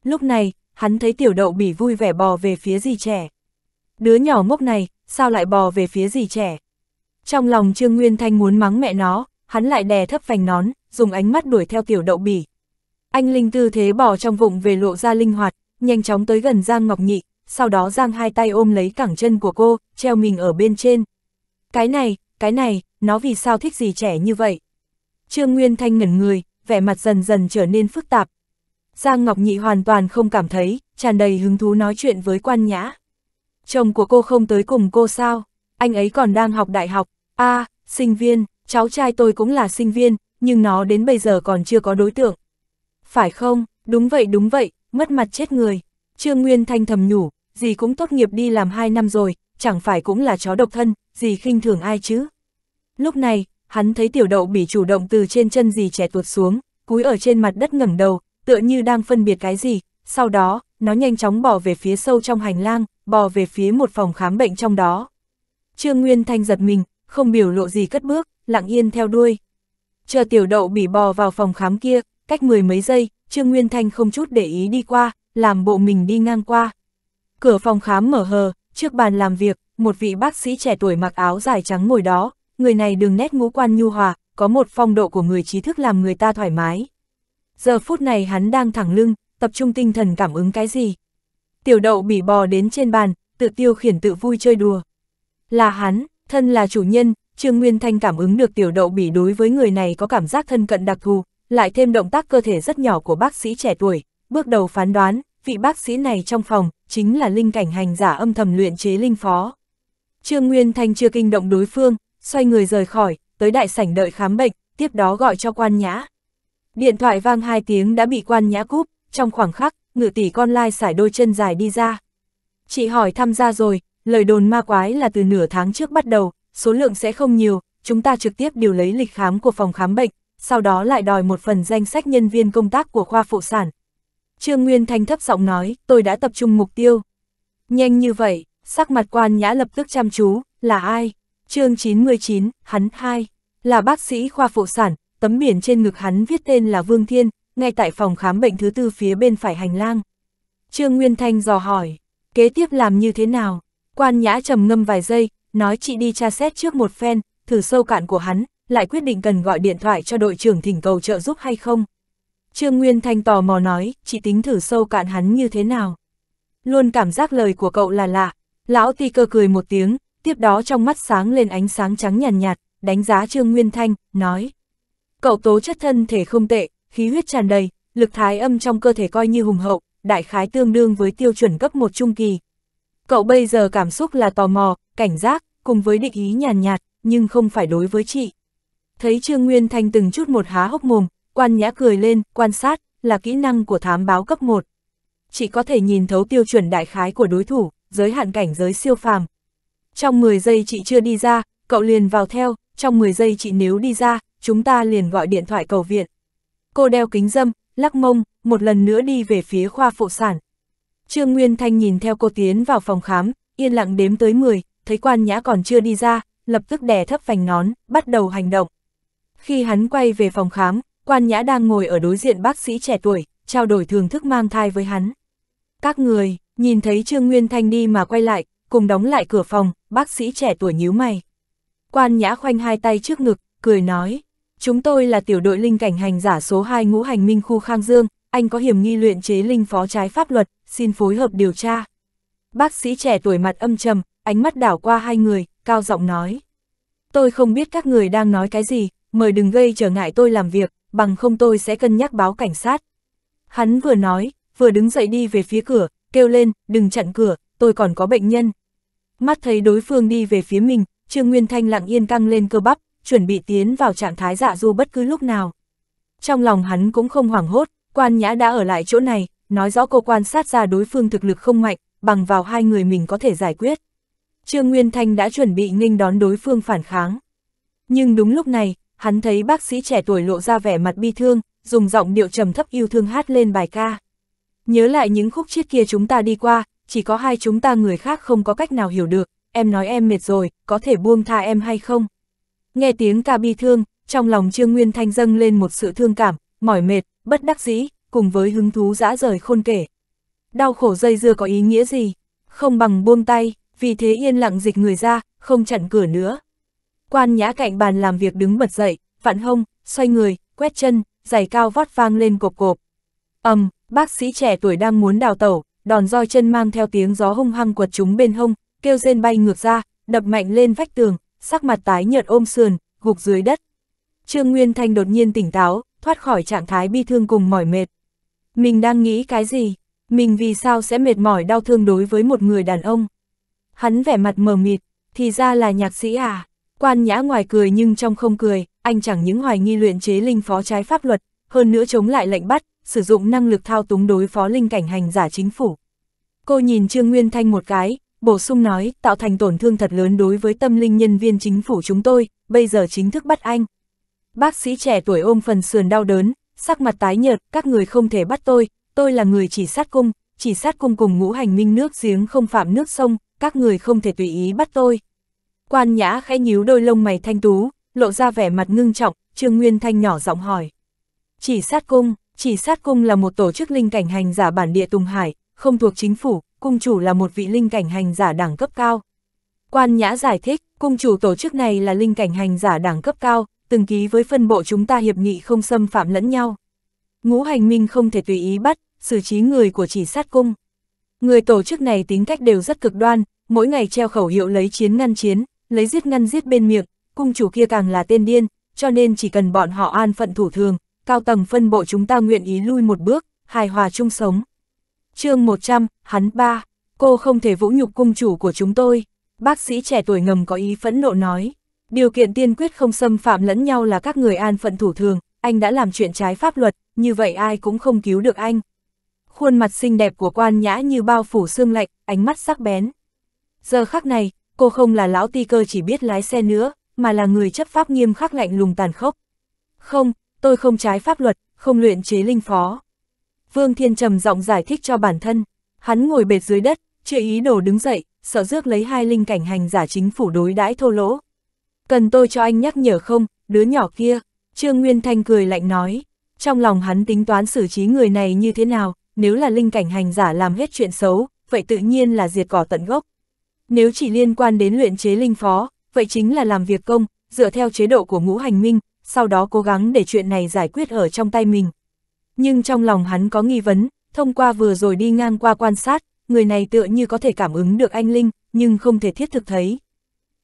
Lúc này, hắn thấy tiểu đậu bỉ vui vẻ bò về phía dì trẻ đứa nhỏ ngốc này, sao lại bò về phía gì trẻ. Trong lòng Trương Nguyên Thanh muốn mắng mẹ nó, hắn lại đè thấp vành nón, dùng ánh mắt đuổi theo tiểu đậu bỉ. Anh Linh tư thế bò trong vụng về lộ ra linh hoạt, nhanh chóng tới gần Giang Ngọc Nhị, sau đó Giang hai tay ôm lấy cẳng chân của cô, treo mình ở bên trên. Cái này, cái này, nó vì sao thích gì trẻ như vậy? Trương Nguyên Thanh ngẩn người, vẻ mặt dần dần trở nên phức tạp. Giang Ngọc Nhị hoàn toàn không cảm thấy, tràn đầy hứng thú nói chuyện với quan nhã. Chồng của cô không tới cùng cô sao? Anh ấy còn đang học đại học. a à, sinh viên, cháu trai tôi cũng là sinh viên, nhưng nó đến bây giờ còn chưa có đối tượng. Phải không? Đúng vậy đúng vậy, mất mặt chết người. Trương Nguyên Thanh thầm nhủ, gì cũng tốt nghiệp đi làm 2 năm rồi, chẳng phải cũng là chó độc thân, gì khinh thường ai chứ. Lúc này, hắn thấy tiểu đậu bị chủ động từ trên chân gì trẻ tuột xuống, cúi ở trên mặt đất ngẩng đầu, tựa như đang phân biệt cái gì, sau đó, nó nhanh chóng bỏ về phía sâu trong hành lang, bỏ về phía một phòng khám bệnh trong đó. Trương Nguyên Thanh giật mình, không biểu lộ gì cất bước, lặng yên theo đuôi. Chờ tiểu đậu bị bò vào phòng khám kia, cách mười mấy giây, Trương Nguyên Thanh không chút để ý đi qua, làm bộ mình đi ngang qua. Cửa phòng khám mở hờ, trước bàn làm việc, một vị bác sĩ trẻ tuổi mặc áo dài trắng ngồi đó, người này đường nét ngũ quan nhu hòa, có một phong độ của người trí thức làm người ta thoải mái. Giờ phút này hắn đang thẳng lưng, tập trung tinh thần cảm ứng cái gì. Tiểu đậu bị bò đến trên bàn, tự tiêu khiển tự vui chơi đùa. Là hắn, thân là chủ nhân, Trương Nguyên Thanh cảm ứng được tiểu đậu bỉ đối với người này có cảm giác thân cận đặc thù, lại thêm động tác cơ thể rất nhỏ của bác sĩ trẻ tuổi, bước đầu phán đoán, vị bác sĩ này trong phòng, chính là linh cảnh hành giả âm thầm luyện chế linh phó. Trương Nguyên Thanh chưa kinh động đối phương, xoay người rời khỏi, tới đại sảnh đợi khám bệnh, tiếp đó gọi cho quan nhã. Điện thoại vang hai tiếng đã bị quan nhã cúp, trong khoảng khắc, ngự tỷ con lai xải đôi chân dài đi ra. Chị hỏi tham gia rồi, lời đồn ma quái là từ nửa tháng trước bắt đầu, số lượng sẽ không nhiều, chúng ta trực tiếp điều lấy lịch khám của phòng khám bệnh, sau đó lại đòi một phần danh sách nhân viên công tác của khoa phụ sản. Trương Nguyên Thanh thấp giọng nói, tôi đã tập trung mục tiêu. Nhanh như vậy, sắc mặt quan nhã lập tức chăm chú, là ai? chương 99, hắn 2, là bác sĩ khoa phụ sản, tấm biển trên ngực hắn viết tên là Vương Thiên, ngay tại phòng khám bệnh thứ tư phía bên phải hành lang. Trương Nguyên Thanh dò hỏi, kế tiếp làm như thế nào? Quan Nhã trầm ngâm vài giây, nói chị đi tra xét trước một phen, thử sâu cạn của hắn, lại quyết định cần gọi điện thoại cho đội trưởng thỉnh cầu trợ giúp hay không. Trương Nguyên Thanh tò mò nói, chị tính thử sâu cạn hắn như thế nào. Luôn cảm giác lời của cậu là lạ, lão ti cơ cười một tiếng, tiếp đó trong mắt sáng lên ánh sáng trắng nhàn nhạt, nhạt, đánh giá Trương Nguyên Thanh, nói. Cậu tố chất thân thể không tệ, khí huyết tràn đầy, lực thái âm trong cơ thể coi như hùng hậu, đại khái tương đương với tiêu chuẩn cấp một trung kỳ. Cậu bây giờ cảm xúc là tò mò, cảnh giác, cùng với định ý nhàn nhạt, nhưng không phải đối với chị. Thấy Trương Nguyên Thanh từng chút một há hốc mồm, quan nhã cười lên, quan sát, là kỹ năng của thám báo cấp 1. Chỉ có thể nhìn thấu tiêu chuẩn đại khái của đối thủ, giới hạn cảnh giới siêu phàm. Trong 10 giây chị chưa đi ra, cậu liền vào theo, trong 10 giây chị nếu đi ra, chúng ta liền gọi điện thoại cầu viện. Cô đeo kính dâm, lắc mông, một lần nữa đi về phía khoa phụ sản. Trương Nguyên Thanh nhìn theo cô tiến vào phòng khám, yên lặng đếm tới 10, thấy quan nhã còn chưa đi ra, lập tức đè thấp vành nón, bắt đầu hành động. Khi hắn quay về phòng khám, quan nhã đang ngồi ở đối diện bác sĩ trẻ tuổi, trao đổi thường thức mang thai với hắn. Các người, nhìn thấy Trương Nguyên Thanh đi mà quay lại, cùng đóng lại cửa phòng, bác sĩ trẻ tuổi nhíu mày. Quan nhã khoanh hai tay trước ngực, cười nói, Chúng tôi là tiểu đội linh cảnh hành giả số 2 ngũ hành minh khu Khang Dương, anh có hiểm nghi luyện chế linh phó trái pháp luật, xin phối hợp điều tra. Bác sĩ trẻ tuổi mặt âm trầm, ánh mắt đảo qua hai người, cao giọng nói. Tôi không biết các người đang nói cái gì, mời đừng gây trở ngại tôi làm việc, bằng không tôi sẽ cân nhắc báo cảnh sát. Hắn vừa nói, vừa đứng dậy đi về phía cửa, kêu lên, đừng chặn cửa, tôi còn có bệnh nhân. Mắt thấy đối phương đi về phía mình, Trương Nguyên Thanh lặng yên căng lên cơ bắp, chuẩn bị tiến vào trạng thái dạ du bất cứ lúc nào. Trong lòng hắn cũng không hoảng hốt, quan nhã đã ở lại chỗ này, nói rõ cô quan sát ra đối phương thực lực không mạnh, bằng vào hai người mình có thể giải quyết. Trương Nguyên Thanh đã chuẩn bị nghênh đón đối phương phản kháng. Nhưng đúng lúc này, hắn thấy bác sĩ trẻ tuổi lộ ra vẻ mặt bi thương, dùng giọng điệu trầm thấp yêu thương hát lên bài ca. Nhớ lại những khúc chiết kia chúng ta đi qua, chỉ có hai chúng ta người khác không có cách nào hiểu được, em nói em mệt rồi, có thể buông tha em hay không? Nghe tiếng ca bi thương, trong lòng Trương Nguyên Thanh dâng lên một sự thương cảm, mỏi mệt, bất đắc dĩ, cùng với hứng thú dã rời khôn kể. Đau khổ dây dưa có ý nghĩa gì? Không bằng buông tay, vì thế yên lặng dịch người ra, không chặn cửa nữa. Quan nhã cạnh bàn làm việc đứng bật dậy, vặn hông, xoay người, quét chân, giày cao vót vang lên cộp cộp. ầm, bác sĩ trẻ tuổi đang muốn đào tẩu, đòn roi chân mang theo tiếng gió hung hăng quật chúng bên hông, kêu rên bay ngược ra, đập mạnh lên vách tường, sắc mặt tái nhợt ôm sườn, gục dưới đất. Trương Nguyên Thanh đột nhiên tỉnh táo, thoát khỏi trạng thái bi thương cùng mỏi mệt. Mình đang nghĩ cái gì? Mình vì sao sẽ mệt mỏi đau thương đối với một người đàn ông? Hắn vẻ mặt mờ mịt, thì ra là nhạc sĩ à? Quan nhã ngoài cười nhưng trong không cười, anh chẳng những hoài nghi luyện chế linh phó trái pháp luật, hơn nữa chống lại lệnh bắt, sử dụng năng lực thao túng đối phó linh cảnh hành giả chính phủ. Cô nhìn Trương Nguyên Thanh một cái, bổ sung nói, tạo thành tổn thương thật lớn đối với tâm linh nhân viên chính phủ chúng tôi, bây giờ chính thức bắt anh. Bác sĩ trẻ tuổi ôm phần sườn đau đớn, sắc mặt tái nhợt, các người không thể bắt tôi, tôi là người chỉ sát cung, chỉ sát cung cùng ngũ hành minh nước giếng không phạm nước sông, các người không thể tùy ý bắt tôi. Quan nhã khẽ nhíu đôi lông mày thanh tú, lộ ra vẻ mặt ngưng trọng, Trương Nguyên Thanh nhỏ giọng hỏi. Chỉ sát cung, chỉ sát cung là một tổ chức linh cảnh hành giả bản địa Tùng Hải, không thuộc chính phủ, cung chủ là một vị linh cảnh hành giả đẳng cấp cao. Quan Nhã giải thích, cung chủ tổ chức này là linh cảnh hành giả đẳng cấp cao, từng ký với phân bộ chúng ta hiệp nghị không xâm phạm lẫn nhau. Ngũ hành minh không thể tùy ý bắt, xử trí người của chỉ sát cung. Người tổ chức này tính cách đều rất cực đoan, mỗi ngày treo khẩu hiệu lấy chiến ngăn chiến, lấy giết ngăn giết bên miệng, cung chủ kia càng là tên điên, cho nên chỉ cần bọn họ an phận thủ thường, cao tầng phân bộ chúng ta nguyện ý lui một bước, hài hòa chung sống chương 100, hắn ba, cô không thể vũ nhục cung chủ của chúng tôi. Bác sĩ trẻ tuổi ngầm có ý phẫn nộ nói, điều kiện tiên quyết không xâm phạm lẫn nhau là các người an phận thủ thường, anh đã làm chuyện trái pháp luật, như vậy ai cũng không cứu được anh. Khuôn mặt xinh đẹp của quan nhã như bao phủ xương lạnh, ánh mắt sắc bén. Giờ khắc này, cô không là lão ti cơ chỉ biết lái xe nữa, mà là người chấp pháp nghiêm khắc lạnh lùng tàn khốc. Không, tôi không trái pháp luật, không luyện chế linh phó. Vương Thiên trầm giọng giải thích cho bản thân, hắn ngồi bệt dưới đất, chưa ý đồ đứng dậy, sợ rước lấy hai linh cảnh hành giả chính phủ đối đãi thô lỗ. Cần tôi cho anh nhắc nhở không, đứa nhỏ kia, Trương Nguyên Thanh cười lạnh nói, trong lòng hắn tính toán xử trí người này như thế nào, nếu là linh cảnh hành giả làm hết chuyện xấu, vậy tự nhiên là diệt cỏ tận gốc. Nếu chỉ liên quan đến luyện chế linh phó, vậy chính là làm việc công, dựa theo chế độ của ngũ hành minh, sau đó cố gắng để chuyện này giải quyết ở trong tay mình, nhưng trong lòng hắn có nghi vấn, thông qua vừa rồi đi ngang qua quan sát, người này tựa như có thể cảm ứng được anh Linh, nhưng không thể thiết thực thấy.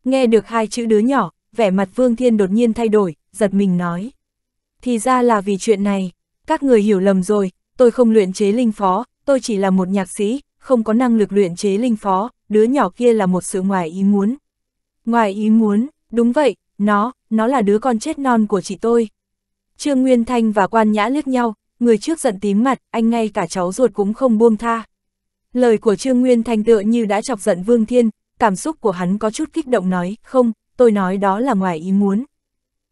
Nghe được hai chữ đứa nhỏ, vẻ mặt Vương Thiên đột nhiên thay đổi, giật mình nói. Thì ra là vì chuyện này, các người hiểu lầm rồi, tôi không luyện chế linh phó, tôi chỉ là một nhạc sĩ, không có năng lực luyện chế linh phó, đứa nhỏ kia là một sự ngoài ý muốn. Ngoài ý muốn, đúng vậy, nó, nó là đứa con chết non của chị tôi. Trương Nguyên Thanh và Quan Nhã liếc nhau, người trước giận tím mặt, anh ngay cả cháu ruột cũng không buông tha. Lời của Trương Nguyên Thanh tựa như đã chọc giận Vương Thiên, cảm xúc của hắn có chút kích động nói, không, tôi nói đó là ngoài ý muốn.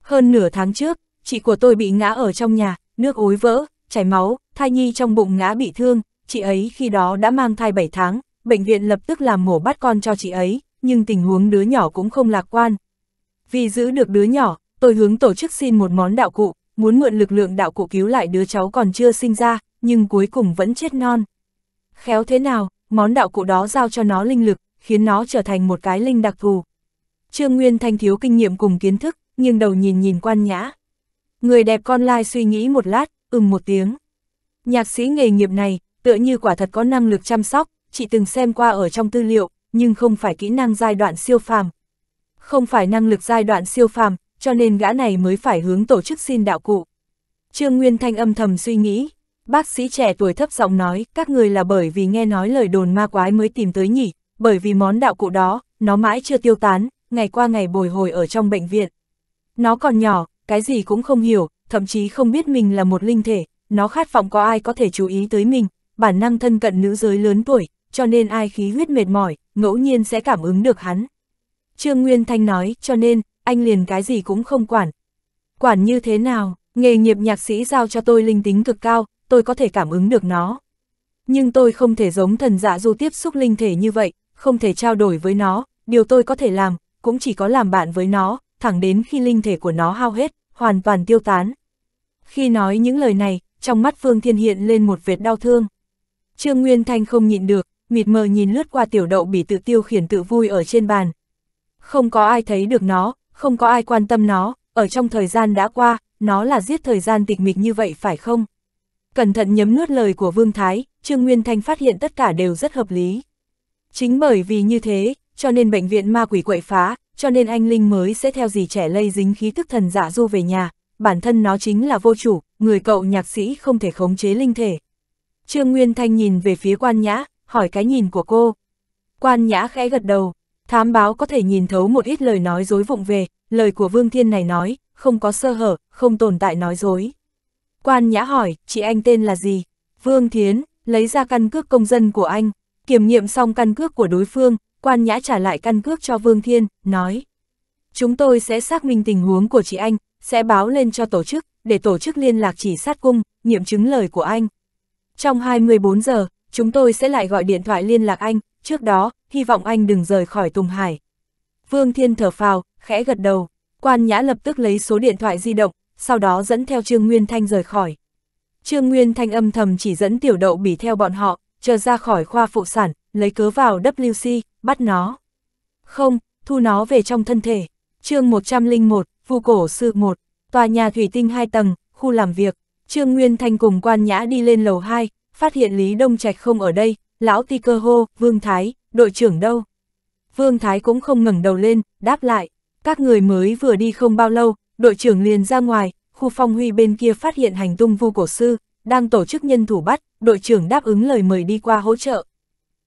Hơn nửa tháng trước, chị của tôi bị ngã ở trong nhà, nước ối vỡ, chảy máu, thai nhi trong bụng ngã bị thương, chị ấy khi đó đã mang thai 7 tháng, bệnh viện lập tức làm mổ bắt con cho chị ấy, nhưng tình huống đứa nhỏ cũng không lạc quan. Vì giữ được đứa nhỏ, tôi hướng tổ chức xin một món đạo cụ, muốn mượn lực lượng đạo cụ cứu lại đứa cháu còn chưa sinh ra, nhưng cuối cùng vẫn chết non. Khéo thế nào, món đạo cụ đó giao cho nó linh lực, khiến nó trở thành một cái linh đặc thù. Trương Nguyên Thanh thiếu kinh nghiệm cùng kiến thức, nhưng đầu nhìn nhìn quan nhã. Người đẹp con lai suy nghĩ một lát, ừm một tiếng. Nhạc sĩ nghề nghiệp này, tựa như quả thật có năng lực chăm sóc, chị từng xem qua ở trong tư liệu, nhưng không phải kỹ năng giai đoạn siêu phàm. Không phải năng lực giai đoạn siêu phàm, cho nên gã này mới phải hướng tổ chức xin đạo cụ. Trương Nguyên Thanh âm thầm suy nghĩ, bác sĩ trẻ tuổi thấp giọng nói, các người là bởi vì nghe nói lời đồn ma quái mới tìm tới nhỉ, bởi vì món đạo cụ đó, nó mãi chưa tiêu tán, ngày qua ngày bồi hồi ở trong bệnh viện. Nó còn nhỏ, cái gì cũng không hiểu, thậm chí không biết mình là một linh thể, nó khát vọng có ai có thể chú ý tới mình, bản năng thân cận nữ giới lớn tuổi, cho nên ai khí huyết mệt mỏi, ngẫu nhiên sẽ cảm ứng được hắn. Trương Nguyên Thanh nói, cho nên, anh liền cái gì cũng không quản. Quản như thế nào, nghề nghiệp nhạc sĩ giao cho tôi linh tính cực cao, tôi có thể cảm ứng được nó. Nhưng tôi không thể giống thần dạ du tiếp xúc linh thể như vậy, không thể trao đổi với nó, điều tôi có thể làm, cũng chỉ có làm bạn với nó, thẳng đến khi linh thể của nó hao hết, hoàn toàn tiêu tán. Khi nói những lời này, trong mắt Phương Thiên hiện lên một vệt đau thương. Trương Nguyên Thanh không nhịn được, mịt mờ nhìn lướt qua tiểu đậu bị tự tiêu khiển tự vui ở trên bàn. Không có ai thấy được nó, không có ai quan tâm nó, ở trong thời gian đã qua, nó là giết thời gian tịch mịch như vậy phải không? Cẩn thận nhấm nuốt lời của Vương Thái, Trương Nguyên Thanh phát hiện tất cả đều rất hợp lý. Chính bởi vì như thế, cho nên bệnh viện ma quỷ quậy phá, cho nên anh Linh mới sẽ theo dì trẻ lây dính khí tức thần giả dạ du về nhà, bản thân nó chính là vô chủ, người cậu nhạc sĩ không thể khống chế linh thể. Trương Nguyên Thanh nhìn về phía quan nhã, hỏi cái nhìn của cô. Quan nhã khẽ gật đầu, Thám báo có thể nhìn thấu một ít lời nói dối vụng về, lời của Vương Thiên này nói, không có sơ hở, không tồn tại nói dối. Quan Nhã hỏi, chị anh tên là gì? Vương Thiến, lấy ra căn cước công dân của anh, kiểm nghiệm xong căn cước của đối phương, Quan Nhã trả lại căn cước cho Vương Thiên, nói. Chúng tôi sẽ xác minh tình huống của chị anh, sẽ báo lên cho tổ chức, để tổ chức liên lạc chỉ sát cung, nghiệm chứng lời của anh. Trong 24 giờ, chúng tôi sẽ lại gọi điện thoại liên lạc anh, trước đó, hy vọng anh đừng rời khỏi Tùng Hải. Vương Thiên thở phào, khẽ gật đầu, quan nhã lập tức lấy số điện thoại di động, sau đó dẫn theo Trương Nguyên Thanh rời khỏi. Trương Nguyên Thanh âm thầm chỉ dẫn tiểu đậu bỉ theo bọn họ, chờ ra khỏi khoa phụ sản, lấy cớ vào WC, bắt nó. Không, thu nó về trong thân thể. chương 101, Vu Cổ Sư 1, tòa nhà thủy tinh 2 tầng, khu làm việc. Trương Nguyên Thanh cùng quan nhã đi lên lầu 2, phát hiện Lý Đông Trạch không ở đây, lão ti cơ hô, Vương Thái, đội trưởng đâu? Vương Thái cũng không ngẩng đầu lên, đáp lại, các người mới vừa đi không bao lâu, đội trưởng liền ra ngoài, khu phong huy bên kia phát hiện hành tung vu cổ sư, đang tổ chức nhân thủ bắt, đội trưởng đáp ứng lời mời đi qua hỗ trợ.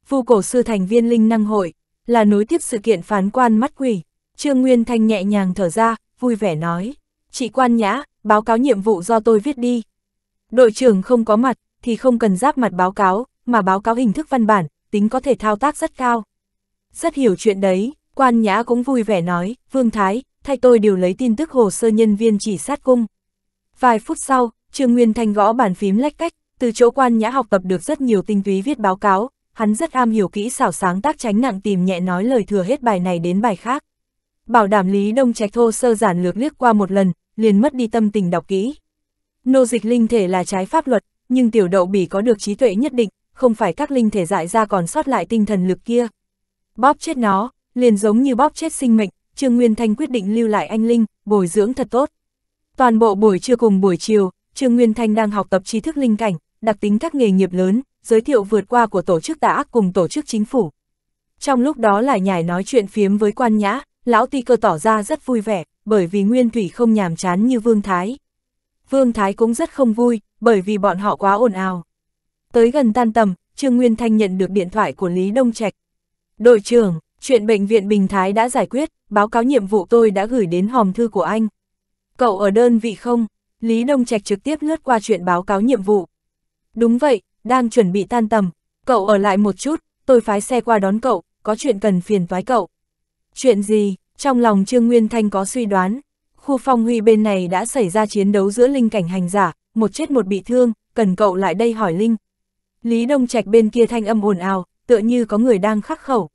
Vu cổ sư thành viên linh năng hội, là nối tiếp sự kiện phán quan mắt quỷ, Trương Nguyên Thanh nhẹ nhàng thở ra, vui vẻ nói, chị quan nhã, báo cáo nhiệm vụ do tôi viết đi. Đội trưởng không có mặt, thì không cần giáp mặt báo cáo, mà báo cáo hình thức văn bản, tính có thể thao tác rất cao. Rất hiểu chuyện đấy, quan nhã cũng vui vẻ nói, Vương Thái, thay tôi điều lấy tin tức hồ sơ nhân viên chỉ sát cung. Vài phút sau, Trương Nguyên Thanh gõ bàn phím lách cách, từ chỗ quan nhã học tập được rất nhiều tinh túy viết báo cáo, hắn rất am hiểu kỹ xảo sáng tác tránh nặng tìm nhẹ nói lời thừa hết bài này đến bài khác. Bảo đảm Lý Đông Trạch thô sơ giản lược liếc qua một lần, liền mất đi tâm tình đọc kỹ. Nô dịch linh thể là trái pháp luật, nhưng tiểu đậu bỉ có được trí tuệ nhất định, không phải các linh thể dại ra còn sót lại tinh thần lực kia. Bóp chết nó, liền giống như bóp chết sinh mệnh, Trương Nguyên Thanh quyết định lưu lại anh Linh, bồi dưỡng thật tốt. Toàn bộ buổi trưa cùng buổi chiều, Trương Nguyên Thanh đang học tập tri thức linh cảnh, đặc tính các nghề nghiệp lớn, giới thiệu vượt qua của tổ chức tà ác cùng tổ chức chính phủ. Trong lúc đó lại nhảy nói chuyện phiếm với quan nhã, lão ti cơ tỏ ra rất vui vẻ, bởi vì Nguyên Thủy không nhàm chán như Vương Thái. Vương Thái cũng rất không vui, bởi vì bọn họ quá ồn ào. Tới gần tan tầm, Trương Nguyên Thanh nhận được điện thoại của Lý Đông Trạch. Đội trưởng, chuyện bệnh viện Bình Thái đã giải quyết, báo cáo nhiệm vụ tôi đã gửi đến hòm thư của anh. Cậu ở đơn vị không? Lý Đông Trạch trực tiếp lướt qua chuyện báo cáo nhiệm vụ. Đúng vậy, đang chuẩn bị tan tầm, cậu ở lại một chút, tôi phái xe qua đón cậu, có chuyện cần phiền toái cậu. Chuyện gì? Trong lòng Trương Nguyên Thanh có suy đoán, khu phong huy bên này đã xảy ra chiến đấu giữa Linh cảnh hành giả, một chết một bị thương, cần cậu lại đây hỏi Linh, Lý Đông Trạch bên kia thanh âm ồn ào, tựa như có người đang khắc khẩu.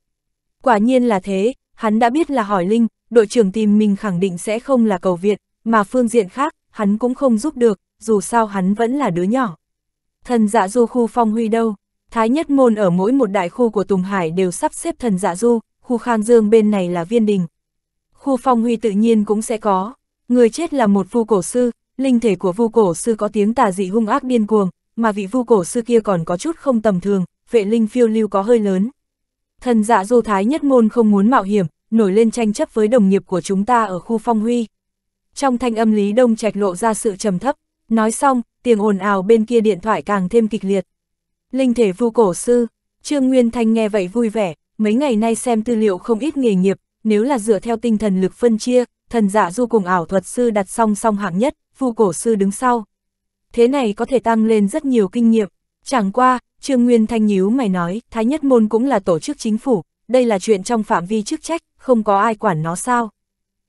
Quả nhiên là thế, hắn đã biết là hỏi Linh, đội trưởng tìm mình khẳng định sẽ không là cầu viện, mà phương diện khác, hắn cũng không giúp được, dù sao hắn vẫn là đứa nhỏ. Thần dạ du khu phong huy đâu? Thái nhất môn ở mỗi một đại khu của Tùng Hải đều sắp xếp thần dạ du, khu Khang Dương bên này là viên đình. Khu phong huy tự nhiên cũng sẽ có. Người chết là một vu cổ sư, linh thể của vu cổ sư có tiếng tà dị hung ác điên cuồng, mà vị vu cổ sư kia còn có chút không tầm thường, vệ linh phiêu lưu có hơi lớn. Thần dạ du thái nhất môn không muốn mạo hiểm, nổi lên tranh chấp với đồng nghiệp của chúng ta ở khu phong huy. Trong thanh âm Lý Đông Trạch lộ ra sự trầm thấp, nói xong, tiếng ồn ào bên kia điện thoại càng thêm kịch liệt. Linh thể vu cổ sư, Trương Nguyên Thanh nghe vậy vui vẻ, mấy ngày nay xem tư liệu không ít nghề nghiệp, nếu là dựa theo tinh thần lực phân chia, thần dạ du cùng ảo thuật sư đặt song song hạng nhất, vu cổ sư đứng sau thế này có thể tăng lên rất nhiều kinh nghiệm. Chẳng qua, Trương Nguyên Thanh nhíu mày nói, Thái Nhất Môn cũng là tổ chức chính phủ, đây là chuyện trong phạm vi chức trách, không có ai quản nó sao.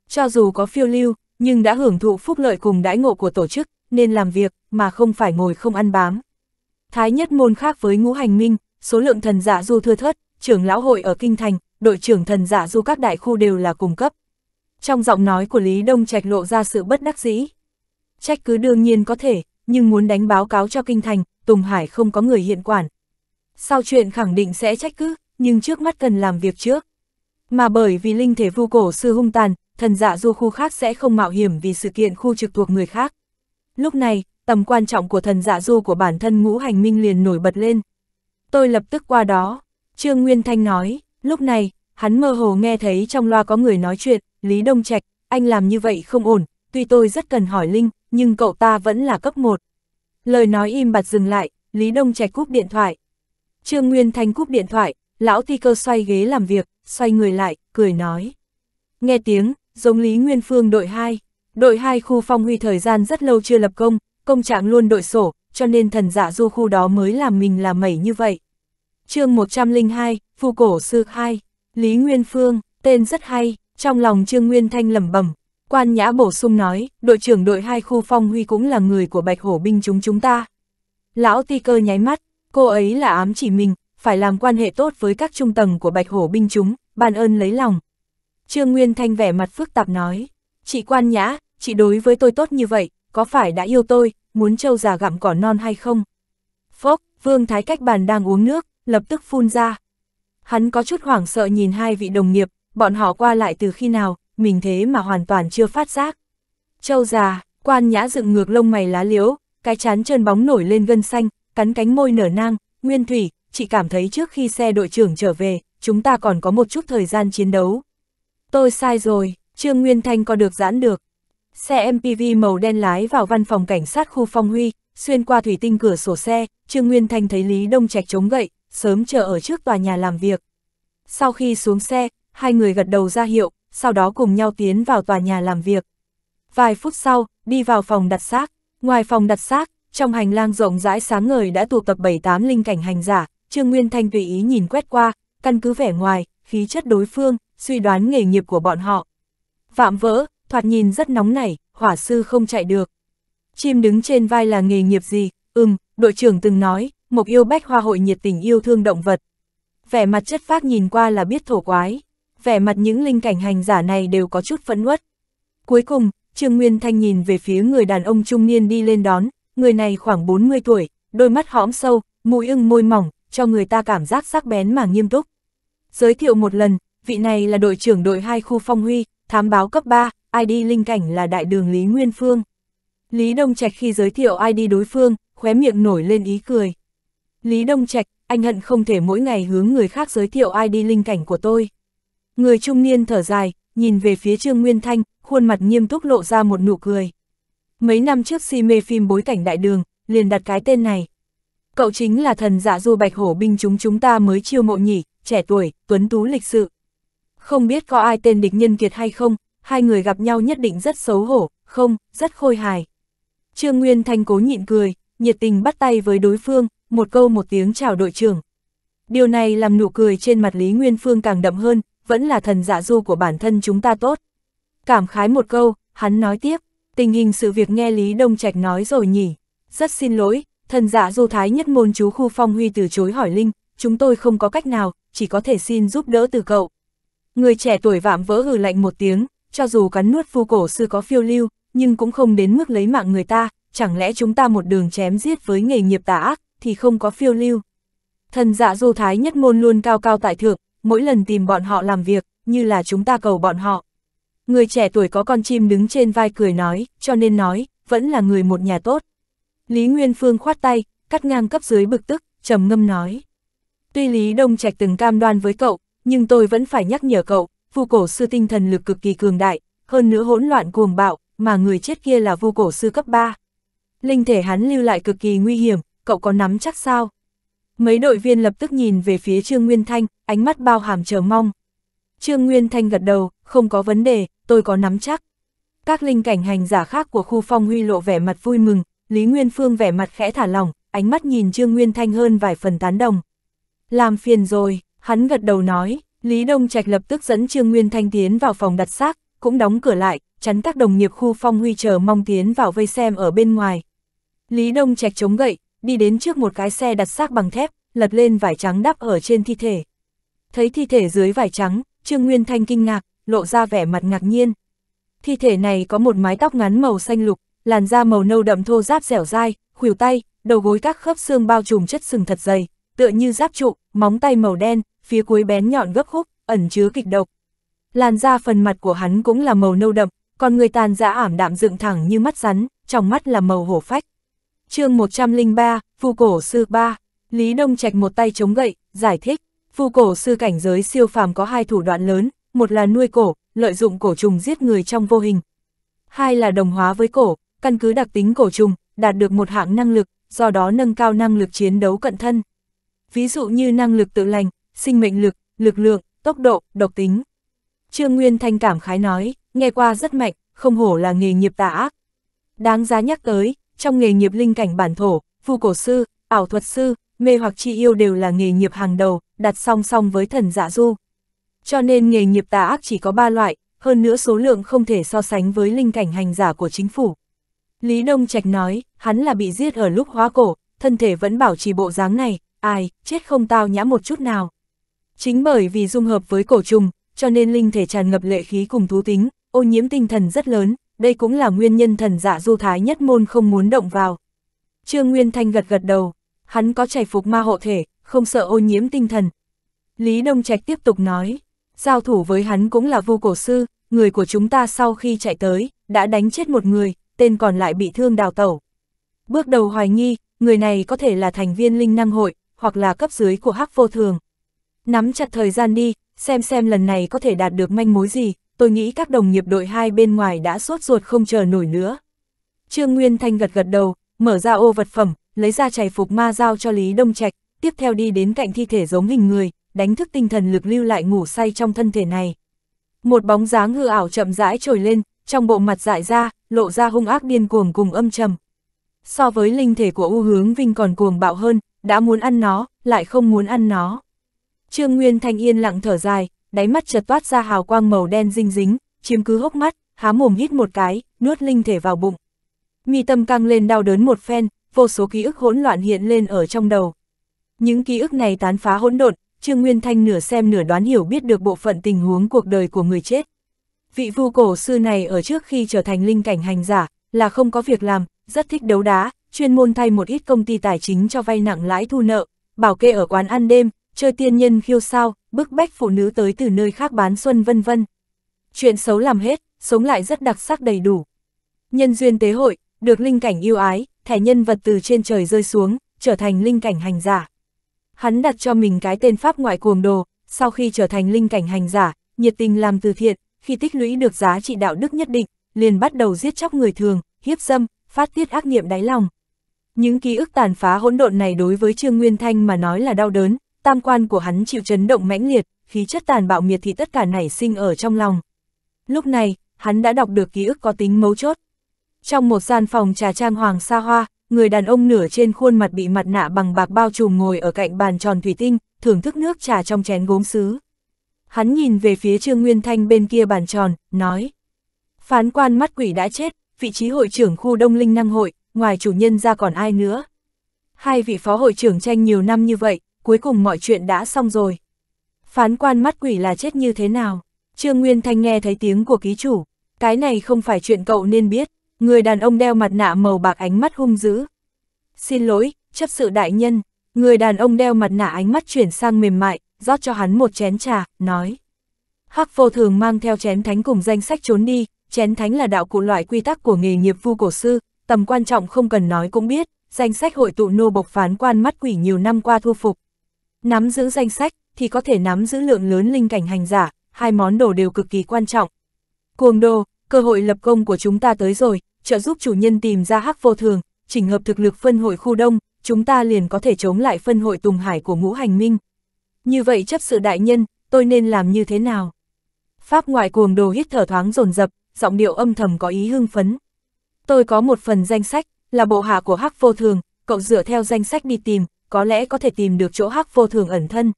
Cho dù có phiêu lưu, nhưng đã hưởng thụ phúc lợi cùng đãi ngộ của tổ chức, nên làm việc, mà không phải ngồi không ăn bám. Thái Nhất Môn khác với ngũ hành minh, số lượng thần giả dạ du thưa thớt, trưởng lão hội ở Kinh Thành, đội trưởng thần giả dạ du các đại khu đều là cung cấp. Trong giọng nói của Lý Đông Trạch lộ ra sự bất đắc dĩ. Trách cứ đương nhiên có thể, nhưng muốn đánh báo cáo cho kinh thành, Tùng Hải không có người hiện quản. Sau chuyện khẳng định sẽ trách cứ, nhưng trước mắt cần làm việc trước. Mà bởi vì linh thể vu cổ sư hung tàn, thần dạ du khu khác sẽ không mạo hiểm vì sự kiện khu trực thuộc người khác. Lúc này, tầm quan trọng của thần dạ du của bản thân ngũ hành minh liền nổi bật lên. Tôi lập tức qua đó, Trương Nguyên Thanh nói, lúc này, hắn mơ hồ nghe thấy trong loa có người nói chuyện, Lý Đông Trạch, anh làm như vậy không ổn, tuy tôi rất cần hỏi Linh, nhưng cậu ta vẫn là cấp 1. Lời nói im bặt dừng lại, Lý Đông Trạch cúp điện thoại. Trương Nguyên Thanh cúp điện thoại, lão thi cơ xoay ghế làm việc, xoay người lại, cười nói. Nghe tiếng, giống Lý Nguyên Phương đội 2. Đội 2 khu phong huy thời gian rất lâu chưa lập công, công trạng luôn đội sổ, cho nên thần dạ du khu đó mới làm mình là mẩy như vậy. chương 102, Phu Cổ Sư 2, Lý Nguyên Phương, tên rất hay, trong lòng Trương Nguyên Thanh lẩm bẩm Quan Nhã bổ sung nói, đội trưởng đội hai khu phong huy cũng là người của bạch hổ binh chúng chúng ta. Lão ti cơ nháy mắt, cô ấy là ám chỉ mình, phải làm quan hệ tốt với các trung tầng của bạch hổ binh chúng, bàn ơn lấy lòng. Trương Nguyên Thanh vẻ mặt phức tạp nói, chị Quan Nhã, chị đối với tôi tốt như vậy, có phải đã yêu tôi, muốn trâu già gặm cỏ non hay không? Phốc, Vương Thái cách bàn đang uống nước, lập tức phun ra. Hắn có chút hoảng sợ nhìn hai vị đồng nghiệp, bọn họ qua lại từ khi nào, mình thế mà hoàn toàn chưa phát giác. Châu già, quan nhã dựng ngược lông mày lá liếu, cái chán trơn bóng nổi lên gân xanh, cắn cánh môi nở nang, nguyên thủy, chị cảm thấy trước khi xe đội trưởng trở về, chúng ta còn có một chút thời gian chiến đấu. Tôi sai rồi, Trương Nguyên Thanh có được giãn được. Xe MPV màu đen lái vào văn phòng cảnh sát khu phong huy, xuyên qua thủy tinh cửa sổ xe, Trương Nguyên Thanh thấy Lý Đông Trạch chống gậy, sớm chờ ở trước tòa nhà làm việc. Sau khi xuống xe, hai người gật đầu ra hiệu, sau đó cùng nhau tiến vào tòa nhà làm việc. Vài phút sau, đi vào phòng đặt xác. Ngoài phòng đặt xác, trong hành lang rộng rãi sáng ngời đã tụ tập 78 linh cảnh hành giả, Trương Nguyên Thanh tùy ý nhìn quét qua, căn cứ vẻ ngoài, khí chất đối phương, suy đoán nghề nghiệp của bọn họ. Vạm vỡ, thoạt nhìn rất nóng nảy, hỏa sư không chạy được. Chim đứng trên vai là nghề nghiệp gì? Ừm, đội trưởng từng nói, mục yêu bách hoa hội nhiệt tình yêu thương động vật. Vẻ mặt chất phác nhìn qua là biết thổ quái vẻ mặt những linh cảnh hành giả này đều có chút phẫn uất. Cuối cùng, Trương Nguyên Thanh nhìn về phía người đàn ông trung niên đi lên đón, người này khoảng 40 tuổi, đôi mắt hõm sâu, mũi ưng môi mỏng, cho người ta cảm giác sắc bén mà nghiêm túc. Giới thiệu một lần, vị này là đội trưởng đội 2 khu phong huy, thám báo cấp 3, ID linh cảnh là đại đường Lý Nguyên Phương. Lý Đông Trạch khi giới thiệu ID đối phương, khóe miệng nổi lên ý cười. Lý Đông Trạch, anh hận không thể mỗi ngày hướng người khác giới thiệu ID linh cảnh của tôi. Người trung niên thở dài, nhìn về phía Trương Nguyên Thanh, khuôn mặt nghiêm túc lộ ra một nụ cười. Mấy năm trước si mê phim bối cảnh đại đường, liền đặt cái tên này. Cậu chính là thần giả dạ du bạch hổ binh chúng chúng ta mới chiêu mộ nhỉ, trẻ tuổi, tuấn tú lịch sự. Không biết có ai tên địch nhân kiệt hay không, hai người gặp nhau nhất định rất xấu hổ, không, rất khôi hài. Trương Nguyên Thanh cố nhịn cười, nhiệt tình bắt tay với đối phương, một câu một tiếng chào đội trưởng. Điều này làm nụ cười trên mặt Lý Nguyên Phương càng đậm hơn, vẫn là thần dạ du của bản thân chúng ta tốt. Cảm khái một câu, hắn nói tiếp, tình hình sự việc nghe Lý Đông Trạch nói rồi nhỉ. Rất xin lỗi, thần dạ du thái nhất môn chú khu phong huy từ chối hỏi Linh, chúng tôi không có cách nào, chỉ có thể xin giúp đỡ từ cậu. Người trẻ tuổi vạm vỡ hừ lạnh một tiếng, cho dù cắn nuốt phu cổ sư có phiêu lưu, nhưng cũng không đến mức lấy mạng người ta, chẳng lẽ chúng ta một đường chém giết với nghề nghiệp tà ác, thì không có phiêu lưu. Thần dạ du thái nhất môn luôn cao cao tại thượng, mỗi lần tìm bọn họ làm việc, như là chúng ta cầu bọn họ. Người trẻ tuổi có con chim đứng trên vai cười nói, cho nên nói, vẫn là người một nhà tốt. Lý Nguyên Phương khoát tay, cắt ngang cấp dưới bực tức, trầm ngâm nói. Tuy Lý Đông Trạch từng cam đoan với cậu, nhưng tôi vẫn phải nhắc nhở cậu, vu cổ sư tinh thần lực cực kỳ cường đại, hơn nữa hỗn loạn cuồng bạo, mà người chết kia là vu cổ sư cấp 3. Linh thể hắn lưu lại cực kỳ nguy hiểm, cậu có nắm chắc sao? Mấy đội viên lập tức nhìn về phía Trương Nguyên Thanh, ánh mắt bao hàm chờ mong. Trương Nguyên Thanh gật đầu, không có vấn đề, tôi có nắm chắc. Các linh cảnh hành giả khác của khu phong huy lộ vẻ mặt vui mừng, Lý Nguyên Phương vẻ mặt khẽ thả lỏng, ánh mắt nhìn Trương Nguyên Thanh hơn vài phần tán đồng. Làm phiền rồi, hắn gật đầu nói, Lý Đông Trạch lập tức dẫn Trương Nguyên Thanh tiến vào phòng đặt xác, cũng đóng cửa lại, chắn các đồng nghiệp khu phong huy chờ mong tiến vào vây xem ở bên ngoài. Lý Đông Trạch chống gậy, đi đến trước một cái xe đặt xác bằng thép, lật lên vải trắng đắp ở trên thi thể. Thấy thi thể dưới vải trắng, Trương Nguyên Thanh kinh ngạc, lộ ra vẻ mặt ngạc nhiên. Thi thể này có một mái tóc ngắn màu xanh lục, làn da màu nâu đậm thô ráp dẻo dai, khuỷu tay, đầu gối các khớp xương bao trùm chất sừng thật dày, tựa như giáp trụ, móng tay màu đen, phía cuối bén nhọn gấp khúc, ẩn chứa kịch độc. Làn da phần mặt của hắn cũng là màu nâu đậm, còn người tàn dã ảm đạm dựng thẳng như mắt rắn, trong mắt là màu hổ phách chương 103, Phu Cổ Sư 3, Lý Đông Trạch một tay chống gậy, giải thích, Phu Cổ Sư cảnh giới siêu phàm có hai thủ đoạn lớn, một là nuôi cổ, lợi dụng cổ trùng giết người trong vô hình. Hai là đồng hóa với cổ, căn cứ đặc tính cổ trùng, đạt được một hạng năng lực, do đó nâng cao năng lực chiến đấu cận thân. Ví dụ như năng lực tự lành, sinh mệnh lực, lực lượng, tốc độ, độc tính. Trương Nguyên Thanh cảm khái nói, nghe qua rất mạnh, không hổ là nghề nghiệp tà ác. Đáng giá nhắc tới, trong nghề nghiệp linh cảnh bản thổ, phù cổ sư, ảo thuật sư, mê hoặc chi yêu đều là nghề nghiệp hàng đầu, đặt song song với thần dạ du. Cho nên nghề nghiệp tà ác chỉ có 3 loại, hơn nữa số lượng không thể so sánh với linh cảnh hành giả của chính phủ. Lý Đông Trạch nói, hắn là bị giết ở lúc hóa cổ, thân thể vẫn bảo trì bộ dáng này, ai, chết không tao nhã một chút nào. Chính bởi vì dung hợp với cổ trùng, cho nên linh thể tràn ngập lệ khí cùng thú tính, ô nhiễm tinh thần rất lớn, đây cũng là nguyên nhân thần giả du thái nhất môn không muốn động vào. Trương Nguyên Thanh gật gật đầu, hắn có chảy phục ma hộ thể, không sợ ô nhiễm tinh thần. Lý Đông Trạch tiếp tục nói, giao thủ với hắn cũng là vô cổ sư, người của chúng ta sau khi chạy tới, đã đánh chết một người, tên còn lại bị thương đào tẩu. Bước đầu hoài nghi, người này có thể là thành viên linh năng hội, hoặc là cấp dưới của hắc vô thường. Nắm chặt thời gian đi, xem xem lần này có thể đạt được manh mối gì, tôi nghĩ các đồng nghiệp đội hai bên ngoài đã sốt ruột không chờ nổi nữa. Trương Nguyên Thanh gật gật đầu, mở ra ô vật phẩm, lấy ra chày phục ma giao cho Lý Đông Trạch, tiếp theo đi đến cạnh thi thể giống hình người, đánh thức tinh thần lực lưu lại ngủ say trong thân thể này. Một bóng dáng hư ảo chậm rãi trồi lên, trong bộ mặt dại ra, lộ ra hung ác điên cuồng cùng âm trầm. So với linh thể của U Hướng Vinh còn cuồng bạo hơn, đã muốn ăn nó, lại không muốn ăn nó. Trương Nguyên Thanh yên lặng thở dài, đáy mắt chợt toát ra hào quang màu đen dinh dính, chiếm cứ hốc mắt, há mồm hít một cái, nuốt linh thể vào bụng. Mi tâm căng lên đau đớn một phen, vô số ký ức hỗn loạn hiện lên ở trong đầu. Những ký ức này tán phá hỗn độn, Trương Nguyên Thanh nửa xem nửa đoán hiểu biết được bộ phận tình huống cuộc đời của người chết. Vị vu cổ sư này ở trước khi trở thành linh cảnh hành giả, là không có việc làm, rất thích đấu đá, chuyên môn thay một ít công ty tài chính cho vay nặng lãi thu nợ, bảo kê ở quán ăn đêm, chơi tiên nhân khiêu sao, bức bách phụ nữ tới từ nơi khác bán xuân vân vân. Chuyện xấu làm hết, sống lại rất đặc sắc đầy đủ. Nhân duyên tế hội, được linh cảnh yêu ái, thẻ nhân vật từ trên trời rơi xuống, trở thành linh cảnh hành giả. Hắn đặt cho mình cái tên pháp ngoại cuồng đồ, sau khi trở thành linh cảnh hành giả, nhiệt tình làm từ thiện, khi tích lũy được giá trị đạo đức nhất định, liền bắt đầu giết chóc người thường, hiếp dâm, phát tiết ác niệm đáy lòng. Những ký ức tàn phá hỗn độn này đối với Trương Nguyên Thanh mà nói là đau đớn, tam quan của hắn chịu chấn động mãnh liệt, khí chất tàn bạo miệt thị tất cả nảy sinh ở trong lòng. Lúc này, hắn đã đọc được ký ức có tính mấu chốt. Trong một gian phòng trà trang hoàng xa hoa, người đàn ông nửa trên khuôn mặt bị mặt nạ bằng bạc bao trùm ngồi ở cạnh bàn tròn thủy tinh, thưởng thức nước trà trong chén gốm sứ. Hắn nhìn về phía Trương Nguyên Thanh bên kia bàn tròn, nói. Phán quan mắt quỷ đã chết, vị trí hội trưởng khu Đông Linh Năng Hội, ngoài chủ nhân ra còn ai nữa. Hai vị phó hội trưởng tranh nhiều năm như vậy, cuối cùng mọi chuyện đã xong rồi. Phán quan mắt quỷ là chết như thế nào? Trương Nguyên Thanh nghe thấy tiếng của ký chủ, cái này không phải chuyện cậu nên biết, người đàn ông đeo mặt nạ màu bạc ánh mắt hung dữ. Xin lỗi, chấp sự đại nhân, người đàn ông đeo mặt nạ ánh mắt chuyển sang mềm mại, rót cho hắn một chén trà, nói. Hắc vô thường mang theo chén thánh cùng danh sách trốn đi, chén thánh là đạo cụ loại quy tắc của nghề nghiệp vu cổ sư, tầm quan trọng không cần nói cũng biết, danh sách hội tụ nô bộc phán quan mắt quỷ nhiều năm qua thu phục, Nắm giữ danh sách, thì có thể nắm giữ lượng lớn linh cảnh hành giả, hai món đồ đều cực kỳ quan trọng. Cuồng đồ, cơ hội lập công của chúng ta tới rồi, trợ giúp chủ nhân tìm ra hắc vô thường, chỉnh hợp thực lực phân hội khu đông, chúng ta liền có thể chống lại phân hội tùng hải của ngũ hành minh. Như vậy chấp sự đại nhân, tôi nên làm như thế nào? Pháp ngoại cuồng đồ hít thở thoáng rồn rập giọng điệu âm thầm có ý hưng phấn. Tôi có một phần danh sách, là bộ hạ của hắc vô thường, cậu dựa theo danh sách đi tìm, có lẽ có thể tìm được chỗ hắc vô thường ẩn thân.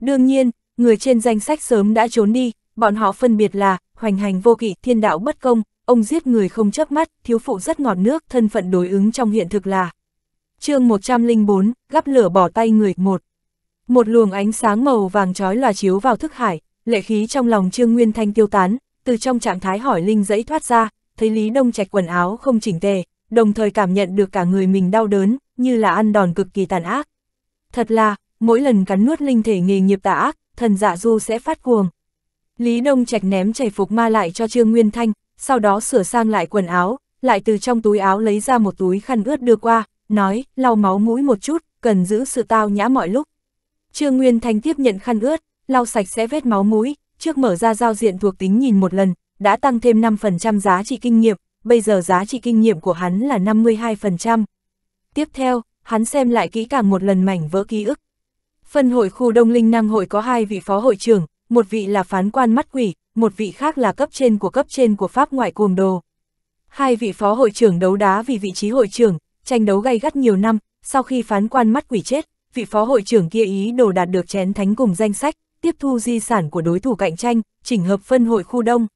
Đương nhiên, người trên danh sách sớm đã trốn đi, bọn họ phân biệt là, hoành hành vô kỵ, thiên đạo bất công, ông giết người không chớp mắt, thiếu phụ rất ngọt nước, thân phận đối ứng trong hiện thực là. chương 104, gắp lửa bỏ tay người, một. Một luồng ánh sáng màu vàng trói lòa chiếu vào thức hải, lệ khí trong lòng Trương Nguyên Thanh tiêu tán, từ trong trạng thái hỏi linh dẫy thoát ra, thấy Lý Đông Trạch quần áo không chỉnh tề, đồng thời cảm nhận được cả người mình đau đớn, như là ăn đòn cực kỳ tàn ác. Thật là, mỗi lần cắn nuốt linh thể nghề nghiệp tà ác, thần dạ du sẽ phát cuồng. Lý Đông Trạch ném chảy phục ma lại cho Trương Nguyên Thanh, sau đó sửa sang lại quần áo, lại từ trong túi áo lấy ra một túi khăn ướt đưa qua, nói, lau máu mũi một chút, cần giữ sự tao nhã mọi lúc. Trương Nguyên Thanh tiếp nhận khăn ướt, lau sạch sẽ vết máu mũi, trước mở ra giao diện thuộc tính nhìn một lần, đã tăng thêm 5% giá trị kinh nghiệm, bây giờ giá trị kinh nghiệm của hắn là 52%. Tiếp theo, hắn xem lại kỹ càng một lần mảnh vỡ ký ức. Phân hội khu Đông Linh Năng hội có hai vị phó hội trưởng, một vị là phán quan mắt quỷ, một vị khác là cấp trên của cấp trên của Pháp ngoại cuồng đồ. Hai vị phó hội trưởng đấu đá vì vị trí hội trưởng, tranh đấu gay gắt nhiều năm, sau khi phán quan mắt quỷ chết, vị phó hội trưởng kia ý đồ đạt được chén thánh cùng danh sách, tiếp thu di sản của đối thủ cạnh tranh, chỉnh hợp phân hội khu đông.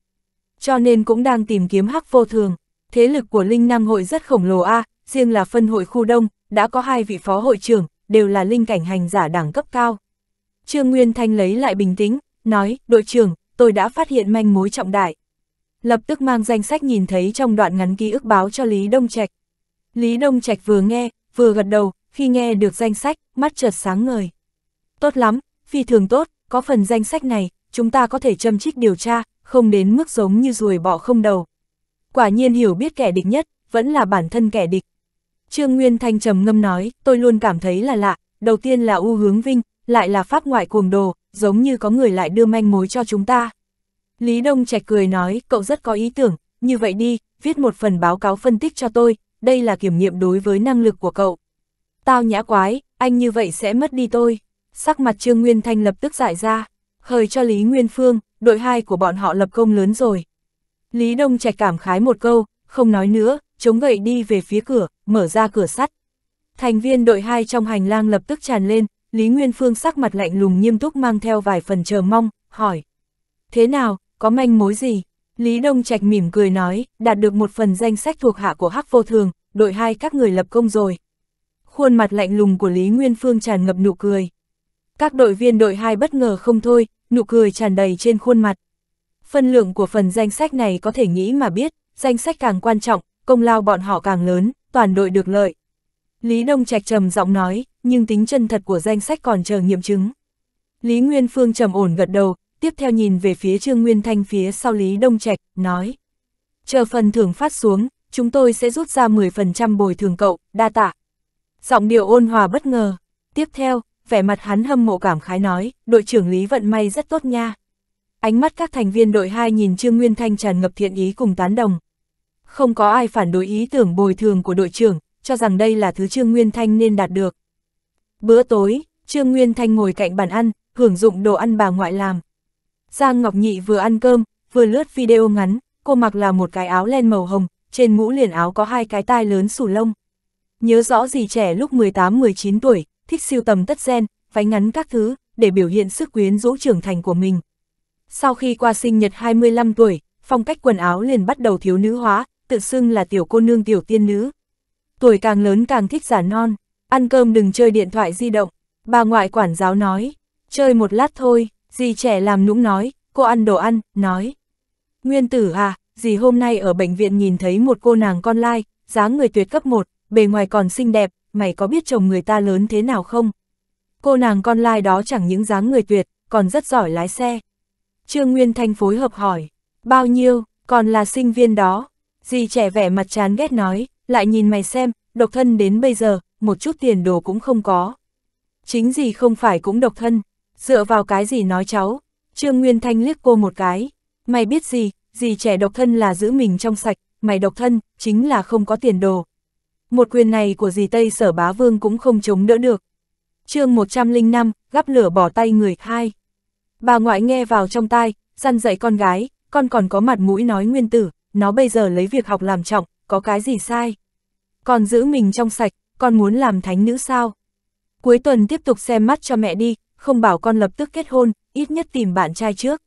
Cho nên cũng đang tìm kiếm hắc vô thường, thế lực của Linh Năng hội rất khổng lồ a, à, riêng là phân hội khu đông, đã có hai vị phó hội trưởng, đều là linh cảnh hành giả đẳng cấp cao. Trương Nguyên Thanh lấy lại bình tĩnh, nói, đội trưởng, tôi đã phát hiện manh mối trọng đại. Lập tức mang danh sách nhìn thấy trong đoạn ngắn ký ức báo cho Lý Đông Trạch. Lý Đông Trạch vừa nghe, vừa gật đầu, khi nghe được danh sách, mắt chợt sáng ngời. Tốt lắm, phi thường tốt, có phần danh sách này, chúng ta có thể châm trích điều tra, không đến mức giống như ruồi bỏ không đầu. Quả nhiên hiểu biết kẻ địch nhất, vẫn là bản thân kẻ địch, Trương Nguyên Thanh trầm ngâm nói, tôi luôn cảm thấy là lạ, đầu tiên là U Hướng Vinh, lại là pháp ngoại cuồng đồ, giống như có người lại đưa manh mối cho chúng ta. Lý Đông Trạch cười nói, cậu rất có ý tưởng, như vậy đi, viết một phần báo cáo phân tích cho tôi, đây là kiểm nghiệm đối với năng lực của cậu. Tao nhã quái, anh như vậy sẽ mất đi tôi. Sắc mặt Trương Nguyên Thanh lập tức giải ra, hời cho Lý Nguyên Phương, đội hai của bọn họ lập công lớn rồi. Lý Đông Trạch cảm khái một câu, không nói nữa, chống gậy đi về phía cửa, mở ra cửa sắt. Thành viên đội 2 trong hành lang lập tức tràn lên, Lý Nguyên Phương sắc mặt lạnh lùng nghiêm túc mang theo vài phần chờ mong, hỏi. Thế nào, có manh mối gì? Lý Đông Trạch mỉm cười nói, đạt được một phần danh sách thuộc hạ của Hắc Vô Thường, đội hai các người lập công rồi. Khuôn mặt lạnh lùng của Lý Nguyên Phương tràn ngập nụ cười. Các đội viên đội hai bất ngờ không thôi, nụ cười tràn đầy trên khuôn mặt. Phân lượng của phần danh sách này có thể nghĩ mà biết, danh sách càng quan trọng, công lao bọn họ càng lớn, toàn đội được lợi. Lý Đông Trạch trầm giọng nói, nhưng tính chân thật của danh sách còn chờ nghiệm chứng. Lý Nguyên Phương trầm ổn gật đầu, tiếp theo nhìn về phía Trương Nguyên Thanh phía sau Lý Đông Trạch, nói. Chờ phần thưởng phát xuống, chúng tôi sẽ rút ra 10% bồi thường cậu, đa tạ. Giọng điệu ôn hòa bất ngờ. Tiếp theo, vẻ mặt hắn hâm mộ cảm khái nói, đội trưởng Lý vận may rất tốt nha. Ánh mắt các thành viên đội 2 nhìn Trương Nguyên Thanh tràn ngập thiện ý cùng tán đồng, không có ai phản đối ý tưởng bồi thường của đội trưởng, cho rằng đây là thứ Trương Nguyên Thanh nên đạt được. Bữa tối, Trương Nguyên Thanh ngồi cạnh bàn ăn, hưởng dụng đồ ăn bà ngoại làm. Giang Ngọc Nhị vừa ăn cơm, vừa lướt video ngắn, cô mặc là một cái áo len màu hồng, trên mũ liền áo có hai cái tai lớn sù lông. Nhớ rõ gì trẻ lúc 18-19 tuổi, thích siêu tầm tất gen, váy ngắn các thứ, để biểu hiện sức quyến rũ trưởng thành của mình. Sau khi qua sinh nhật 25 tuổi, phong cách quần áo liền bắt đầu thiếu nữ hóa, tự xưng là tiểu cô nương tiểu tiên nữ. Tuổi càng lớn càng thích giả non, ăn cơm đừng chơi điện thoại di động, bà ngoại quản giáo nói, chơi một lát thôi, dì trẻ làm nũng nói, cô ăn đồ ăn, nói. Nguyên tử à, dì hôm nay ở bệnh viện nhìn thấy một cô nàng con lai, dáng người tuyệt cấp một, bề ngoài còn xinh đẹp, mày có biết chồng người ta lớn thế nào không? Cô nàng con lai đó chẳng những dáng người tuyệt, còn rất giỏi lái xe. Trương Nguyên Thanh phối hợp hỏi, bao nhiêu, còn là sinh viên đó, Dì trẻ vẻ mặt chán ghét nói, lại nhìn mày xem, độc thân đến bây giờ, một chút tiền đồ cũng không có. Chính dì không phải cũng độc thân, dựa vào cái gì nói cháu, Trương Nguyên Thanh liếc cô một cái, mày biết gì, dì trẻ độc thân là giữ mình trong sạch, mày độc thân, chính là không có tiền đồ. Một quyền này của dì Tây Sở Bá Vương cũng không chống đỡ được. chương 105, gắp lửa bỏ tay người hai. Bà ngoại nghe vào trong tai, dăn dậy con gái, con còn có mặt mũi nói nguyên tử, nó bây giờ lấy việc học làm trọng, có cái gì sai. Còn giữ mình trong sạch, con muốn làm thánh nữ sao? Cuối tuần tiếp tục xem mắt cho mẹ đi, không bảo con lập tức kết hôn, ít nhất tìm bạn trai trước.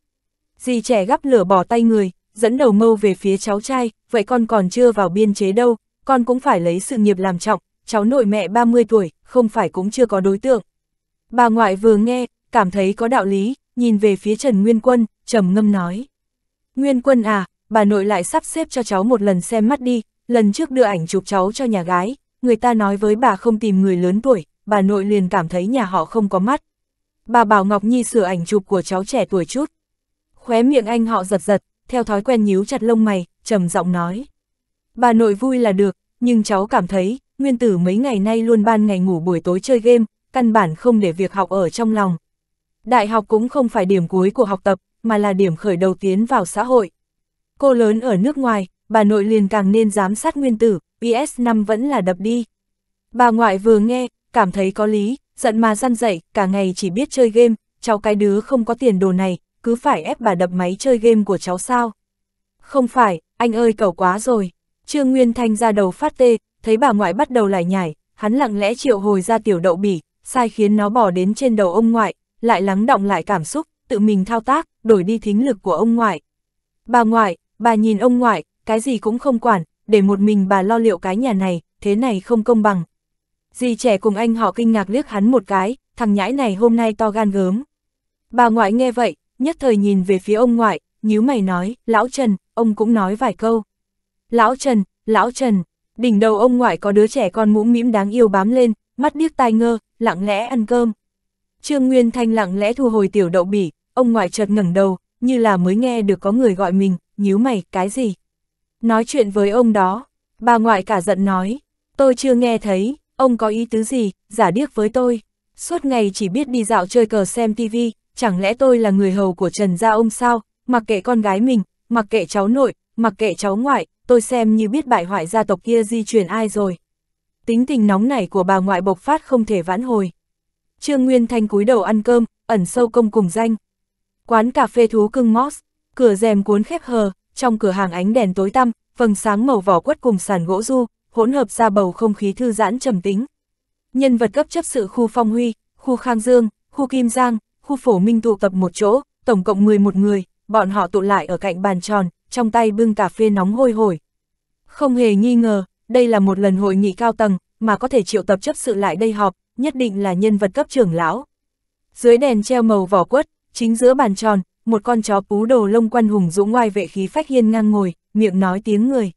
Dì trẻ gắp lửa bỏ tay người, dẫn đầu mâu về phía cháu trai, vậy con còn chưa vào biên chế đâu, con cũng phải lấy sự nghiệp làm trọng, cháu nội mẹ 30 tuổi, không phải cũng chưa có đối tượng. Bà ngoại vừa nghe, cảm thấy có đạo lý, nhìn về phía Trần Nguyên Quân, trầm ngâm nói. Nguyên Quân à, bà nội lại sắp xếp cho cháu một lần xem mắt đi, lần trước đưa ảnh chụp cháu cho nhà gái, người ta nói với bà không tìm người lớn tuổi, bà nội liền cảm thấy nhà họ không có mắt. Bà bảo Ngọc Nhi sửa ảnh chụp của cháu trẻ tuổi chút. Khóe miệng anh họ giật giật, theo thói quen nhíu chặt lông mày, trầm giọng nói. Bà nội vui là được, nhưng cháu cảm thấy, nguyên tử mấy ngày nay luôn ban ngày ngủ buổi tối chơi game, căn bản không để việc học ở trong lòng. Đại học cũng không phải điểm cuối của học tập, mà là điểm khởi đầu tiến vào xã hội. Cô lớn ở nước ngoài, bà nội liền càng nên giám sát nguyên tử, IS-5 vẫn là đập đi. Bà ngoại vừa nghe, cảm thấy có lý, giận mà răn dậy, cả ngày chỉ biết chơi game, cháu cái đứa không có tiền đồ này, cứ phải ép bà đập máy chơi game của cháu sao. Không phải, anh ơi cầu quá rồi. Trương Nguyên Thanh ra đầu phát tê, thấy bà ngoại bắt đầu lại nhảy, hắn lặng lẽ triệu hồi ra tiểu đậu bỉ, sai khiến nó bỏ đến trên đầu ông ngoại, lại lắng động lại cảm xúc, tự mình thao tác, đổi đi thính lực của ông ngoại. Bà ngoại, Bà nhìn ông ngoại, cái gì cũng không quản, để một mình bà lo liệu cái nhà này, thế này không công bằng. Dì trẻ cùng anh họ kinh ngạc liếc hắn một cái, thằng nhãi này hôm nay to gan gớm. Bà ngoại nghe vậy, nhất thời nhìn về phía ông ngoại, nhíu mày nói, lão Trần, ông cũng nói vài câu. Lão Trần, lão Trần, đỉnh đầu ông ngoại có đứa trẻ con mũm mĩm đáng yêu bám lên, mắt điếc tai ngơ, lặng lẽ ăn cơm. Trương Nguyên Thanh lặng lẽ thu hồi tiểu đậu bỉ, ông ngoại chợt ngẩng đầu, như là mới nghe được có người gọi mình, nhíu mày, cái gì? Nói chuyện với ông đó, bà ngoại cả giận nói, tôi chưa nghe thấy, ông có ý tứ gì, giả điếc với tôi. Suốt ngày chỉ biết đi dạo chơi cờ xem tivi, chẳng lẽ tôi là người hầu của Trần Gia ông sao, mặc kệ con gái mình, mặc kệ cháu nội, mặc kệ cháu ngoại, tôi xem như biết bại hoại gia tộc kia di truyền ai rồi. Tính tình nóng nảy của bà ngoại bộc phát không thể vãn hồi. Trương Nguyên Thanh cúi đầu ăn cơm, ẩn sâu công cùng danh. Quán cà phê thú cưng Moss, cửa rèm cuốn khép hờ, trong cửa hàng ánh đèn tối tăm, vầng sáng màu vỏ quất cùng sàn gỗ du, hỗn hợp ra bầu không khí thư giãn trầm tĩnh. Nhân vật cấp chấp sự khu Phong Huy, khu Khang Dương, khu Kim Giang, khu Phổ Minh tụ tập một chỗ, tổng cộng 11 người, bọn họ tụ lại ở cạnh bàn tròn, trong tay bưng cà phê nóng hôi hổi. Không hề nghi ngờ, đây là một lần hội nghị cao tầng, mà có thể triệu tập chấp sự lại đây họp, nhất định là nhân vật cấp trưởng lão. Dưới đèn treo màu vỏ quất, Chính giữa bàn tròn, một con chó pú đồ lông quăn hùng dũng ngoài vệ khí phách hiên ngang ngồi, miệng nói tiếng người.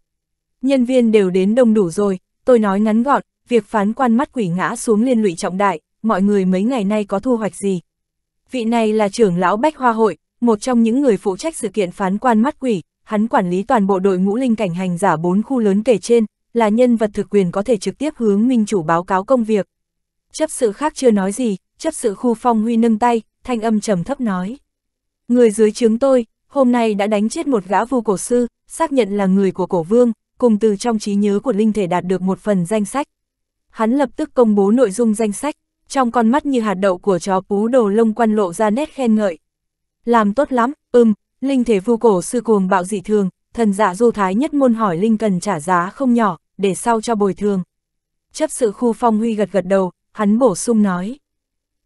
Nhân viên đều đến đông đủ rồi, tôi nói ngắn gọn, việc phán quan mắt quỷ ngã xuống liên lụy trọng đại, mọi người mấy ngày nay có thu hoạch gì. Vị này là trưởng lão Bách Hoa Hội, một trong những người phụ trách sự kiện phán quan mắt quỷ, hắn quản lý toàn bộ đội ngũ linh cảnh hành giả bốn khu lớn kể trên, là nhân vật thực quyền có thể trực tiếp hướng minh chủ báo cáo công việc. Chấp sự khác chưa nói gì, chấp sự khu phong huy nâng tay, thanh âm trầm thấp nói. Người dưới trướng tôi, hôm nay đã đánh chết một gã vu cổ sư, xác nhận là người của cổ vương, cùng từ trong trí nhớ của linh thể đạt được một phần danh sách. Hắn lập tức công bố nội dung danh sách, trong con mắt như hạt đậu của chó pú đồ lông quan lộ ra nét khen ngợi. Làm tốt lắm, ưm, linh thể vu cổ sư cuồng bạo dị thường, thần dạ du thái nhất môn hỏi linh cần trả giá không nhỏ, để sau cho bồi thường. Chấp sự khu phong huy gật gật đầu, hắn bổ sung nói.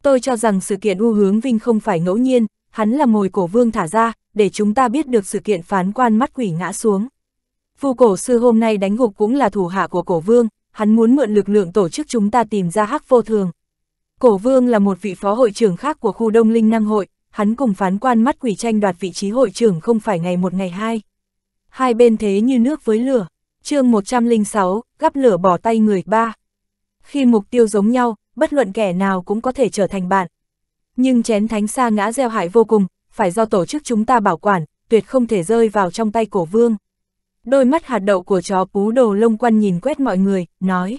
Tôi cho rằng sự kiện U Hướng Vinh không phải ngẫu nhiên, hắn là mồi cổ vương thả ra, để chúng ta biết được sự kiện phán quan mắt quỷ ngã xuống. Vu cổ sư hôm nay đánh gục cũng là thủ hạ của cổ vương, hắn muốn mượn lực lượng tổ chức chúng ta tìm ra hắc vô thường. Cổ vương là một vị phó hội trưởng khác của khu đông linh năng hội, hắn cùng phán quan mắt quỷ tranh đoạt vị trí hội trưởng không phải ngày một ngày hai. Hai bên thế như nước với lửa, chương 106, gắp lửa bỏ tay người ba. Khi mục tiêu giống nhau, bất luận kẻ nào cũng có thể trở thành bạn. Nhưng chén thánh xa ngã gieo hại vô cùng, phải do tổ chức chúng ta bảo quản, tuyệt không thể rơi vào trong tay cổ vương. Đôi mắt hạt đậu của chó pú đồ lông quăn nhìn quét mọi người, nói.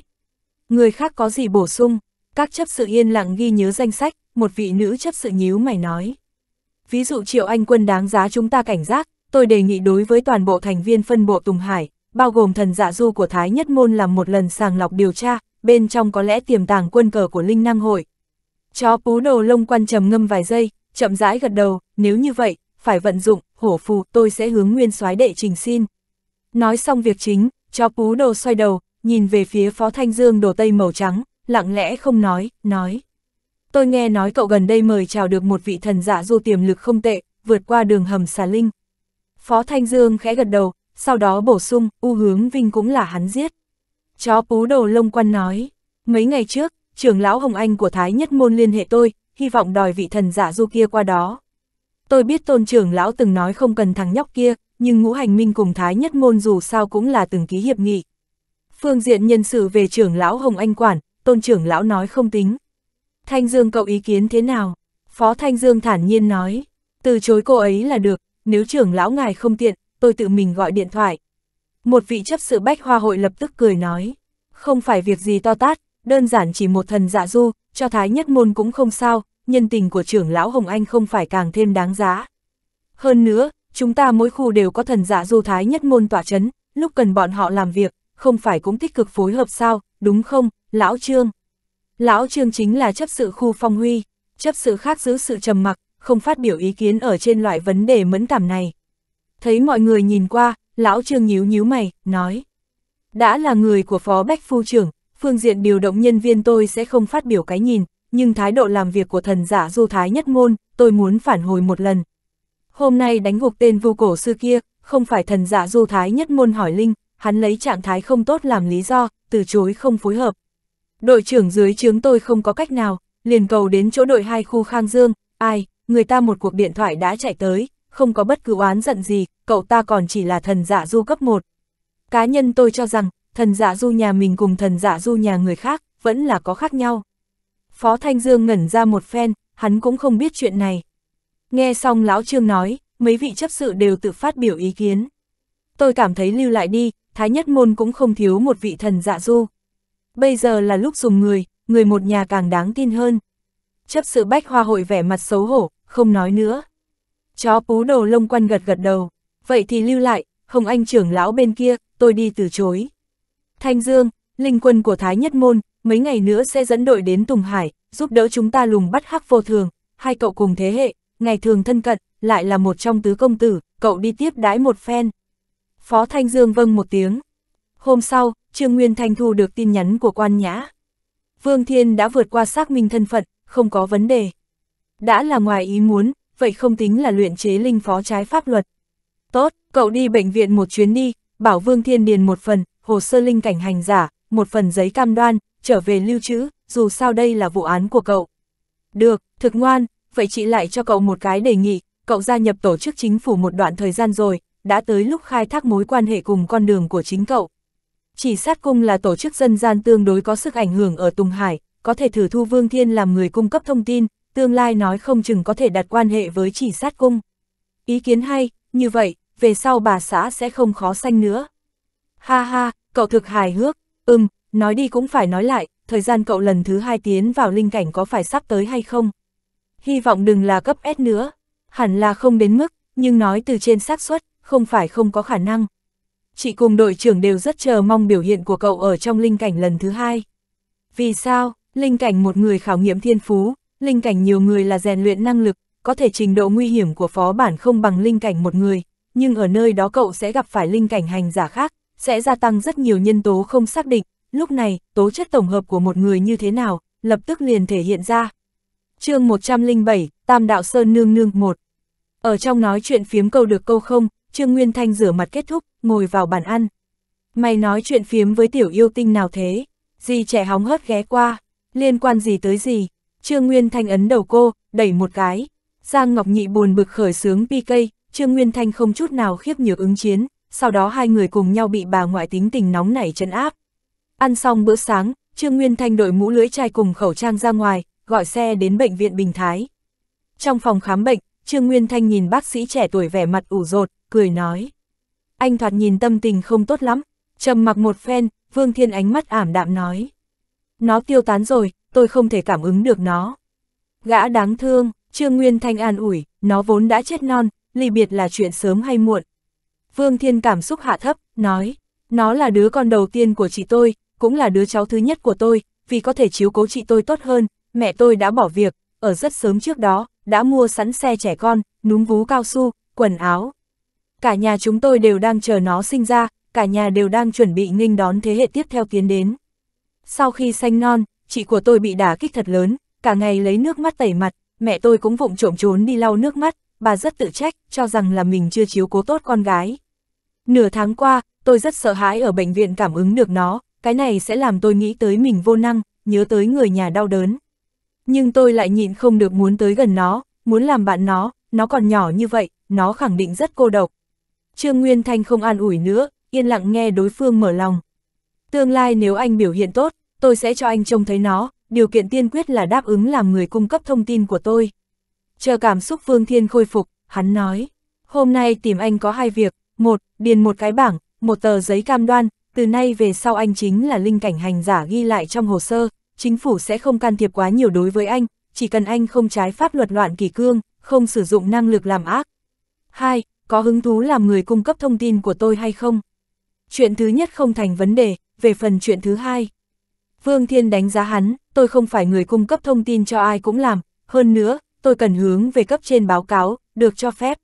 Người khác có gì bổ sung? Các chấp sự yên lặng ghi nhớ danh sách, một vị nữ chấp sự nhíu mày nói. Ví dụ triệu anh quân đáng giá chúng ta cảnh giác, tôi đề nghị đối với toàn bộ thành viên phân bộ Tùng Hải, bao gồm thần dạ du của Thái Nhất Môn làm một lần sàng lọc điều tra, bên trong có lẽ tiềm tàng quân cờ của Linh Năng Hội. Chó pú đồ lông quan trầm ngâm vài giây, chậm rãi gật đầu, nếu như vậy, phải vận dụng, hổ phù, tôi sẽ hướng nguyên soái đệ trình xin. Nói xong việc chính, chó pú đồ xoay đầu, nhìn về phía phó thanh dương đồ tây màu trắng, lặng lẽ không nói, nói. Tôi nghe nói cậu gần đây mời chào được một vị thần giả du tiềm lực không tệ, vượt qua đường hầm xà linh. Phó Thanh Dương khẽ gật đầu, sau đó bổ sung, U Hướng Vinh cũng là hắn giết. Chó pú đầu lông quan nói, mấy ngày trước, trưởng lão Hồng Anh của Thái Nhất Môn liên hệ tôi, hy vọng đòi vị thần giả du kia qua đó. Tôi biết tôn trưởng lão từng nói không cần thằng nhóc kia, nhưng ngũ hành minh cùng Thái Nhất Môn dù sao cũng là từng ký hiệp nghị. Phương diện nhân sự về trưởng lão Hồng Anh quản, tôn trưởng lão nói không tính. Thanh Dương cậu ý kiến thế nào? Phó Thanh Dương thản nhiên nói, từ chối cô ấy là được, nếu trưởng lão ngài không tiện, tôi tự mình gọi điện thoại. Một vị chấp sự bách hoa hội lập tức cười nói, không phải việc gì to tát, đơn giản chỉ một thần dạ du, cho thái nhất môn cũng không sao, nhân tình của trưởng lão Hồng Anh không phải càng thêm đáng giá. Hơn nữa, chúng ta mỗi khu đều có thần dạ du thái nhất môn tỏa chấn, lúc cần bọn họ làm việc, không phải cũng tích cực phối hợp sao, đúng không, lão trương? Lão trương chính là chấp sự khu phong huy, chấp sự khác giữ sự trầm mặc, không phát biểu ý kiến ở trên loại vấn đề mẫn cảm này. Thấy mọi người nhìn qua, lão Trương nhíu nhíu mày, nói. Đã là người của Phó Bách Phu trưởng, phương diện điều động nhân viên tôi sẽ không phát biểu cái nhìn, nhưng thái độ làm việc của thần giả du thái nhất môn tôi muốn phản hồi một lần. Hôm nay đánh gục tên vô cổ sư kia, không phải thần giả du thái nhất môn hỏi Linh, hắn lấy trạng thái không tốt làm lý do, từ chối không phối hợp. Đội trưởng dưới chướng tôi không có cách nào, liền cầu đến chỗ đội hai khu Khang Dương, ai, người ta một cuộc điện thoại đã chạy tới, không có bất cứ oán giận gì, cậu ta còn chỉ là thần dạ du cấp 1. Cá nhân tôi cho rằng, thần dạ du nhà mình cùng thần dạ du nhà người khác, vẫn là có khác nhau. Phó Thanh Dương ngẩn ra một phen, hắn cũng không biết chuyện này. Nghe xong Lão Trương nói, mấy vị chấp sự đều tự phát biểu ý kiến. Tôi cảm thấy lưu lại đi, Thái Nhất Môn cũng không thiếu một vị thần dạ du. Bây giờ là lúc dùng người, người một nhà càng đáng tin hơn. Chấp sự Bách Hoa Hội vẻ mặt xấu hổ, không nói nữa. Chó pú đầu lông quanh gật gật đầu, vậy thì lưu lại, Hồng Anh trưởng lão bên kia, tôi đi từ chối. Thanh Dương, linh quân của Thái Nhất Môn, mấy ngày nữa sẽ dẫn đội đến Tùng Hải, giúp đỡ chúng ta lùng bắt hắc vô thường, hai cậu cùng thế hệ, ngày thường thân cận, lại là một trong tứ công tử, cậu đi tiếp đái một phen. Phó Thanh Dương vâng một tiếng. Hôm sau, Trương Nguyên Thanh thu được tin nhắn của quan nhã. Vương Thiên đã vượt qua xác minh thân phận, không có vấn đề. Đã là ngoài ý muốn, vậy không tính là luyện chế linh phó trái pháp luật. Tốt, cậu đi bệnh viện một chuyến đi, bảo Vương Thiên Điền một phần, hồ sơ linh cảnh hành giả, một phần giấy cam đoan, trở về lưu trữ, dù sao đây là vụ án của cậu. Được, thực ngoan, vậy chị lại cho cậu một cái đề nghị, cậu gia nhập tổ chức chính phủ một đoạn thời gian rồi, đã tới lúc khai thác mối quan hệ cùng con đường của chính cậu. Chỉ sát cung là tổ chức dân gian tương đối có sức ảnh hưởng ở Tùng Hải, có thể thử thu Vương Thiên làm người cung cấp thông tin, tương lai nói không chừng có thể đặt quan hệ với chỉ sát cung. Ý kiến hay, như vậy, về sau bà xã sẽ không khó sanh nữa. Ha ha, cậu thực hài hước, ừm, nói đi cũng phải nói lại, thời gian cậu lần thứ hai tiến vào linh cảnh có phải sắp tới hay không? Hy vọng đừng là cấp S nữa, hẳn là không đến mức, nhưng nói từ trên xác suất, không phải không có khả năng. Chị cùng đội trưởng đều rất chờ mong biểu hiện của cậu ở trong linh cảnh lần thứ hai. Vì sao, linh cảnh một người khảo nghiệm thiên phú, Linh cảnh nhiều người là rèn luyện năng lực, có thể trình độ nguy hiểm của phó bản không bằng linh cảnh một người, nhưng ở nơi đó cậu sẽ gặp phải linh cảnh hành giả khác, sẽ gia tăng rất nhiều nhân tố không xác định, lúc này, tố chất tổng hợp của một người như thế nào, lập tức liền thể hiện ra. chương 107, Tam Đạo Sơn Nương Nương 1 Ở trong nói chuyện phiếm câu được câu không, Trương Nguyên Thanh rửa mặt kết thúc, ngồi vào bàn ăn. Mày nói chuyện phiếm với tiểu yêu tinh nào thế? Gì trẻ hóng hớt ghé qua? Liên quan gì tới gì? Trương Nguyên Thanh ấn đầu cô, đẩy một cái. Giang Ngọc Nhị buồn bực khởi sướng PK, Trương Nguyên Thanh không chút nào khiếp nhược ứng chiến, sau đó hai người cùng nhau bị bà ngoại tính tình nóng nảy chân áp. Ăn xong bữa sáng, Trương Nguyên Thanh đội mũ lưỡi chai cùng khẩu trang ra ngoài, gọi xe đến bệnh viện Bình Thái. Trong phòng khám bệnh, Trương Nguyên Thanh nhìn bác sĩ trẻ tuổi vẻ mặt ủ rột, cười nói. Anh thoạt nhìn tâm tình không tốt lắm, trầm mặc một phen, Vương Thiên ánh mắt ảm đạm nói. Nó tiêu tán rồi, tôi không thể cảm ứng được nó. Gã đáng thương, Trương Nguyên Thanh an ủi, nó vốn đã chết non, ly biệt là chuyện sớm hay muộn. Vương Thiên cảm xúc hạ thấp, nói, nó là đứa con đầu tiên của chị tôi, cũng là đứa cháu thứ nhất của tôi, vì có thể chiếu cố chị tôi tốt hơn, mẹ tôi đã bỏ việc, ở rất sớm trước đó, đã mua sẵn xe trẻ con, núm vú cao su, quần áo. Cả nhà chúng tôi đều đang chờ nó sinh ra, cả nhà đều đang chuẩn bị nghênh đón thế hệ tiếp theo tiến đến. Sau khi sanh non, chị của tôi bị đả kích thật lớn, cả ngày lấy nước mắt tẩy mặt, mẹ tôi cũng vụng trộm trốn đi lau nước mắt, bà rất tự trách, cho rằng là mình chưa chiếu cố tốt con gái. Nửa tháng qua, tôi rất sợ hãi ở bệnh viện cảm ứng được nó, cái này sẽ làm tôi nghĩ tới mình vô năng, nhớ tới người nhà đau đớn. Nhưng tôi lại nhịn không được muốn tới gần nó, muốn làm bạn nó, nó còn nhỏ như vậy, nó khẳng định rất cô độc. Trương Nguyên Thanh không an ủi nữa, yên lặng nghe đối phương mở lòng. Tương lai nếu anh biểu hiện tốt, tôi sẽ cho anh trông thấy nó, điều kiện tiên quyết là đáp ứng làm người cung cấp thông tin của tôi. Chờ cảm xúc vương Thiên khôi phục, hắn nói, hôm nay tìm anh có hai việc, một, điền một cái bảng, một tờ giấy cam đoan, từ nay về sau anh chính là linh cảnh hành giả ghi lại trong hồ sơ, chính phủ sẽ không can thiệp quá nhiều đối với anh, chỉ cần anh không trái pháp luật loạn kỳ cương, không sử dụng năng lực làm ác. Hai, có hứng thú làm người cung cấp thông tin của tôi hay không? Chuyện thứ nhất không thành vấn đề, về phần chuyện thứ hai. Vương Thiên đánh giá hắn, tôi không phải người cung cấp thông tin cho ai cũng làm, hơn nữa, tôi cần hướng về cấp trên báo cáo, được cho phép.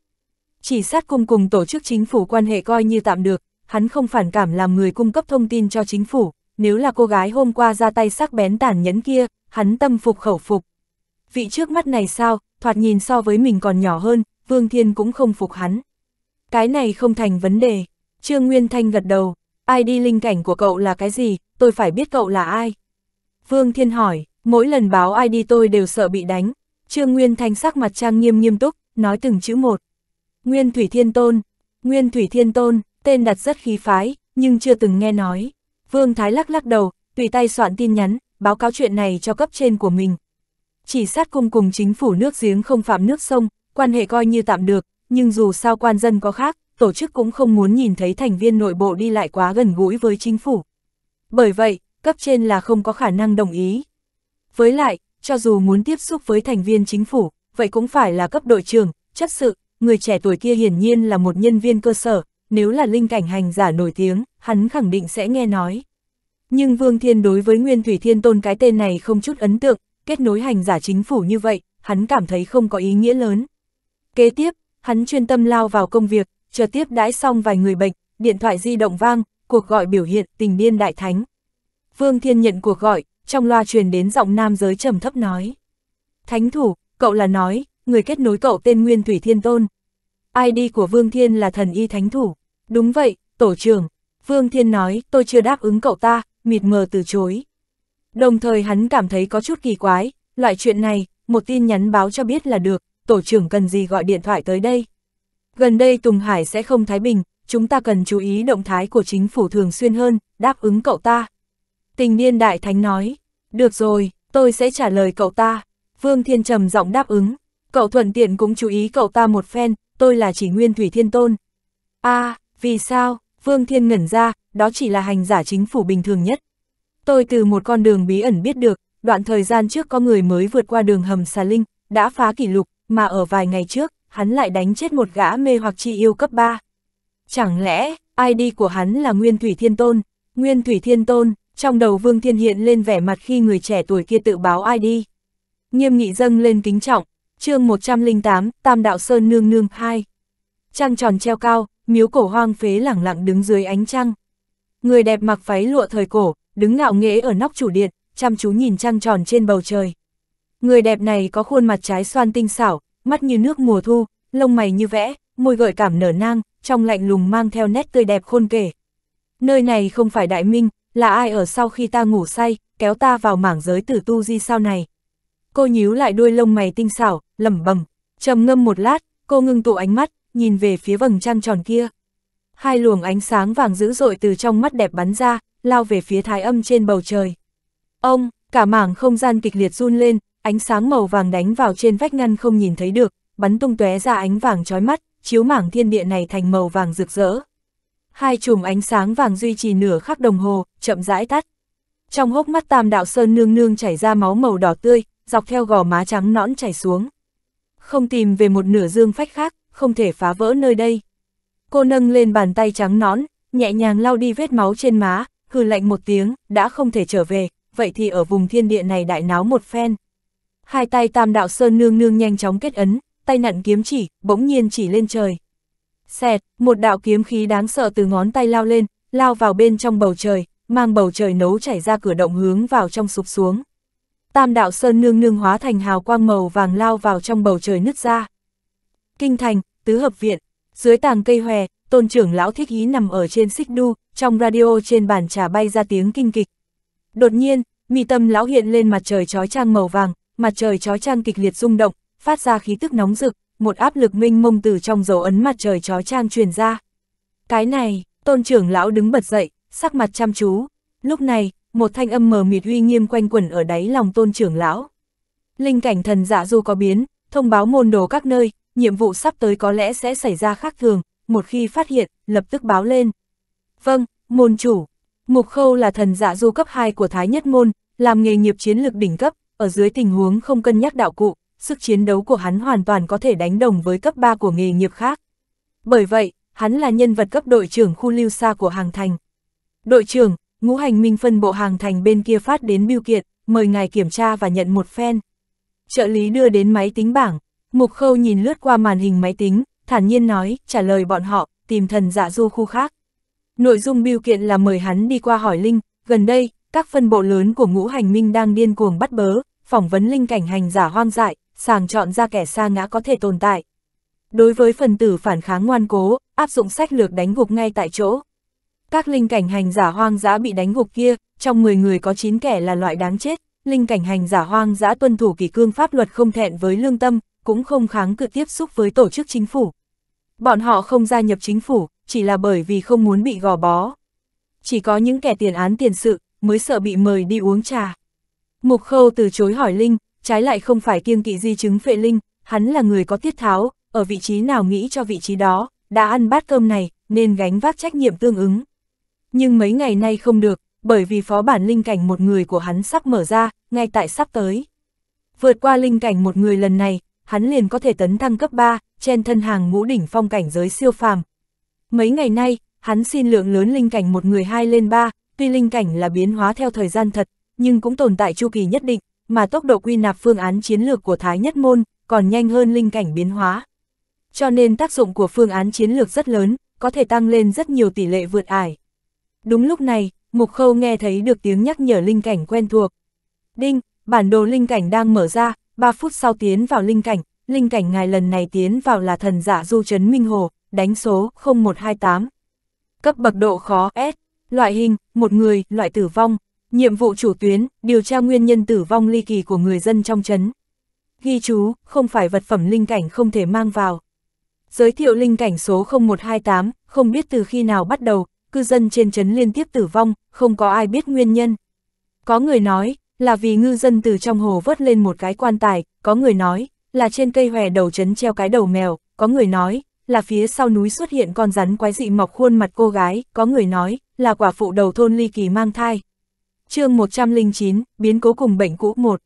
Chỉ sát cung cùng tổ chức chính phủ quan hệ coi như tạm được, hắn không phản cảm làm người cung cấp thông tin cho chính phủ, nếu là cô gái hôm qua ra tay sắc bén tản nhẫn kia, hắn tâm phục khẩu phục. Vị trước mắt này sao, thoạt nhìn so với mình còn nhỏ hơn, Vương Thiên cũng không phục hắn. Cái này không thành vấn đề, Trương Nguyên Thanh gật đầu, ID linh cảnh của cậu là cái gì, tôi phải biết cậu là ai. Vương Thiên hỏi, mỗi lần báo ID tôi đều sợ bị đánh. Trương Nguyên Thanh sắc mặt trang nghiêm nghiêm túc, nói từng chữ một. Nguyên Thủy Thiên Tôn, Nguyên Thủy Thiên Tôn, tên đặt rất khí phái, nhưng chưa từng nghe nói. Vương Thái lắc lắc đầu, tùy tay soạn tin nhắn, báo cáo chuyện này cho cấp trên của mình. Chỉ sát cung cùng chính phủ nước giếng không phạm nước sông, quan hệ coi như tạm được, nhưng dù sao quan dân có khác, tổ chức cũng không muốn nhìn thấy thành viên nội bộ đi lại quá gần gũi với chính phủ. Bởi vậy, cấp trên là không có khả năng đồng ý. Với lại, cho dù muốn tiếp xúc với thành viên chính phủ, vậy cũng phải là cấp đội trưởng, Chất sự, người trẻ tuổi kia hiển nhiên là một nhân viên cơ sở, nếu là linh cảnh hành giả nổi tiếng, hắn khẳng định sẽ nghe nói. Nhưng Vương Thiên đối với Nguyên Thủy Thiên Tôn cái tên này không chút ấn tượng, kết nối hành giả chính phủ như vậy, hắn cảm thấy không có ý nghĩa lớn. Kế tiếp, hắn chuyên tâm lao vào công việc, chờ tiếp đãi xong vài người bệnh, điện thoại di động vang, cuộc gọi biểu hiện tình điên đại thánh. Vương Thiên nhận cuộc gọi, trong loa truyền đến giọng nam giới trầm thấp nói. Thánh thủ, cậu là nói, người kết nối cậu tên Nguyên Thủy Thiên Tôn. ID của Vương Thiên là thần y thánh thủ. Đúng vậy, tổ trưởng. Vương Thiên nói, tôi chưa đáp ứng cậu ta, mịt mờ từ chối. Đồng thời hắn cảm thấy có chút kỳ quái, loại chuyện này, một tin nhắn báo cho biết là được, tổ trưởng cần gì gọi điện thoại tới đây. Gần đây Tùng Hải sẽ không thái bình, chúng ta cần chú ý động thái của chính phủ thường xuyên hơn, đáp ứng cậu ta. Tình niên đại thánh nói, được rồi, tôi sẽ trả lời cậu ta. Vương Thiên trầm giọng đáp ứng, cậu thuận tiện cũng chú ý cậu ta một phen, tôi là chỉ nguyên Thủy Thiên Tôn. a à, vì sao, Vương Thiên ngẩn ra, đó chỉ là hành giả chính phủ bình thường nhất. Tôi từ một con đường bí ẩn biết được, đoạn thời gian trước có người mới vượt qua đường hầm xà linh, đã phá kỷ lục, mà ở vài ngày trước, hắn lại đánh chết một gã mê hoặc chi yêu cấp 3. Chẳng lẽ, ID của hắn là Nguyên Thủy Thiên Tôn? Nguyên Thủy Thiên Tôn, trong đầu Vương Thiên hiện lên vẻ mặt khi người trẻ tuổi kia tự báo ID. Nghiêm nghị dâng lên kính trọng, chương 108, Tam Đạo Sơn Nương Nương 2. Trăng tròn treo cao, miếu cổ hoang phế lẳng lặng đứng dưới ánh trăng. Người đẹp mặc váy lụa thời cổ, đứng ngạo nghễ ở nóc chủ điện, chăm chú nhìn trăng tròn trên bầu trời. Người đẹp này có khuôn mặt trái xoan tinh xảo, mắt như nước mùa thu, lông mày như vẽ, môi gợi cảm nở nang, trong lạnh lùng mang theo nét tươi đẹp khôn kể. Nơi này không phải đại minh, là ai ở sau khi ta ngủ say, kéo ta vào mảng giới tử tu di sao này. Cô nhíu lại đuôi lông mày tinh xảo, lẩm bẩm, trầm ngâm một lát, cô ngưng tụ ánh mắt, nhìn về phía vầng trăng tròn kia. Hai luồng ánh sáng vàng dữ dội từ trong mắt đẹp bắn ra, lao về phía thái âm trên bầu trời. Ông, cả mảng không gian kịch liệt run lên, ánh sáng màu vàng đánh vào trên vách ngăn không nhìn thấy được, bắn tung tóe ra ánh vàng chói mắt, chiếu mảng thiên địa này thành màu vàng rực rỡ. Hai chùm ánh sáng vàng duy trì nửa khắc đồng hồ, chậm rãi tắt. Trong hốc mắt Tam Đạo Sơn nương nương chảy ra máu màu đỏ tươi, dọc theo gò má trắng nõn chảy xuống. Không tìm về một nửa dương phách khác, không thể phá vỡ nơi đây. Cô nâng lên bàn tay trắng nõn, nhẹ nhàng lau đi vết máu trên má, hừ lạnh một tiếng, đã không thể trở về, vậy thì ở vùng thiên địa này đại náo một phen hai tay tam đạo sơn nương nương nhanh chóng kết ấn, tay nặn kiếm chỉ, bỗng nhiên chỉ lên trời. Xẹt, một đạo kiếm khí đáng sợ từ ngón tay lao lên, lao vào bên trong bầu trời, mang bầu trời nấu chảy ra cửa động hướng vào trong sụp xuống. Tam đạo sơn nương nương hóa thành hào quang màu vàng lao vào trong bầu trời nứt ra. Kinh thành, tứ hợp viện, dưới tàng cây hòe, tôn trưởng lão thiết ý nằm ở trên xích đu, trong radio trên bàn trà bay ra tiếng kinh kịch. Đột nhiên, mi tâm lão hiện lên mặt trời trói trang màu vàng, mặt trời chói chang kịch liệt rung động, phát ra khí tức nóng rực, một áp lực minh mông từ trong dấu ấn mặt trời chói chang truyền ra. Cái này, tôn trưởng lão đứng bật dậy, sắc mặt chăm chú. Lúc này, một thanh âm mờ mịt uy nghiêm quanh quẩn ở đáy lòng tôn trưởng lão. Linh cảnh thần giả dạ dù có biến, thông báo môn đồ các nơi, nhiệm vụ sắp tới có lẽ sẽ xảy ra khác thường, một khi phát hiện, lập tức báo lên. Vâng, môn chủ. Mục Khâu là thần giả dạ du cấp 2 của Thái Nhất Môn, làm nghề nghiệp chiến lược đỉnh cấp, ở dưới tình huống không cân nhắc đạo cụ, sức chiến đấu của hắn hoàn toàn có thể đánh đồng với cấp 3 của nghề nghiệp khác. Bởi vậy, hắn là nhân vật cấp đội trưởng khu lưu xa của hàng thành. Đội trưởng, ngũ hành minh phân bộ hàng thành bên kia phát đến biêu kiện, mời ngài kiểm tra và nhận một phen. Trợ lý đưa đến máy tính bảng, mục khâu nhìn lướt qua màn hình máy tính, thản nhiên nói, trả lời bọn họ, tìm thần dạ du khu khác. Nội dung biêu kiện là mời hắn đi qua hỏi Linh, gần đây, các phân bộ lớn của ngũ hành minh đang điên cuồng bắt bớ, phỏng vấn linh cảnh hành giả hoang dại, sàng chọn ra kẻ xa ngã có thể tồn tại. Đối với phần tử phản kháng ngoan cố, áp dụng sách lược đánh gục ngay tại chỗ. Các linh cảnh hành giả hoang dã bị đánh gục kia, trong 10 người có 9 kẻ là loại đáng chết, linh cảnh hành giả hoang dã tuân thủ kỷ cương pháp luật không thẹn với lương tâm, cũng không kháng cự tiếp xúc với tổ chức chính phủ. Bọn họ không gia nhập chính phủ, chỉ là bởi vì không muốn bị gò bó. Chỉ có những kẻ tiền án tiền sự, mới sợ bị mời đi uống trà. Mục Khâu từ chối hỏi Linh, trái lại không phải kiêng kỵ di chứng phệ Linh, hắn là người có tiết tháo, ở vị trí nào nghĩ cho vị trí đó, đã ăn bát cơm này, nên gánh vác trách nhiệm tương ứng. Nhưng mấy ngày nay không được, bởi vì phó bản linh cảnh một người của hắn sắp mở ra, ngay tại sắp tới. Vượt qua linh cảnh một người lần này, hắn liền có thể tấn thăng cấp 3, trên thân hàng ngũ đỉnh phong cảnh giới siêu phàm. Mấy ngày nay, hắn xin lượng lớn linh cảnh một người hai lên 3, tuy linh cảnh là biến hóa theo thời gian thật, nhưng cũng tồn tại chu kỳ nhất định, mà tốc độ quy nạp phương án chiến lược của Thái Nhất Môn còn nhanh hơn linh cảnh biến hóa. Cho nên tác dụng của phương án chiến lược rất lớn, có thể tăng lên rất nhiều tỷ lệ vượt ải. Đúng lúc này, Mục Khâu nghe thấy được tiếng nhắc nhở linh cảnh quen thuộc. Đinh, bản đồ linh cảnh đang mở ra, 3 phút sau tiến vào linh cảnh, linh cảnh ngài lần này tiến vào là thần giả du chấn minh hồ, đánh số 0128. Cấp bậc độ khó S, loại hình, một người, loại tử vong, Nhiệm vụ chủ tuyến, điều tra nguyên nhân tử vong ly kỳ của người dân trong chấn. Ghi chú, không phải vật phẩm linh cảnh không thể mang vào. Giới thiệu linh cảnh số 0128, không biết từ khi nào bắt đầu, cư dân trên chấn liên tiếp tử vong, không có ai biết nguyên nhân. Có người nói, là vì ngư dân từ trong hồ vớt lên một cái quan tài, có người nói, là trên cây hòe đầu chấn treo cái đầu mèo, có người nói, là phía sau núi xuất hiện con rắn quái dị mọc khuôn mặt cô gái, có người nói, là quả phụ đầu thôn ly kỳ mang thai, chương 109, biến cố cùng bệnh cũ 1.